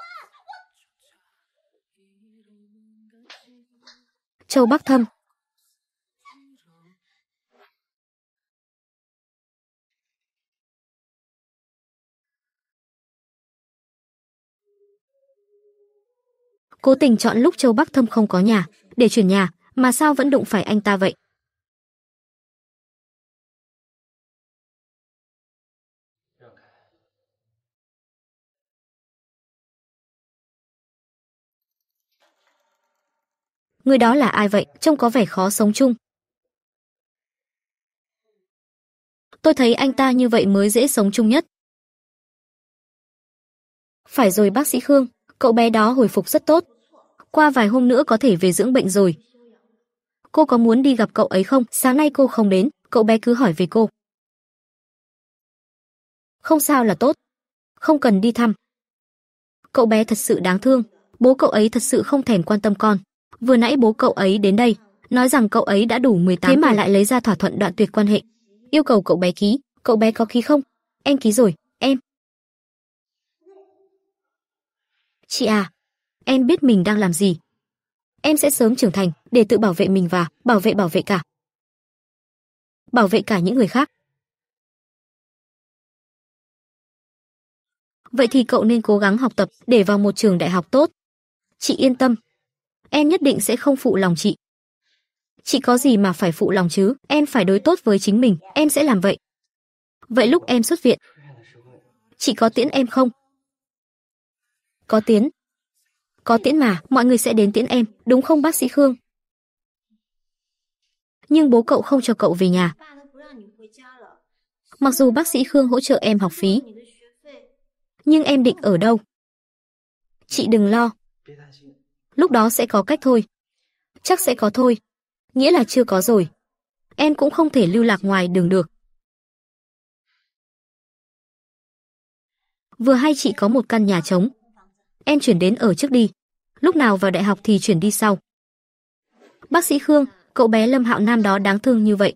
Châu Bắc Thâm cố tình chọn lúc Châu Bắc Thâm không có nhà, để chuyển nhà, mà sao vẫn đụng phải anh ta vậy? Người đó là ai vậy, trông có vẻ khó sống chung. Tôi thấy anh ta như vậy mới dễ sống chung nhất. Phải rồi bác sĩ Khương, cậu bé đó hồi phục rất tốt, qua vài hôm nữa có thể về dưỡng bệnh rồi. Cô có muốn đi gặp cậu ấy không? Sáng nay cô không đến, cậu bé cứ hỏi về cô. Không sao là tốt, không cần đi thăm. Cậu bé thật sự đáng thương, bố cậu ấy thật sự không thèm quan tâm con. Vừa nãy bố cậu ấy đến đây, nói rằng cậu ấy đã đủ 18 Thế mà lại lấy ra thỏa thuận đoạn tuyệt quan hệ. Yêu cầu cậu bé ký, cậu bé có ký không? Em ký rồi, em. Chị à, em biết mình đang làm gì. Em sẽ sớm trưởng thành để tự bảo vệ mình và bảo vệ bảo vệ cả. Bảo vệ cả những người khác. Vậy thì cậu nên cố gắng học tập để vào một trường đại học tốt. Chị yên tâm. Em nhất định sẽ không phụ lòng chị. Chị có gì mà phải phụ lòng chứ, em phải đối tốt với chính mình, em sẽ làm vậy. Vậy lúc em xuất viện, chị có tiễn em không? Có tiễn, có tiễn mà, mọi người sẽ đến tiễn em, đúng không bác sĩ Khương? Nhưng bố cậu không cho cậu về nhà. Mặc dù bác sĩ Khương hỗ trợ em học phí, nhưng em định ở đâu? Chị đừng lo. Lúc đó sẽ có cách thôi. Chắc sẽ có thôi. Nghĩa là chưa có rồi. Em cũng không thể lưu lạc ngoài đường được. Vừa hay chị có một căn nhà trống, em chuyển đến ở trước đi. Lúc nào vào đại học thì chuyển đi sau. Bác sĩ Khương, cậu bé Lâm Hạo Nam đó đáng thương như vậy.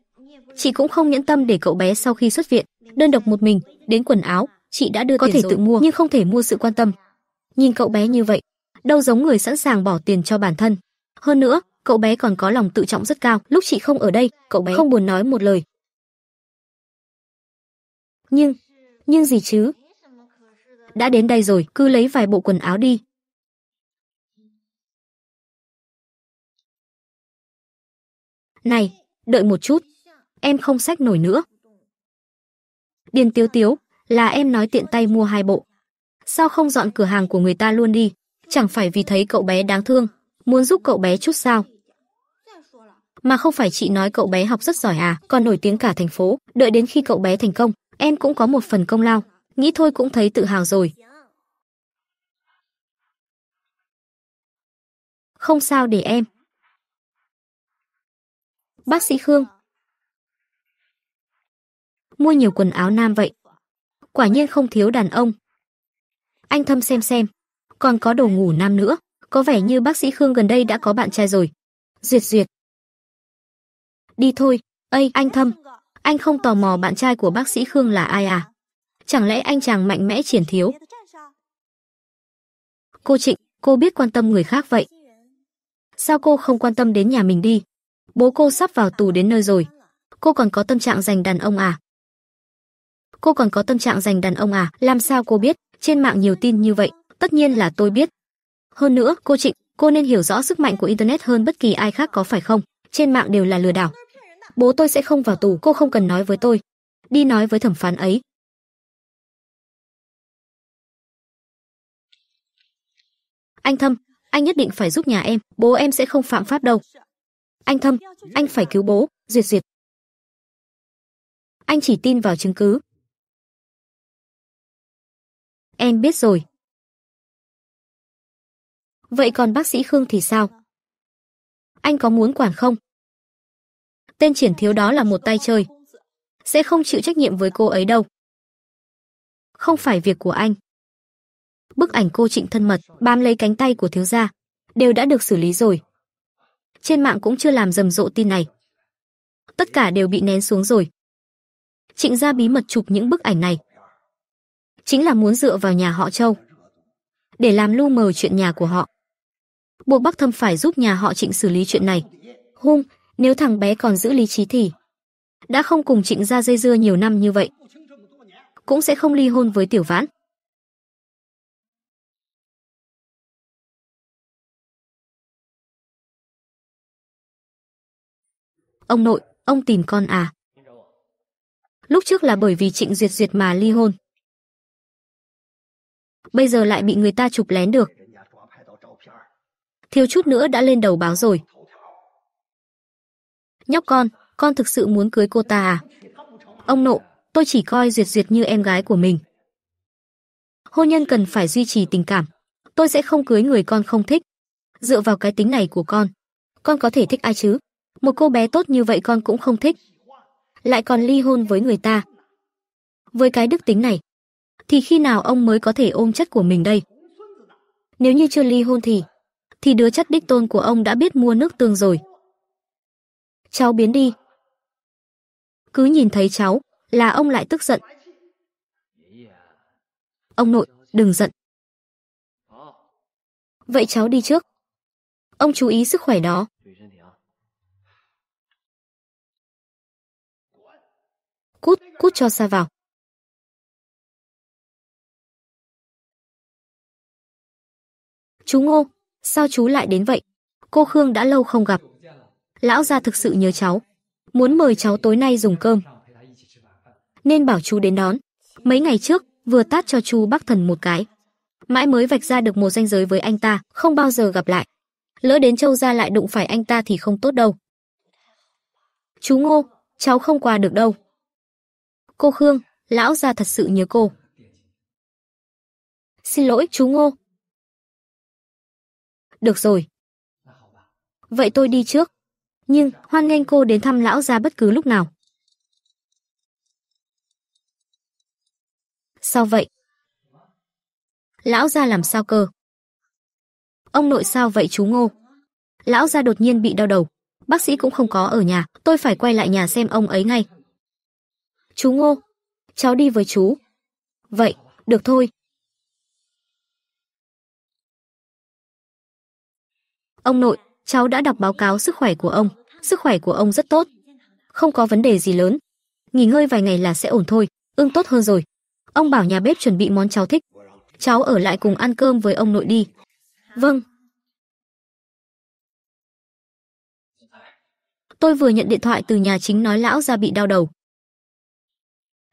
Chị cũng không nhẫn tâm để cậu bé sau khi xuất viện, đơn độc một mình, đến quần áo, chị đã đưa có thể rồi. tự mua nhưng không thể mua sự quan tâm. Nhìn cậu bé như vậy, đâu giống người sẵn sàng bỏ tiền cho bản thân. Hơn nữa, cậu bé còn có lòng tự trọng rất cao, lúc chị không ở đây, cậu bé không buồn nói một lời. Nhưng, nhưng gì chứ, đã đến đây rồi, cứ lấy vài bộ quần áo đi. Này, đợi một chút, em không xách nổi nữa. Điền Tiếu Tiếu, là em nói tiện tay mua hai bộ. Sao không dọn cửa hàng của người ta luôn đi, chẳng phải vì thấy cậu bé đáng thương, muốn giúp cậu bé chút sao? Mà không phải chị nói cậu bé học rất giỏi à, còn nổi tiếng cả thành phố, đợi đến khi cậu bé thành công, em cũng có một phần công lao nghĩ thôi cũng thấy tự hào rồi. Không sao để em. Bác sĩ Khương. Mua nhiều quần áo nam vậy. Quả nhiên không thiếu đàn ông. Anh thâm xem xem. Còn có đồ ngủ nam nữa. Có vẻ như bác sĩ Khương gần đây đã có bạn trai rồi. Duyệt duyệt. Đi thôi. Ây, anh thâm. Anh không tò mò bạn trai của bác sĩ Khương là ai à? chẳng lẽ anh chàng mạnh mẽ triển thiếu? Cô Trịnh, cô biết quan tâm người khác vậy. Sao cô không quan tâm đến nhà mình đi? Bố cô sắp vào tù đến nơi rồi. Cô còn có tâm trạng dành đàn ông à? Cô còn có tâm trạng dành đàn ông à? Làm sao cô biết? Trên mạng nhiều tin như vậy, tất nhiên là tôi biết. Hơn nữa, cô Trịnh, cô nên hiểu rõ sức mạnh của Internet hơn bất kỳ ai khác có phải không? Trên mạng đều là lừa đảo. Bố tôi sẽ không vào tù, cô không cần nói với tôi. Đi nói với thẩm phán ấy, Anh Thâm, anh nhất định phải giúp nhà em, bố em sẽ không phạm pháp đâu. Anh Thâm, anh phải cứu bố, Duyệt Duyệt. Anh chỉ tin vào chứng cứ. Em biết rồi. Vậy còn bác sĩ Khương thì sao? Anh có muốn quản không? Tên triển thiếu đó là một tay chơi. Sẽ không chịu trách nhiệm với cô ấy đâu. Không phải việc của anh bức ảnh cô Trịnh thân mật bám lấy cánh tay của thiếu gia, đều đã được xử lý rồi. Trên mạng cũng chưa làm rầm rộ tin này. Tất cả đều bị nén xuống rồi. Trịnh gia bí mật chụp những bức ảnh này, chính là muốn dựa vào nhà họ Châu để làm lu mờ chuyện nhà của họ. Buộc Bắc Thâm phải giúp nhà họ Trịnh xử lý chuyện này. Hung, nếu thằng bé còn giữ lý trí thì đã không cùng Trịnh gia dây dưa nhiều năm như vậy, cũng sẽ không ly hôn với Tiểu Vãn. Ông nội, ông tìm con à? Lúc trước là bởi vì Trịnh Duyệt Duyệt mà ly hôn. Bây giờ lại bị người ta chụp lén được. Thiếu chút nữa đã lên đầu báo rồi. Nhóc con, con thực sự muốn cưới cô ta à? Ông nội, tôi chỉ coi Duyệt Duyệt như em gái của mình. Hôn nhân cần phải duy trì tình cảm. Tôi sẽ không cưới người con không thích. Dựa vào cái tính này của con, con có thể thích ai chứ? Một cô bé tốt như vậy con cũng không thích. Lại còn ly hôn với người ta. Với cái đức tính này, thì khi nào ông mới có thể ôm chất của mình đây? Nếu như chưa ly hôn thì, thì đứa chất đích tôn của ông đã biết mua nước tương rồi. Cháu biến đi. Cứ nhìn thấy cháu là ông lại tức giận. Ông nội, đừng giận. Vậy cháu đi trước. Ông chú ý sức khỏe đó. Cút, cút cho xa vào. Chú Ngô, sao chú lại đến vậy? Cô Khương đã lâu không gặp. Lão gia thực sự nhớ cháu, muốn mời cháu tối nay dùng cơm. Nên bảo chú đến đón. Mấy ngày trước, vừa tát cho chú Bắc Thần một cái. Mãi mới vạch ra được một danh giới với anh ta, không bao giờ gặp lại. Lỡ đến châu gia lại đụng phải anh ta thì không tốt đâu. Chú Ngô, cháu không qua được đâu. Cô Khương, lão gia thật sự nhớ cô. Xin lỗi chú Ngô. Được rồi. Vậy tôi đi trước. Nhưng hoan nghênh cô đến thăm lão gia bất cứ lúc nào. Sao vậy? Lão gia làm sao cơ? Ông nội sao vậy chú Ngô? Lão gia đột nhiên bị đau đầu. Bác sĩ cũng không có ở nhà, tôi phải quay lại nhà xem ông ấy ngay. Chú Ngô, cháu đi với chú. Vậy, được thôi. Ông nội, cháu đã đọc báo cáo sức khỏe của ông, sức khỏe của ông rất tốt. Không có vấn đề gì lớn. Nghỉ ngơi vài ngày là sẽ ổn thôi, ương tốt hơn rồi. Ông bảo nhà bếp chuẩn bị món cháu thích. Cháu ở lại cùng ăn cơm với ông nội đi. Vâng. Tôi vừa nhận điện thoại từ nhà chính nói lão ra bị đau đầu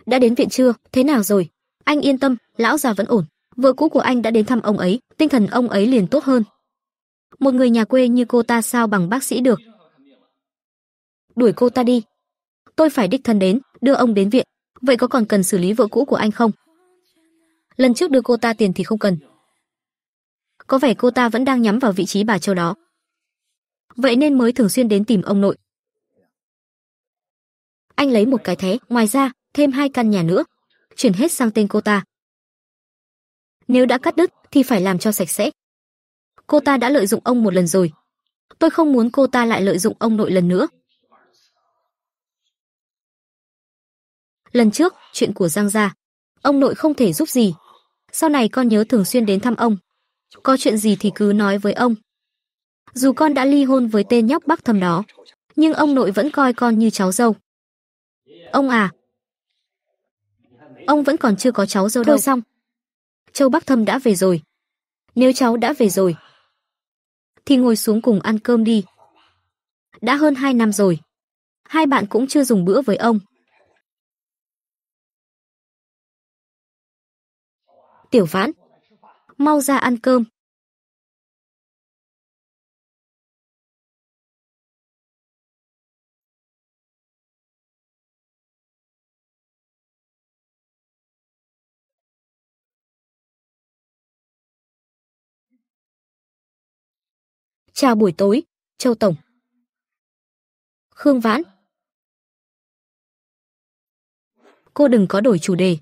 đã đến viện chưa, thế nào rồi? Anh yên tâm, lão già vẫn ổn. Vợ cũ của anh đã đến thăm ông ấy, tinh thần ông ấy liền tốt hơn. Một người nhà quê như cô ta sao bằng bác sĩ được? Đuổi cô ta đi. Tôi phải đích thân đến, đưa ông đến viện. Vậy có còn cần xử lý vợ cũ của anh không? Lần trước đưa cô ta tiền thì không cần. Có vẻ cô ta vẫn đang nhắm vào vị trí bà châu đó. Vậy nên mới thường xuyên đến tìm ông nội. Anh lấy một cái thé, ngoài ra, thêm hai căn nhà nữa, chuyển hết sang tên cô ta. Nếu đã cắt đứt thì phải làm cho sạch sẽ. Cô ta đã lợi dụng ông một lần rồi. Tôi không muốn cô ta lại lợi dụng ông nội lần nữa. Lần trước, chuyện của Giang gia, ông nội không thể giúp gì. Sau này con nhớ thường xuyên đến thăm ông. Có chuyện gì thì cứ nói với ông. Dù con đã ly hôn với tên nhóc bác thầm đó, nhưng ông nội vẫn coi con như cháu dâu. Ông à, ông vẫn còn chưa có cháu dâu đâu. Thôi xong. Châu Bắc Thâm đã về rồi. Nếu cháu đã về rồi, thì ngồi xuống cùng ăn cơm đi. Đã hơn hai năm rồi. Hai bạn cũng chưa dùng bữa với ông. Tiểu Vãn, mau ra ăn cơm. Chào buổi tối, Châu Tổng. Khương Vãn. Cô đừng có đổi chủ đề.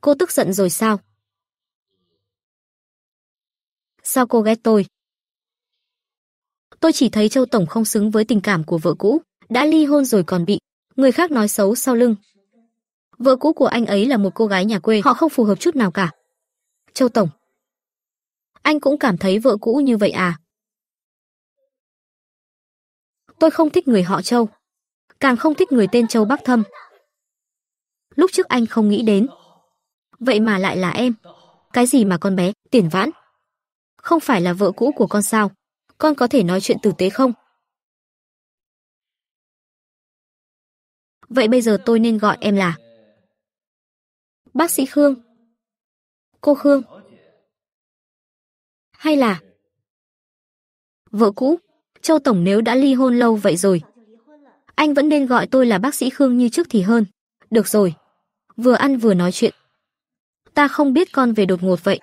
Cô tức giận rồi sao? Sao cô ghét tôi? Tôi chỉ thấy Châu Tổng không xứng với tình cảm của vợ cũ, đã ly hôn rồi còn bị người khác nói xấu sau lưng. Vợ cũ của anh ấy là một cô gái nhà quê, họ không phù hợp chút nào cả. Châu Tổng, anh cũng cảm thấy vợ cũ như vậy à? Tôi không thích người họ Châu, càng không thích người tên Châu Bắc Thâm. Lúc trước anh không nghĩ đến. Vậy mà lại là em. Cái gì mà con bé, Tiền Vãn? Không phải là vợ cũ của con sao? Con có thể nói chuyện tử tế không? Vậy bây giờ tôi nên gọi em là Bác sĩ Khương. Cô Khương hay là vợ cũ? Châu tổng nếu đã ly hôn lâu vậy rồi, anh vẫn nên gọi tôi là bác sĩ Khương như trước thì hơn. Được rồi. Vừa ăn vừa nói chuyện. Ta không biết con về đột ngột vậy,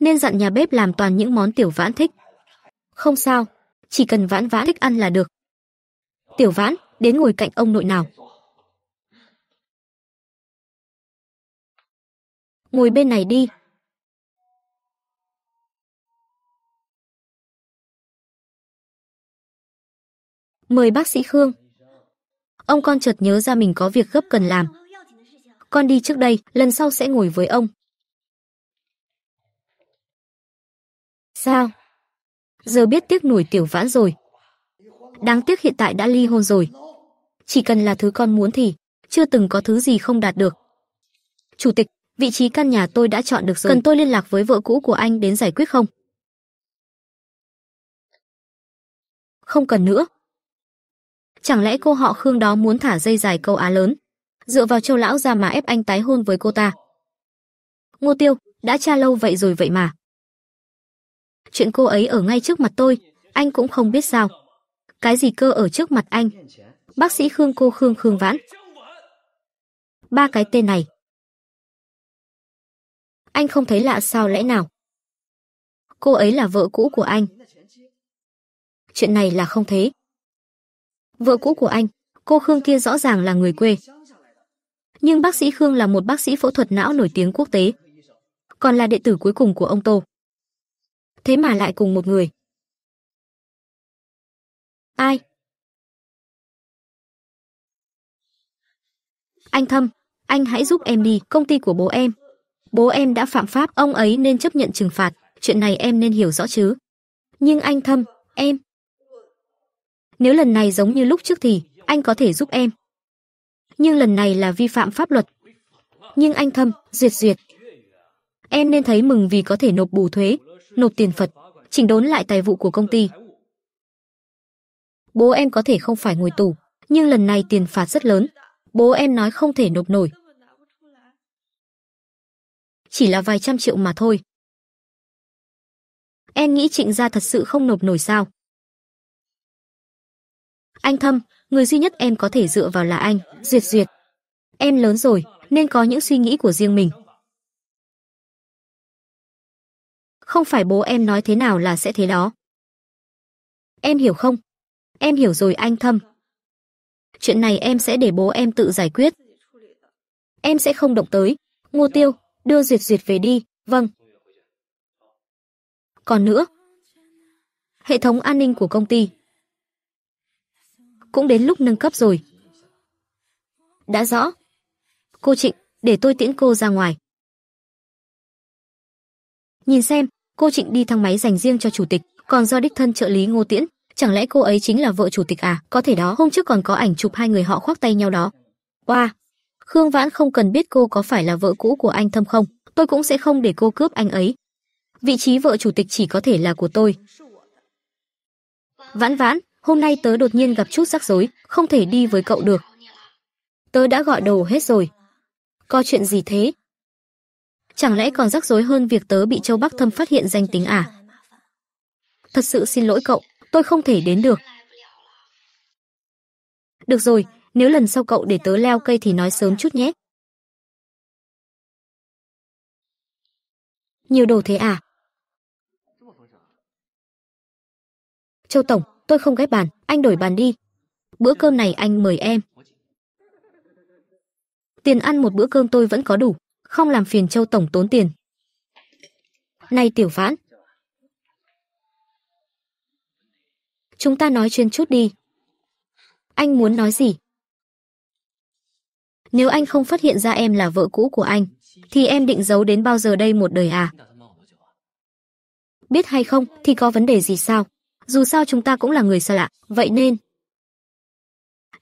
nên dặn nhà bếp làm toàn những món tiểu vãn thích. Không sao, chỉ cần vãn vãn thích ăn là được. Tiểu vãn, đến ngồi cạnh ông nội nào. Ngồi bên này đi, mời bác sĩ Khương. Ông con chợt nhớ ra mình có việc gấp cần làm. Con đi trước đây, lần sau sẽ ngồi với ông. Sao? Giờ biết tiếc nổi tiểu vãn rồi. Đáng tiếc hiện tại đã ly hôn rồi. Chỉ cần là thứ con muốn thì, chưa từng có thứ gì không đạt được. Chủ tịch, vị trí căn nhà tôi đã chọn được rồi. Cần tôi liên lạc với vợ cũ của anh đến giải quyết không? Không cần nữa, Chẳng lẽ cô họ Khương đó muốn thả dây dài câu á lớn, dựa vào Châu lão ra mà ép anh tái hôn với cô ta? Ngô Tiêu, đã tra lâu vậy rồi vậy mà. Chuyện cô ấy ở ngay trước mặt tôi, anh cũng không biết sao. Cái gì cơ ở trước mặt anh? Bác sĩ Khương cô Khương Khương Vãn. Ba cái tên này. Anh không thấy lạ sao lẽ nào? Cô ấy là vợ cũ của anh. Chuyện này là không thế. Vợ cũ của anh, cô Khương kia rõ ràng là người quê. Nhưng bác sĩ Khương là một bác sĩ phẫu thuật não nổi tiếng quốc tế, còn là đệ tử cuối cùng của ông Tô. Thế mà lại cùng một người. Ai? Anh Thâm, anh hãy giúp em đi, công ty của bố em. Bố em đã phạm pháp, ông ấy nên chấp nhận trừng phạt, chuyện này em nên hiểu rõ chứ. Nhưng anh Thâm, em... Nếu lần này giống như lúc trước thì anh có thể giúp em. Nhưng lần này là vi phạm pháp luật. Nhưng anh Thâm, Duyệt Duyệt, em nên thấy mừng vì có thể nộp bù thuế, nộp tiền Phật, chỉnh đốn lại tài vụ của công ty. Bố em có thể không phải ngồi tù, nhưng lần này tiền phạt rất lớn. Bố em nói không thể nộp nổi. Chỉ là vài trăm triệu mà thôi. Em nghĩ Trịnh gia thật sự không nộp nổi sao? Anh Thâm, người duy nhất em có thể dựa vào là anh, Duyệt Duyệt. Em lớn rồi, nên có những suy nghĩ của riêng mình. Không phải bố em nói thế nào là sẽ thế đó. Em hiểu không? Em hiểu rồi anh Thâm. Chuyện này em sẽ để bố em tự giải quyết. Em sẽ không động tới. Ngô Tiêu, đưa Duyệt Duyệt về đi. Vâng. Còn nữa, hệ thống an ninh của công ty cũng đến lúc nâng cấp rồi. Đã rõ. Cô Trịnh, để tôi tiễn cô ra ngoài. Nhìn xem, cô Trịnh đi thang máy dành riêng cho chủ tịch, còn do đích thân trợ lý Ngô Tiễn, chẳng lẽ cô ấy chính là vợ chủ tịch à? Có thể đó, hôm trước còn có ảnh chụp hai người họ khoác tay nhau đó. Oa, wow. Khương Vãn không cần biết cô có phải là vợ cũ của anh Thâm không, tôi cũng sẽ không để cô cướp anh ấy. Vị trí vợ chủ tịch chỉ có thể là của tôi. Vãn Vãn, hôm nay tớ đột nhiên gặp chút rắc rối, không thể đi với cậu được. Tớ đã gọi đầu hết rồi. Có chuyện gì thế? Chẳng lẽ còn rắc rối hơn việc tớ bị Châu Bắc Thâm phát hiện danh tính à? Thật sự xin lỗi cậu, tôi không thể đến được. Được rồi, nếu lần sau cậu để tớ leo cây thì nói sớm chút nhé. Nhiều đồ thế à? Châu Tổng, tôi không ghép bàn, anh đổi bàn đi. Bữa cơm này anh mời em. Tiền ăn một bữa cơm tôi vẫn có đủ, không làm phiền Châu tổng tốn tiền. Này Tiểu Phán. Chúng ta nói chuyên chút đi. Anh muốn nói gì? Nếu anh không phát hiện ra em là vợ cũ của anh, thì em định giấu đến bao giờ đây một đời à? Biết hay không thì có vấn đề gì sao? dù sao chúng ta cũng là người xa lạ, vậy nên...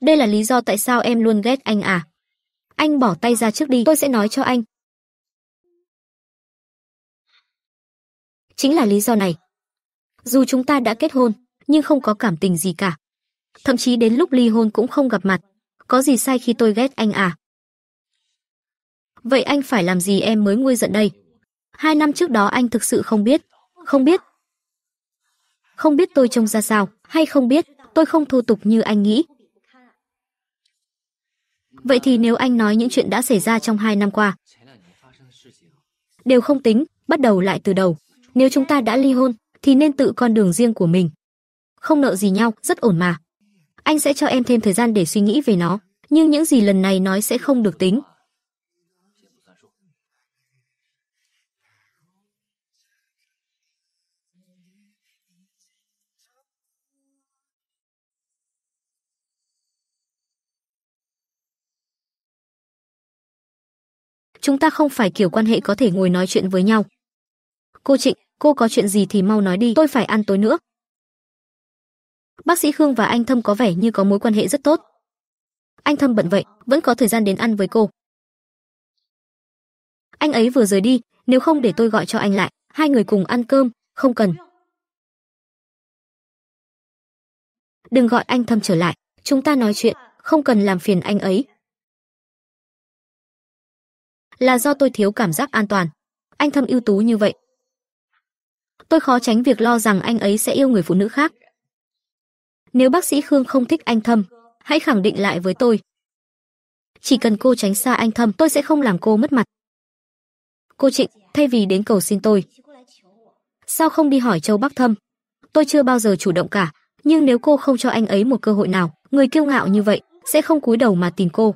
Đây là lý do tại sao em luôn ghét anh à? Anh bỏ tay ra trước đi, tôi sẽ nói cho anh. Chính là lý do này. Dù chúng ta đã kết hôn, nhưng không có cảm tình gì cả. Thậm chí đến lúc ly hôn cũng không gặp mặt. Có gì sai khi tôi ghét anh à? Vậy anh phải làm gì em mới nguôi giận đây? Hai năm trước đó anh thực sự không biết. Không biết, không biết tôi trông ra sao, hay không biết, tôi không thu tục như anh nghĩ. Vậy thì nếu anh nói những chuyện đã xảy ra trong hai năm qua, đều không tính, bắt đầu lại từ đầu. Nếu chúng ta đã ly hôn, thì nên tự con đường riêng của mình. Không nợ gì nhau, rất ổn mà. Anh sẽ cho em thêm thời gian để suy nghĩ về nó, nhưng những gì lần này nói sẽ không được tính, chúng ta không phải kiểu quan hệ có thể ngồi nói chuyện với nhau. Cô Trịnh, cô có chuyện gì thì mau nói đi, tôi phải ăn tối nữa. Bác sĩ Khương và anh Thâm có vẻ như có mối quan hệ rất tốt. Anh Thâm bận vậy, vẫn có thời gian đến ăn với cô. Anh ấy vừa rời đi, nếu không để tôi gọi cho anh lại, hai người cùng ăn cơm, không cần. Đừng gọi anh Thâm trở lại, chúng ta nói chuyện, không cần làm phiền anh ấy là do tôi thiếu cảm giác an toàn. Anh Thâm ưu tú như vậy. Tôi khó tránh việc lo rằng anh ấy sẽ yêu người phụ nữ khác. Nếu bác sĩ Khương không thích anh Thâm, hãy khẳng định lại với tôi. Chỉ cần cô tránh xa anh Thâm, tôi sẽ không làm cô mất mặt. Cô Trịnh, thay vì đến cầu xin tôi, sao không đi hỏi Châu Bắc Thâm? Tôi chưa bao giờ chủ động cả, nhưng nếu cô không cho anh ấy một cơ hội nào, người kiêu ngạo như vậy sẽ không cúi đầu mà tìm cô.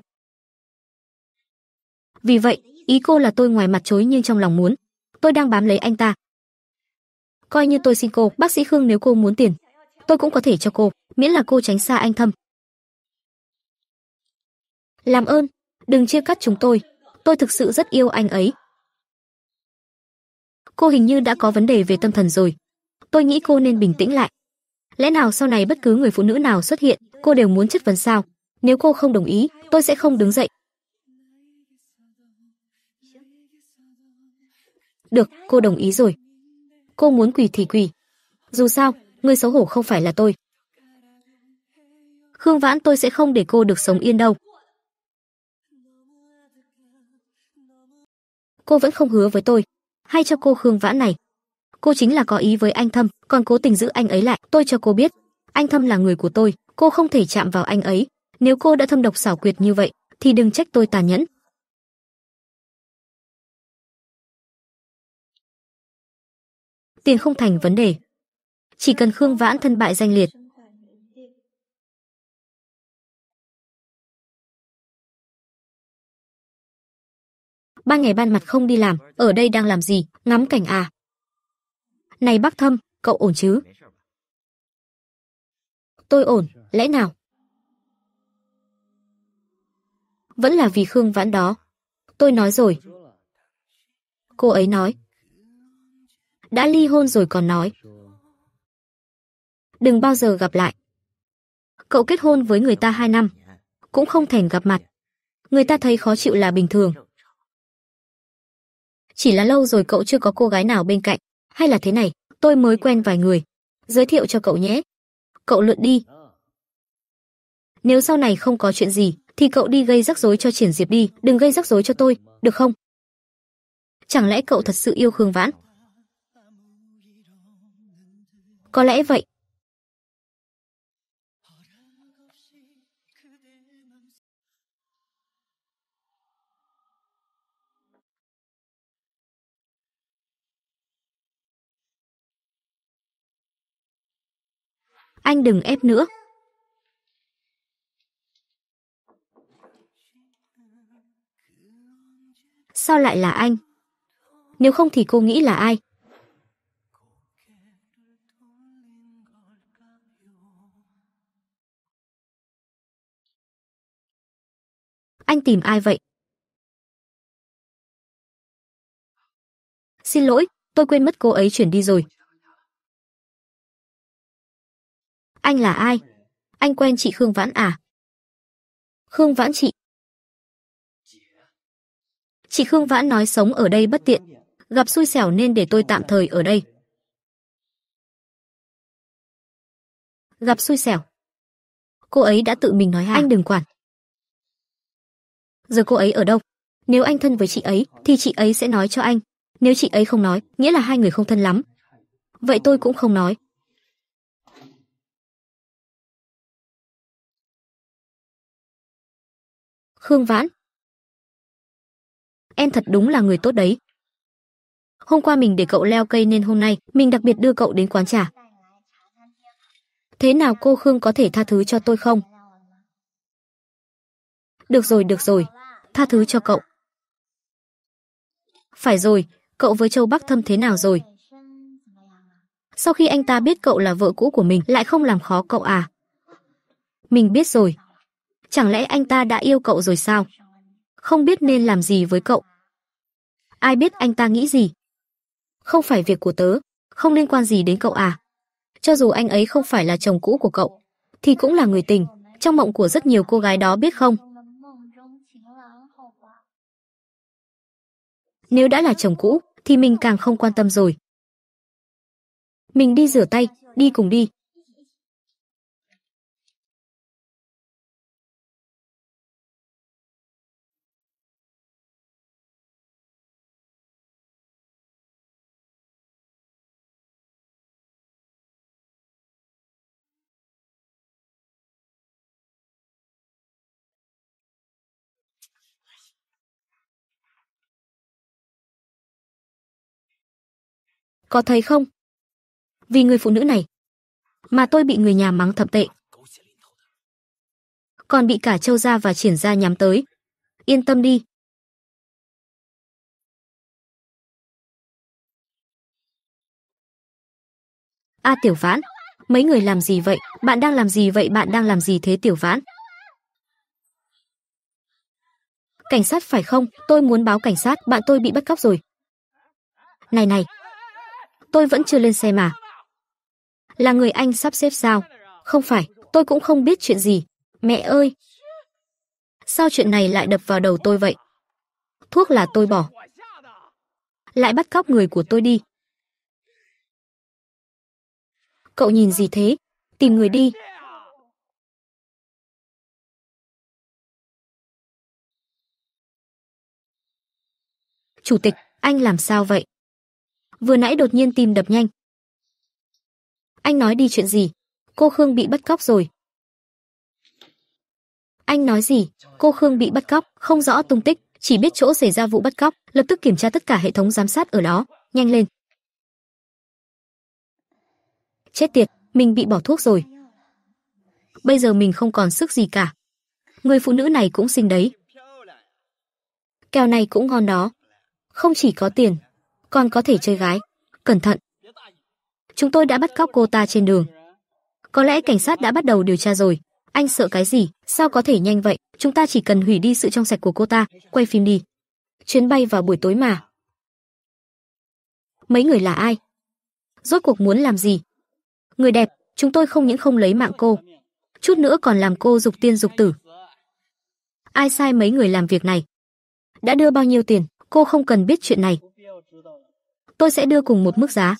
Vì vậy, Ý cô là tôi ngoài mặt chối nhưng trong lòng muốn, tôi đang bám lấy anh ta. Coi như tôi xin cô, bác sĩ Khương nếu cô muốn tiền, tôi cũng có thể cho cô, miễn là cô tránh xa anh Thâm. Làm ơn, đừng chia cắt chúng tôi, tôi thực sự rất yêu anh ấy. Cô hình như đã có vấn đề về tâm thần rồi. Tôi nghĩ cô nên bình tĩnh lại. Lẽ nào sau này bất cứ người phụ nữ nào xuất hiện, cô đều muốn chất vấn sao? Nếu cô không đồng ý, tôi sẽ không đứng dậy, Được, cô đồng ý rồi. Cô muốn quỳ thì quỳ. Dù sao, người xấu hổ không phải là tôi. Khương Vãn tôi sẽ không để cô được sống yên đâu. Cô vẫn không hứa với tôi, hay cho cô Khương Vãn này. Cô chính là có ý với anh Thâm, còn cố tình giữ anh ấy lại. Tôi cho cô biết, anh Thâm là người của tôi, cô không thể chạm vào anh ấy. Nếu cô đã thâm độc xảo quyệt như vậy, thì đừng trách tôi tàn nhẫn. tiền không thành vấn đề. Chỉ cần Khương Vãn thân bại danh liệt. ba ngày ban mặt không đi làm, ở đây đang làm gì, ngắm cảnh à. Này bác thâm, cậu ổn chứ? Tôi ổn, lẽ nào? Vẫn là vì Khương Vãn đó. Tôi nói rồi. Cô ấy nói, đã ly hôn rồi còn nói. Đừng bao giờ gặp lại. Cậu kết hôn với người ta 2 năm, cũng không thèm gặp mặt. Người ta thấy khó chịu là bình thường. Chỉ là lâu rồi cậu chưa có cô gái nào bên cạnh, hay là thế này, tôi mới quen vài người, giới thiệu cho cậu nhé. Cậu lượn đi. Nếu sau này không có chuyện gì, thì cậu đi gây rắc rối cho Triển Diệp đi, đừng gây rắc rối cho tôi, được không? Chẳng lẽ cậu thật sự yêu Khương Vãn? Có lẽ vậy. Anh đừng ép nữa. Sao lại là anh? Nếu không thì cô nghĩ là ai? Anh tìm ai vậy? Xin lỗi, tôi quên mất cô ấy chuyển đi rồi. Anh là ai? Anh quen chị Khương Vãn à? Khương Vãn chị. Chị Khương Vãn nói sống ở đây bất tiện, gặp xui xẻo nên để tôi tạm thời ở đây. Gặp xui xẻo. Cô ấy đã tự mình nói à? Anh đừng quản. Giờ cô ấy ở đâu? Nếu anh thân với chị ấy thì chị ấy sẽ nói cho anh, nếu chị ấy không nói, nghĩa là hai người không thân lắm. Vậy tôi cũng không nói. Khương Vãn Em thật đúng là người tốt đấy. Hôm qua mình để cậu leo cây nên hôm nay mình đặc biệt đưa cậu đến quán trà. Thế nào cô Khương có thể tha thứ cho tôi không? Được rồi, được rồi, tha thứ cho cậu. Phải rồi, cậu với Châu Bắc Thâm thế nào rồi? Sau khi anh ta biết cậu là vợ cũ của mình lại không làm khó cậu à? Mình biết rồi. Chẳng lẽ anh ta đã yêu cậu rồi sao? Không biết nên làm gì với cậu. Ai biết anh ta nghĩ gì? Không phải việc của tớ, không liên quan gì đến cậu à? Cho dù anh ấy không phải là chồng cũ của cậu, thì cũng là người tình, trong mộng của rất nhiều cô gái đó biết không? Nếu đã là chồng cũ thì mình càng không quan tâm rồi. Mình đi rửa tay, đi cùng đi, Có thấy không? Vì người phụ nữ này mà tôi bị người nhà mắng thậm tệ. Còn bị cả Châu gia và Triển gia nhắm tới. Yên tâm đi. A Tiểu Vãn, mấy người làm gì vậy? Bạn đang làm gì vậy? Bạn đang làm gì thế Tiểu Vãn? Cảnh sát phải không? Tôi muốn báo cảnh sát, bạn tôi bị bắt cóc rồi. Này này, tôi vẫn chưa lên xe mà. Là người anh sắp xếp sao? Không phải, tôi cũng không biết chuyện gì. Mẹ ơi! Sao chuyện này lại đập vào đầu tôi vậy? Thuốc là tôi bỏ. Lại bắt cóc người của tôi đi. Cậu nhìn gì thế? Tìm người đi. Chủ tịch, anh làm sao vậy? vừa nãy đột nhiên tim đập nhanh. Anh nói đi chuyện gì? Cô Khương bị bắt cóc rồi. Anh nói gì? Cô Khương bị bắt cóc, không rõ tung tích, chỉ biết chỗ xảy ra vụ bắt cóc, lập tức kiểm tra tất cả hệ thống giám sát ở đó, nhanh lên. Chết tiệt, mình bị bỏ thuốc rồi. Bây giờ mình không còn sức gì cả. Người phụ nữ này cũng xinh đấy. Kèo này cũng ngon đó. Không chỉ có tiền, còn có thể chơi gái. Cẩn thận. Chúng tôi đã bắt cóc cô ta trên đường. Có lẽ cảnh sát đã bắt đầu điều tra rồi. Anh sợ cái gì, sao có thể nhanh vậy? Chúng ta chỉ cần hủy đi sự trong sạch của cô ta, quay phim đi. Chuyến bay vào buổi tối mà. Mấy người là ai? Rốt cuộc muốn làm gì? Người đẹp, chúng tôi không những không lấy mạng cô, chút nữa còn làm cô dục tiên dục tử. Ai sai mấy người làm việc này? Đã đưa bao nhiêu tiền, cô không cần biết chuyện này tôi sẽ đưa cùng một mức giá.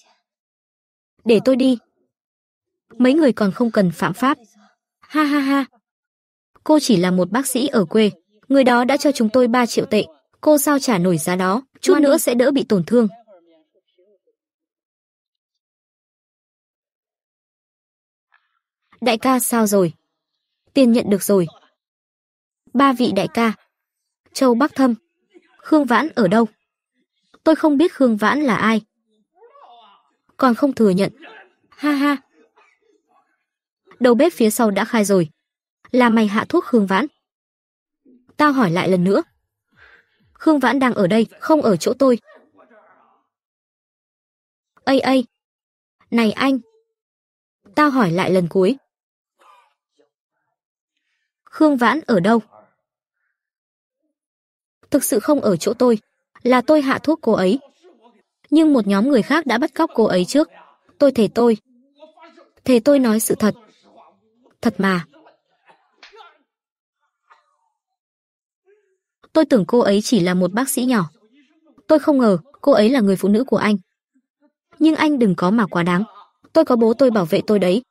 Để tôi đi. Mấy người còn không cần phạm pháp. Ha ha ha. Cô chỉ là một bác sĩ ở quê, người đó đã cho chúng tôi 3 triệu tệ, cô sao trả nổi giá đó, chút nữa sẽ đỡ bị tổn thương. Đại ca sao rồi? Tiền nhận được rồi. Ba vị đại ca. Châu Bắc Thâm. Khương Vãn ở đâu? tôi không biết Khương Vãn là ai. Còn không thừa nhận. Ha ha. Đầu bếp phía sau đã khai rồi. Là mày hạ thuốc Khương Vãn. Tao hỏi lại lần nữa. Khương Vãn đang ở đây, không ở chỗ tôi. Ây ây. Này anh. Tao hỏi lại lần cuối. Khương Vãn ở đâu? Thực sự không ở chỗ tôi là tôi hạ thuốc cô ấy. Nhưng một nhóm người khác đã bắt cóc cô ấy trước. Tôi thề tôi. Thề tôi nói sự thật. Thật mà. Tôi tưởng cô ấy chỉ là một bác sĩ nhỏ. Tôi không ngờ cô ấy là người phụ nữ của anh. Nhưng anh đừng có mà quá đáng. Tôi có bố tôi bảo vệ tôi đấy.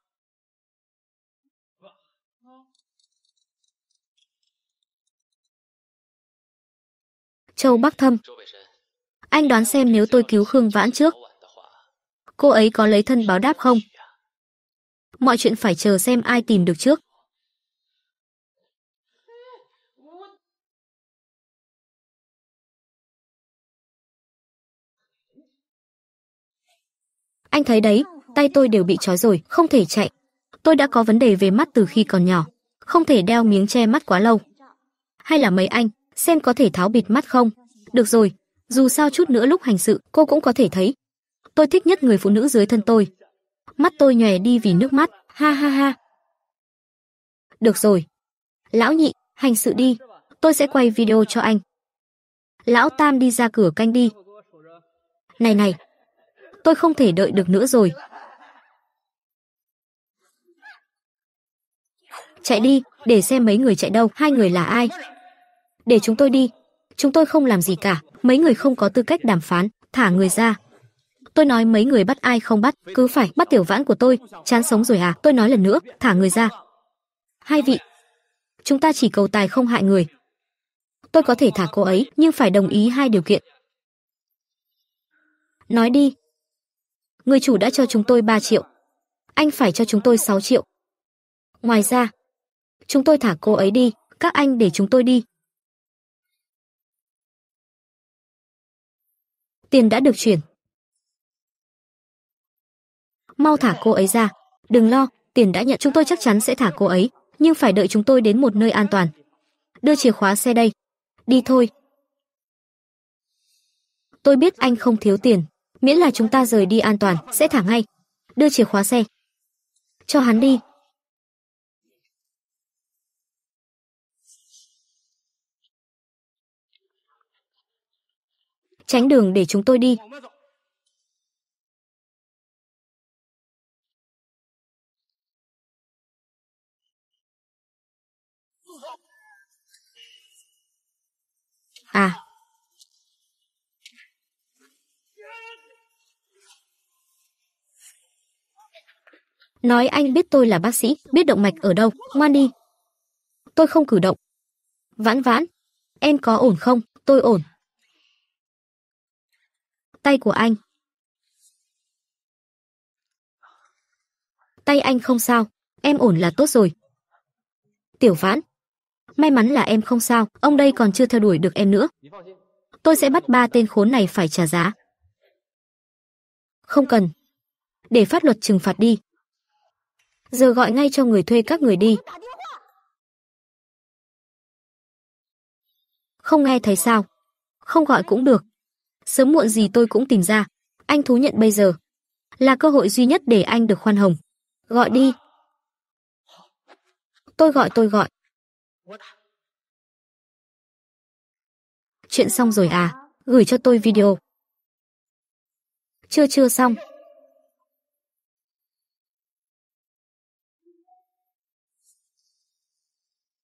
Châu Bắc Thâm. Anh đoán xem nếu tôi cứu Khương Vãn trước, cô ấy có lấy thân báo đáp không? Mọi chuyện phải chờ xem ai tìm được trước. Anh thấy đấy, tay tôi đều bị trói rồi, không thể chạy. Tôi đã có vấn đề về mắt từ khi còn nhỏ, không thể đeo miếng che mắt quá lâu. Hay là mấy anh, xem có thể tháo bịt mắt không. Được rồi, dù sao chút nữa lúc hành sự cô cũng có thể thấy. Tôi thích nhất người phụ nữ dưới thân tôi. Mắt tôi nhòe đi vì nước mắt, ha ha ha. Được rồi. Lão nhị, hành sự đi, tôi sẽ quay video cho anh. Lão Tam đi ra cửa canh đi. Này này, tôi không thể đợi được nữa rồi. Chạy đi, để xem mấy người chạy đâu, hai người là ai để chúng tôi đi. Chúng tôi không làm gì cả, mấy người không có tư cách đàm phán, thả người ra. Tôi nói mấy người bắt ai không bắt, cứ phải bắt tiểu vãn của tôi, chán sống rồi à, tôi nói lần nữa, thả người ra. Hai vị, chúng ta chỉ cầu tài không hại người. Tôi có thể thả cô ấy, nhưng phải đồng ý hai điều kiện. Nói đi. Người chủ đã cho chúng tôi 3 triệu. Anh phải cho chúng tôi 6 triệu. Ngoài ra, chúng tôi thả cô ấy đi, các anh để chúng tôi đi, tiền đã được chuyển. Mau thả cô ấy ra, đừng lo, tiền đã nhận chúng tôi chắc chắn sẽ thả cô ấy, nhưng phải đợi chúng tôi đến một nơi an toàn. Đưa chìa khóa xe đây. Đi thôi. Tôi biết anh không thiếu tiền, miễn là chúng ta rời đi an toàn sẽ thả ngay. Đưa chìa khóa xe. Cho hắn đi, tránh đường để chúng tôi đi. À. Nói anh biết tôi là bác sĩ, biết động mạch ở đâu, ngoan đi. Tôi không cử động. Vãn vãn, em có ổn không? Tôi ổn tay của anh. Tay anh không sao, em ổn là tốt rồi. Tiểu Vãn, may mắn là em không sao, ông đây còn chưa theo đuổi được em nữa. Tôi sẽ bắt ba tên khốn này phải trả giá. Không cần. Để pháp luật trừng phạt đi. Giờ gọi ngay cho người thuê các người đi. Không nghe thấy sao? Không gọi cũng được sớm muộn gì tôi cũng tìm ra. Anh thú nhận bây giờ là cơ hội duy nhất để anh được khoan hồng. Gọi đi. Tôi gọi tôi gọi. Chuyện xong rồi à? Gửi cho tôi video. Chưa chưa xong.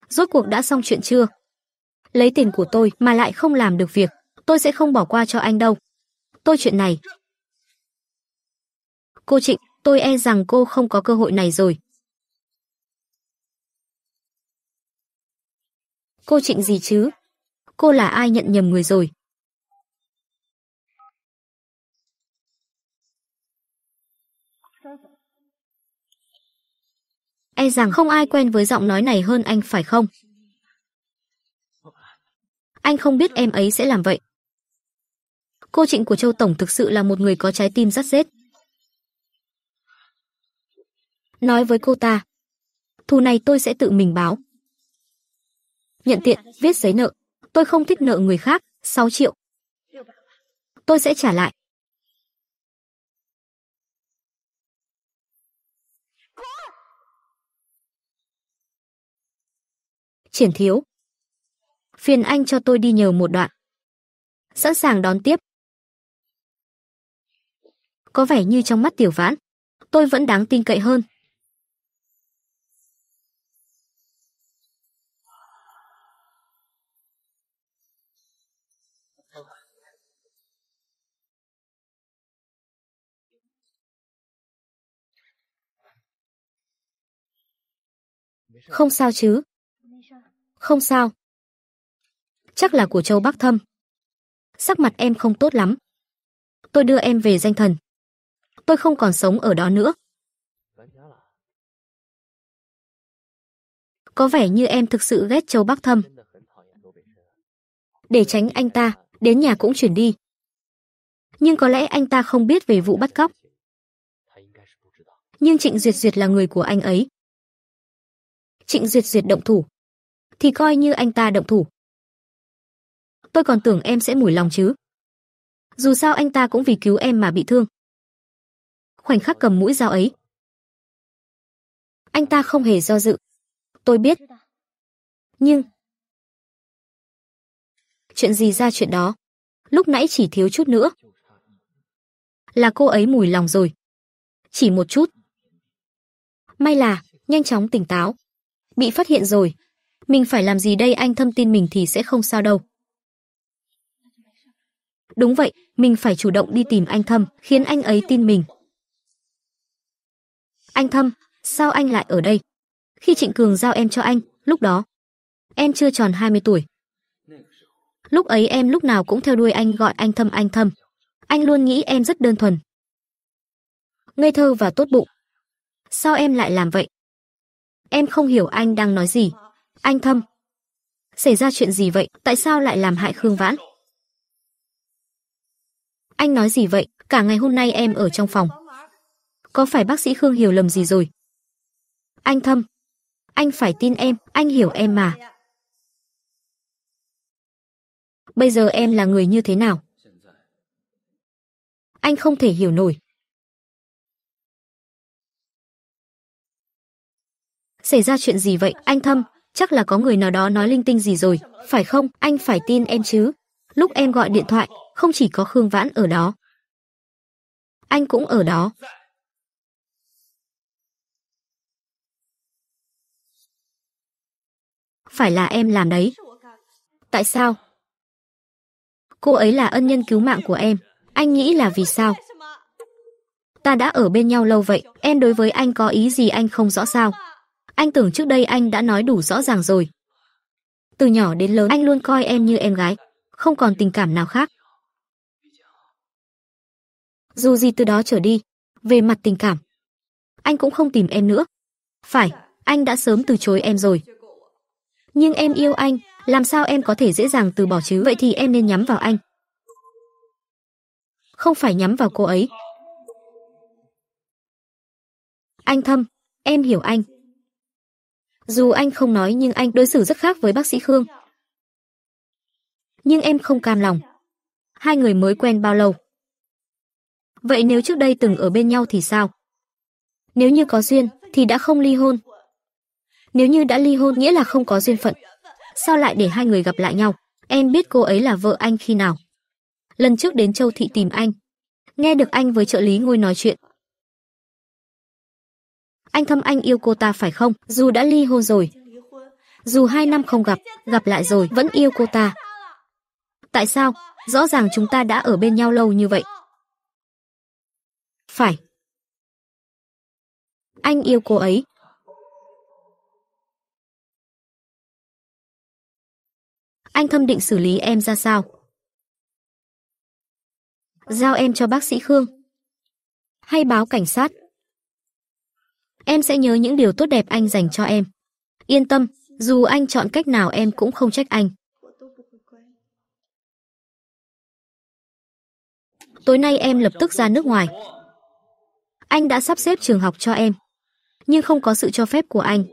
Rốt cuộc đã xong chuyện chưa? Lấy tiền của tôi mà lại không làm được việc tôi sẽ không bỏ qua cho anh đâu. Tôi chuyện này. Cô Trịnh, tôi e rằng cô không có cơ hội này rồi. Cô Trịnh gì chứ? Cô là ai nhận nhầm người rồi? E rằng không ai quen với giọng nói này hơn anh phải không? Anh không biết em ấy sẽ làm vậy. Cô Trịnh của Châu Tổng thực sự là một người có trái tim rất rết. Nói với cô ta, thù này tôi sẽ tự mình báo. Nhận tiện, viết giấy nợ. Tôi không thích nợ người khác, 6 triệu. Tôi sẽ trả lại. Triển thiếu. Phiền anh cho tôi đi nhờ một đoạn. Sẵn sàng đón tiếp có vẻ như trong mắt Tiểu Vãn, tôi vẫn đáng tin cậy hơn. Không sao chứ? Không sao. Chắc là của Châu Bắc Thâm. Sắc mặt em không tốt lắm. Tôi đưa em về danh thần tôi không còn sống ở đó nữa. Có vẻ như em thực sự ghét Châu Bắc Thâm. Để tránh anh ta, đến nhà cũng chuyển đi. Nhưng có lẽ anh ta không biết về vụ bắt cóc. Nhưng Trịnh Duyệt Duyệt là người của anh ấy. Trịnh Duyệt Duyệt động thủ. Thì coi như anh ta động thủ. Tôi còn tưởng em sẽ mủi lòng chứ. Dù sao anh ta cũng vì cứu em mà bị thương khoảnh khắc cầm mũi dao ấy. Anh ta không hề do dự. Tôi biết. Nhưng... Chuyện gì ra chuyện đó? Lúc nãy chỉ thiếu chút nữa. Là cô ấy mùi lòng rồi. Chỉ một chút. May là, nhanh chóng tỉnh táo. Bị phát hiện rồi. Mình phải làm gì đây anh thâm tin mình thì sẽ không sao đâu. Đúng vậy, mình phải chủ động đi tìm anh Thâm, khiến anh ấy tin mình, anh Thâm, sao anh lại ở đây? Khi Trịnh Cường giao em cho anh, lúc đó em chưa tròn 20 tuổi. Lúc ấy em lúc nào cũng theo đuôi anh gọi anh Thâm anh Thâm. Anh luôn nghĩ em rất đơn thuần. Ngây thơ và tốt bụng. Sao em lại làm vậy? Em không hiểu anh đang nói gì. Anh Thâm. Xảy ra chuyện gì vậy? Tại sao lại làm hại Khương Vãn? Anh nói gì vậy? Cả ngày hôm nay em ở trong phòng có phải bác sĩ Khương hiểu lầm gì rồi? Anh Thâm, anh phải tin em, anh hiểu em mà. Bây giờ em là người như thế nào? Anh không thể hiểu nổi. Xảy ra chuyện gì vậy, anh Thâm? Chắc là có người nào đó nói linh tinh gì rồi, phải không? Anh phải tin em chứ. Lúc em gọi điện thoại, không chỉ có Khương Vãn ở đó. Anh cũng ở đó. phải là em làm đấy. Tại sao? Cô ấy là ân nhân cứu mạng của em, anh nghĩ là vì sao? Ta đã ở bên nhau lâu vậy, em đối với anh có ý gì anh không rõ sao? Anh tưởng trước đây anh đã nói đủ rõ ràng rồi. Từ nhỏ đến lớn anh luôn coi em như em gái, không còn tình cảm nào khác. Dù gì từ đó trở đi, về mặt tình cảm, anh cũng không tìm em nữa. Phải, anh đã sớm từ chối em rồi nhưng em yêu anh, làm sao em có thể dễ dàng từ bỏ chứ? Vậy thì em nên nhắm vào anh. Không phải nhắm vào cô ấy. Anh Thâm, em hiểu anh. Dù anh không nói nhưng anh đối xử rất khác với bác sĩ Khương. Nhưng em không cam lòng. Hai người mới quen bao lâu? Vậy nếu trước đây từng ở bên nhau thì sao? Nếu như có duyên thì đã không ly hôn, nếu như đã ly hôn nghĩa là không có duyên phận. Sao lại để hai người gặp lại nhau? Em biết cô ấy là vợ anh khi nào? Lần trước đến Châu Thị tìm anh. Nghe được anh với trợ lý ngôi nói chuyện. Anh thâm anh yêu cô ta phải không? Dù đã ly hôn rồi. Dù hai năm không gặp, gặp lại rồi vẫn yêu cô ta. Tại sao? Rõ ràng chúng ta đã ở bên nhau lâu như vậy. Phải. Anh yêu cô ấy, anh Thâm định xử lý em ra sao? Giao em cho bác sĩ Khương. Hay báo cảnh sát. Em sẽ nhớ những điều tốt đẹp anh dành cho em. Yên tâm, dù anh chọn cách nào em cũng không trách anh. Tối nay em lập tức ra nước ngoài. Anh đã sắp xếp trường học cho em, nhưng không có sự cho phép của anh,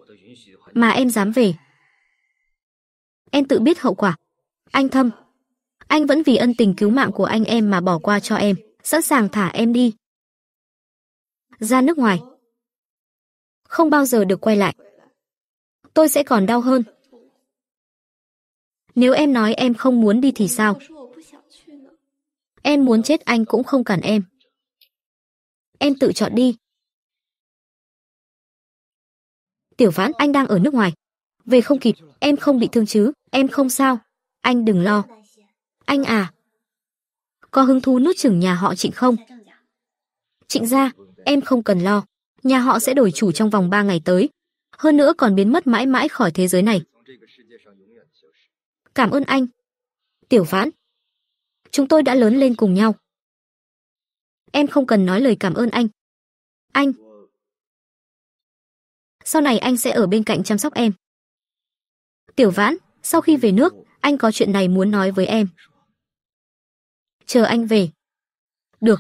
mà em dám về em tự biết hậu quả. Anh Thâm, anh vẫn vì ân tình cứu mạng của anh em mà bỏ qua cho em, sẵn sàng thả em đi. Ra nước ngoài. Không bao giờ được quay lại. Tôi sẽ còn đau hơn. Nếu em nói em không muốn đi thì sao? Em muốn chết anh cũng không cản em. Em tự chọn đi. Tiểu Vãn, anh đang ở nước ngoài. Về không kịp, em không bị thương chứ? Em không sao, anh đừng lo. Anh à, có hứng thú nuốt chửng nhà họ Trịnh không? Trịnh gia, em không cần lo. Nhà họ sẽ đổi chủ trong vòng 3 ngày tới. Hơn nữa còn biến mất mãi mãi khỏi thế giới này. Cảm ơn anh. Tiểu Vãn, chúng tôi đã lớn lên cùng nhau. Em không cần nói lời cảm ơn anh. Anh. Sau này anh sẽ ở bên cạnh chăm sóc em. Tiểu Vãn, sau khi về nước, anh có chuyện này muốn nói với em. Chờ anh về. Được.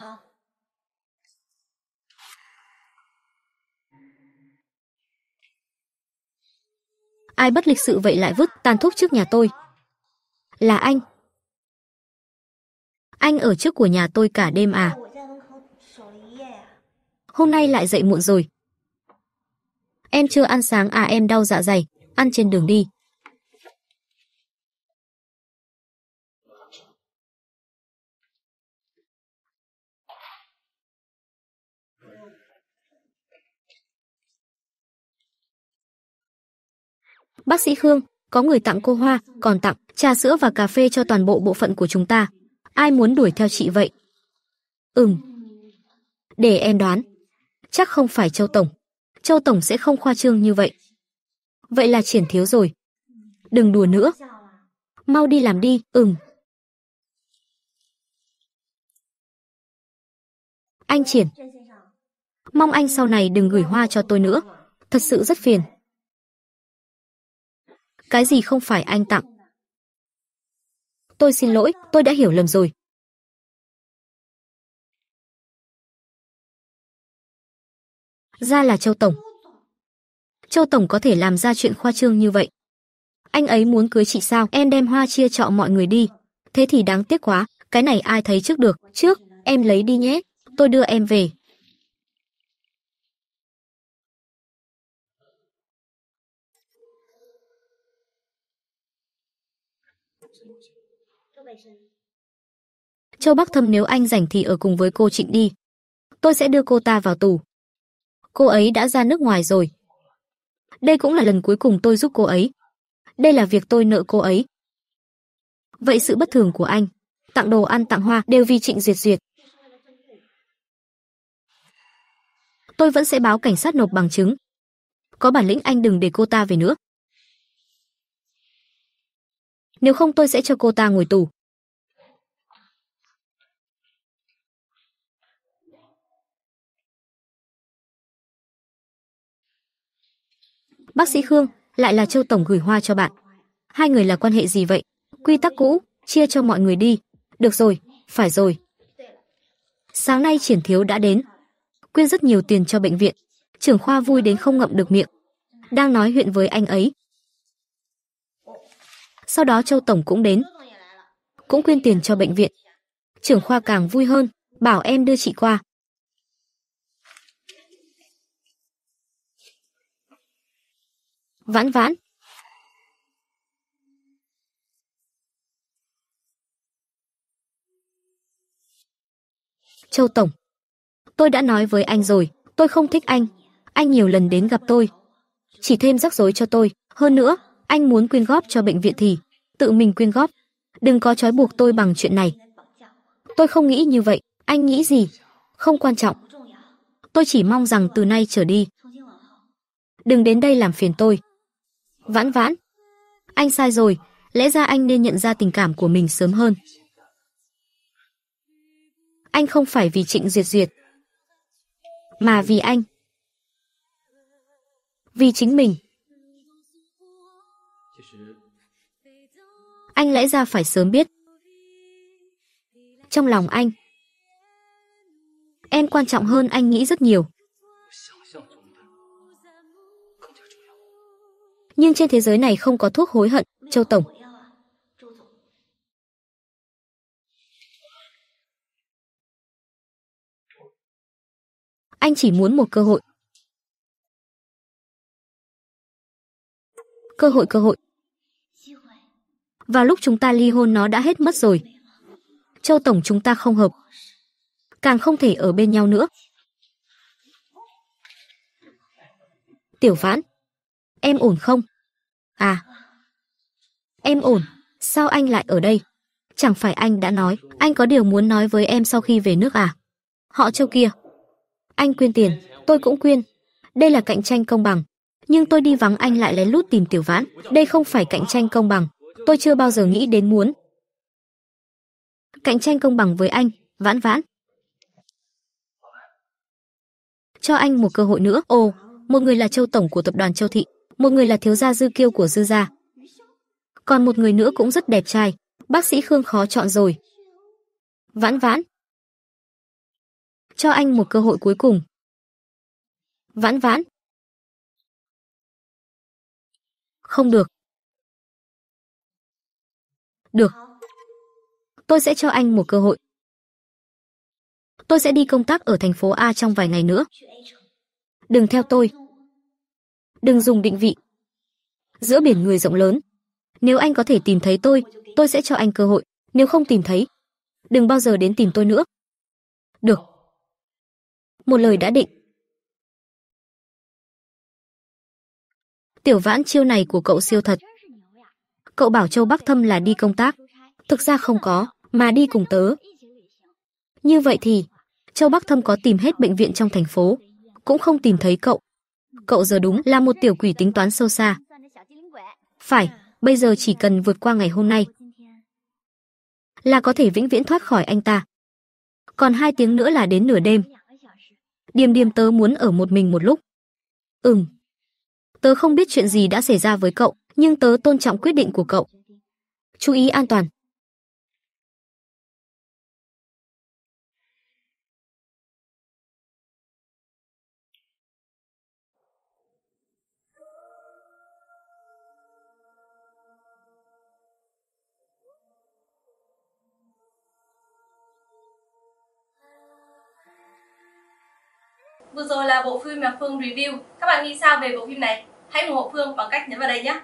Ai bất lịch sự vậy lại vứt tàn thuốc trước nhà tôi? Là anh. Anh ở trước của nhà tôi cả đêm à? Hôm nay lại dậy muộn rồi. Em chưa ăn sáng à em đau dạ dày, ăn trên đường đi. Bác sĩ Khương, có người tặng cô hoa, còn tặng trà sữa và cà phê cho toàn bộ bộ phận của chúng ta. Ai muốn đuổi theo chị vậy? Ừm. Để em đoán. Chắc không phải Châu Tổng. Châu Tổng sẽ không khoa trương như vậy. Vậy là triển thiếu rồi. Đừng đùa nữa. Mau đi làm đi, ừm. Anh triển. Mong anh sau này đừng gửi hoa cho tôi nữa. Thật sự rất phiền cái gì không phải anh tặng. Tôi xin lỗi, tôi đã hiểu lầm rồi. Ra là Châu Tổng. Châu Tổng có thể làm ra chuyện khoa trương như vậy. Anh ấy muốn cưới chị sao, em đem hoa chia trọ mọi người đi. Thế thì đáng tiếc quá, cái này ai thấy trước được, trước, em lấy đi nhé, tôi đưa em về, Châu Bắc Thâm nếu anh rảnh thì ở cùng với cô Trịnh đi. Tôi sẽ đưa cô ta vào tù. Cô ấy đã ra nước ngoài rồi. Đây cũng là lần cuối cùng tôi giúp cô ấy. Đây là việc tôi nợ cô ấy. Vậy sự bất thường của anh, tặng đồ ăn tặng hoa đều vì Trịnh Duyệt Duyệt. Tôi vẫn sẽ báo cảnh sát nộp bằng chứng. Có bản lĩnh anh đừng để cô ta về nữa. Nếu không tôi sẽ cho cô ta ngồi tù. bác sĩ Khương, lại là Châu tổng gửi hoa cho bạn. Hai người là quan hệ gì vậy? Quy tắc cũ, chia cho mọi người đi. Được rồi, phải rồi. Sáng nay Triển Thiếu đã đến, quyên rất nhiều tiền cho bệnh viện. Trưởng khoa vui đến không ngậm được miệng, đang nói chuyện với anh ấy. Sau đó Châu tổng cũng đến, cũng quyên tiền cho bệnh viện. Trưởng khoa càng vui hơn, bảo em đưa chị qua. Vãn vãn. Châu Tổng, tôi đã nói với anh rồi, tôi không thích anh. Anh nhiều lần đến gặp tôi. Chỉ thêm rắc rối cho tôi. Hơn nữa, anh muốn quyên góp cho bệnh viện thì tự mình quyên góp. Đừng có trói buộc tôi bằng chuyện này. Tôi không nghĩ như vậy. Anh nghĩ gì? Không quan trọng. Tôi chỉ mong rằng từ nay trở đi. Đừng đến đây làm phiền tôi. Vãn vãn. Anh sai rồi, lẽ ra anh nên nhận ra tình cảm của mình sớm hơn. Anh không phải vì Trịnh Duyệt Duyệt, mà vì anh. Vì chính mình. Anh lẽ ra phải sớm biết. Trong lòng anh, em quan trọng hơn anh nghĩ rất nhiều. nhưng trên thế giới này không có thuốc hối hận, Châu à? tổng. Anh chỉ muốn một cơ hội. Cơ hội cơ hội. Và lúc chúng ta ly hôn nó đã hết mất rồi. À? Châu tổng chúng ta không hợp. Càng không thể ở bên nhau nữa. Tiểu Vãn Em ổn không? À. Em ổn, sao anh lại ở đây? Chẳng phải anh đã nói, anh có điều muốn nói với em sau khi về nước à? Họ châu kia. Anh quyên tiền, tôi cũng quyên. Đây là cạnh tranh công bằng. Nhưng tôi đi vắng anh lại lén lút tìm tiểu vãn. Đây không phải cạnh tranh công bằng. Tôi chưa bao giờ nghĩ đến muốn. Cạnh tranh công bằng với anh, vãn vãn. Cho anh một cơ hội nữa. Ồ, một người là châu tổng của tập đoàn châu thị, một người là thiếu gia Dư Kiêu của Dư gia. Còn một người nữa cũng rất đẹp trai, bác sĩ Khương khó chọn rồi. Vãn Vãn, cho anh một cơ hội cuối cùng. Vãn Vãn, Không được. Được. Tôi sẽ cho anh một cơ hội. Tôi sẽ đi công tác ở thành phố A trong vài ngày nữa. Đừng theo tôi đừng dùng định vị. Giữa biển người rộng lớn, nếu anh có thể tìm thấy tôi, tôi sẽ cho anh cơ hội, nếu không tìm thấy, đừng bao giờ đến tìm tôi nữa. Được. Một lời đã định. Tiểu Vãn chiêu này của cậu siêu thật. Cậu bảo Châu Bắc Thâm là đi công tác, thực ra không có, mà đi cùng tớ. Như vậy thì, Châu Bắc Thâm có tìm hết bệnh viện trong thành phố, cũng không tìm thấy cậu cậu giờ đúng là một tiểu quỷ tính toán sâu xa. Phải, bây giờ chỉ cần vượt qua ngày hôm nay là có thể vĩnh viễn thoát khỏi anh ta. Còn hai tiếng nữa là đến nửa đêm. Điềm điềm tớ muốn ở một mình một lúc. Ừm. Tớ không biết chuyện gì đã xảy ra với cậu, nhưng tớ tôn trọng quyết định của cậu. Chú ý an toàn. Vừa rồi là bộ phim mà Phương review. Các bạn nghĩ sao về bộ phim này? Hãy ủng hộ Phương bằng cách nhấn vào đây nhé!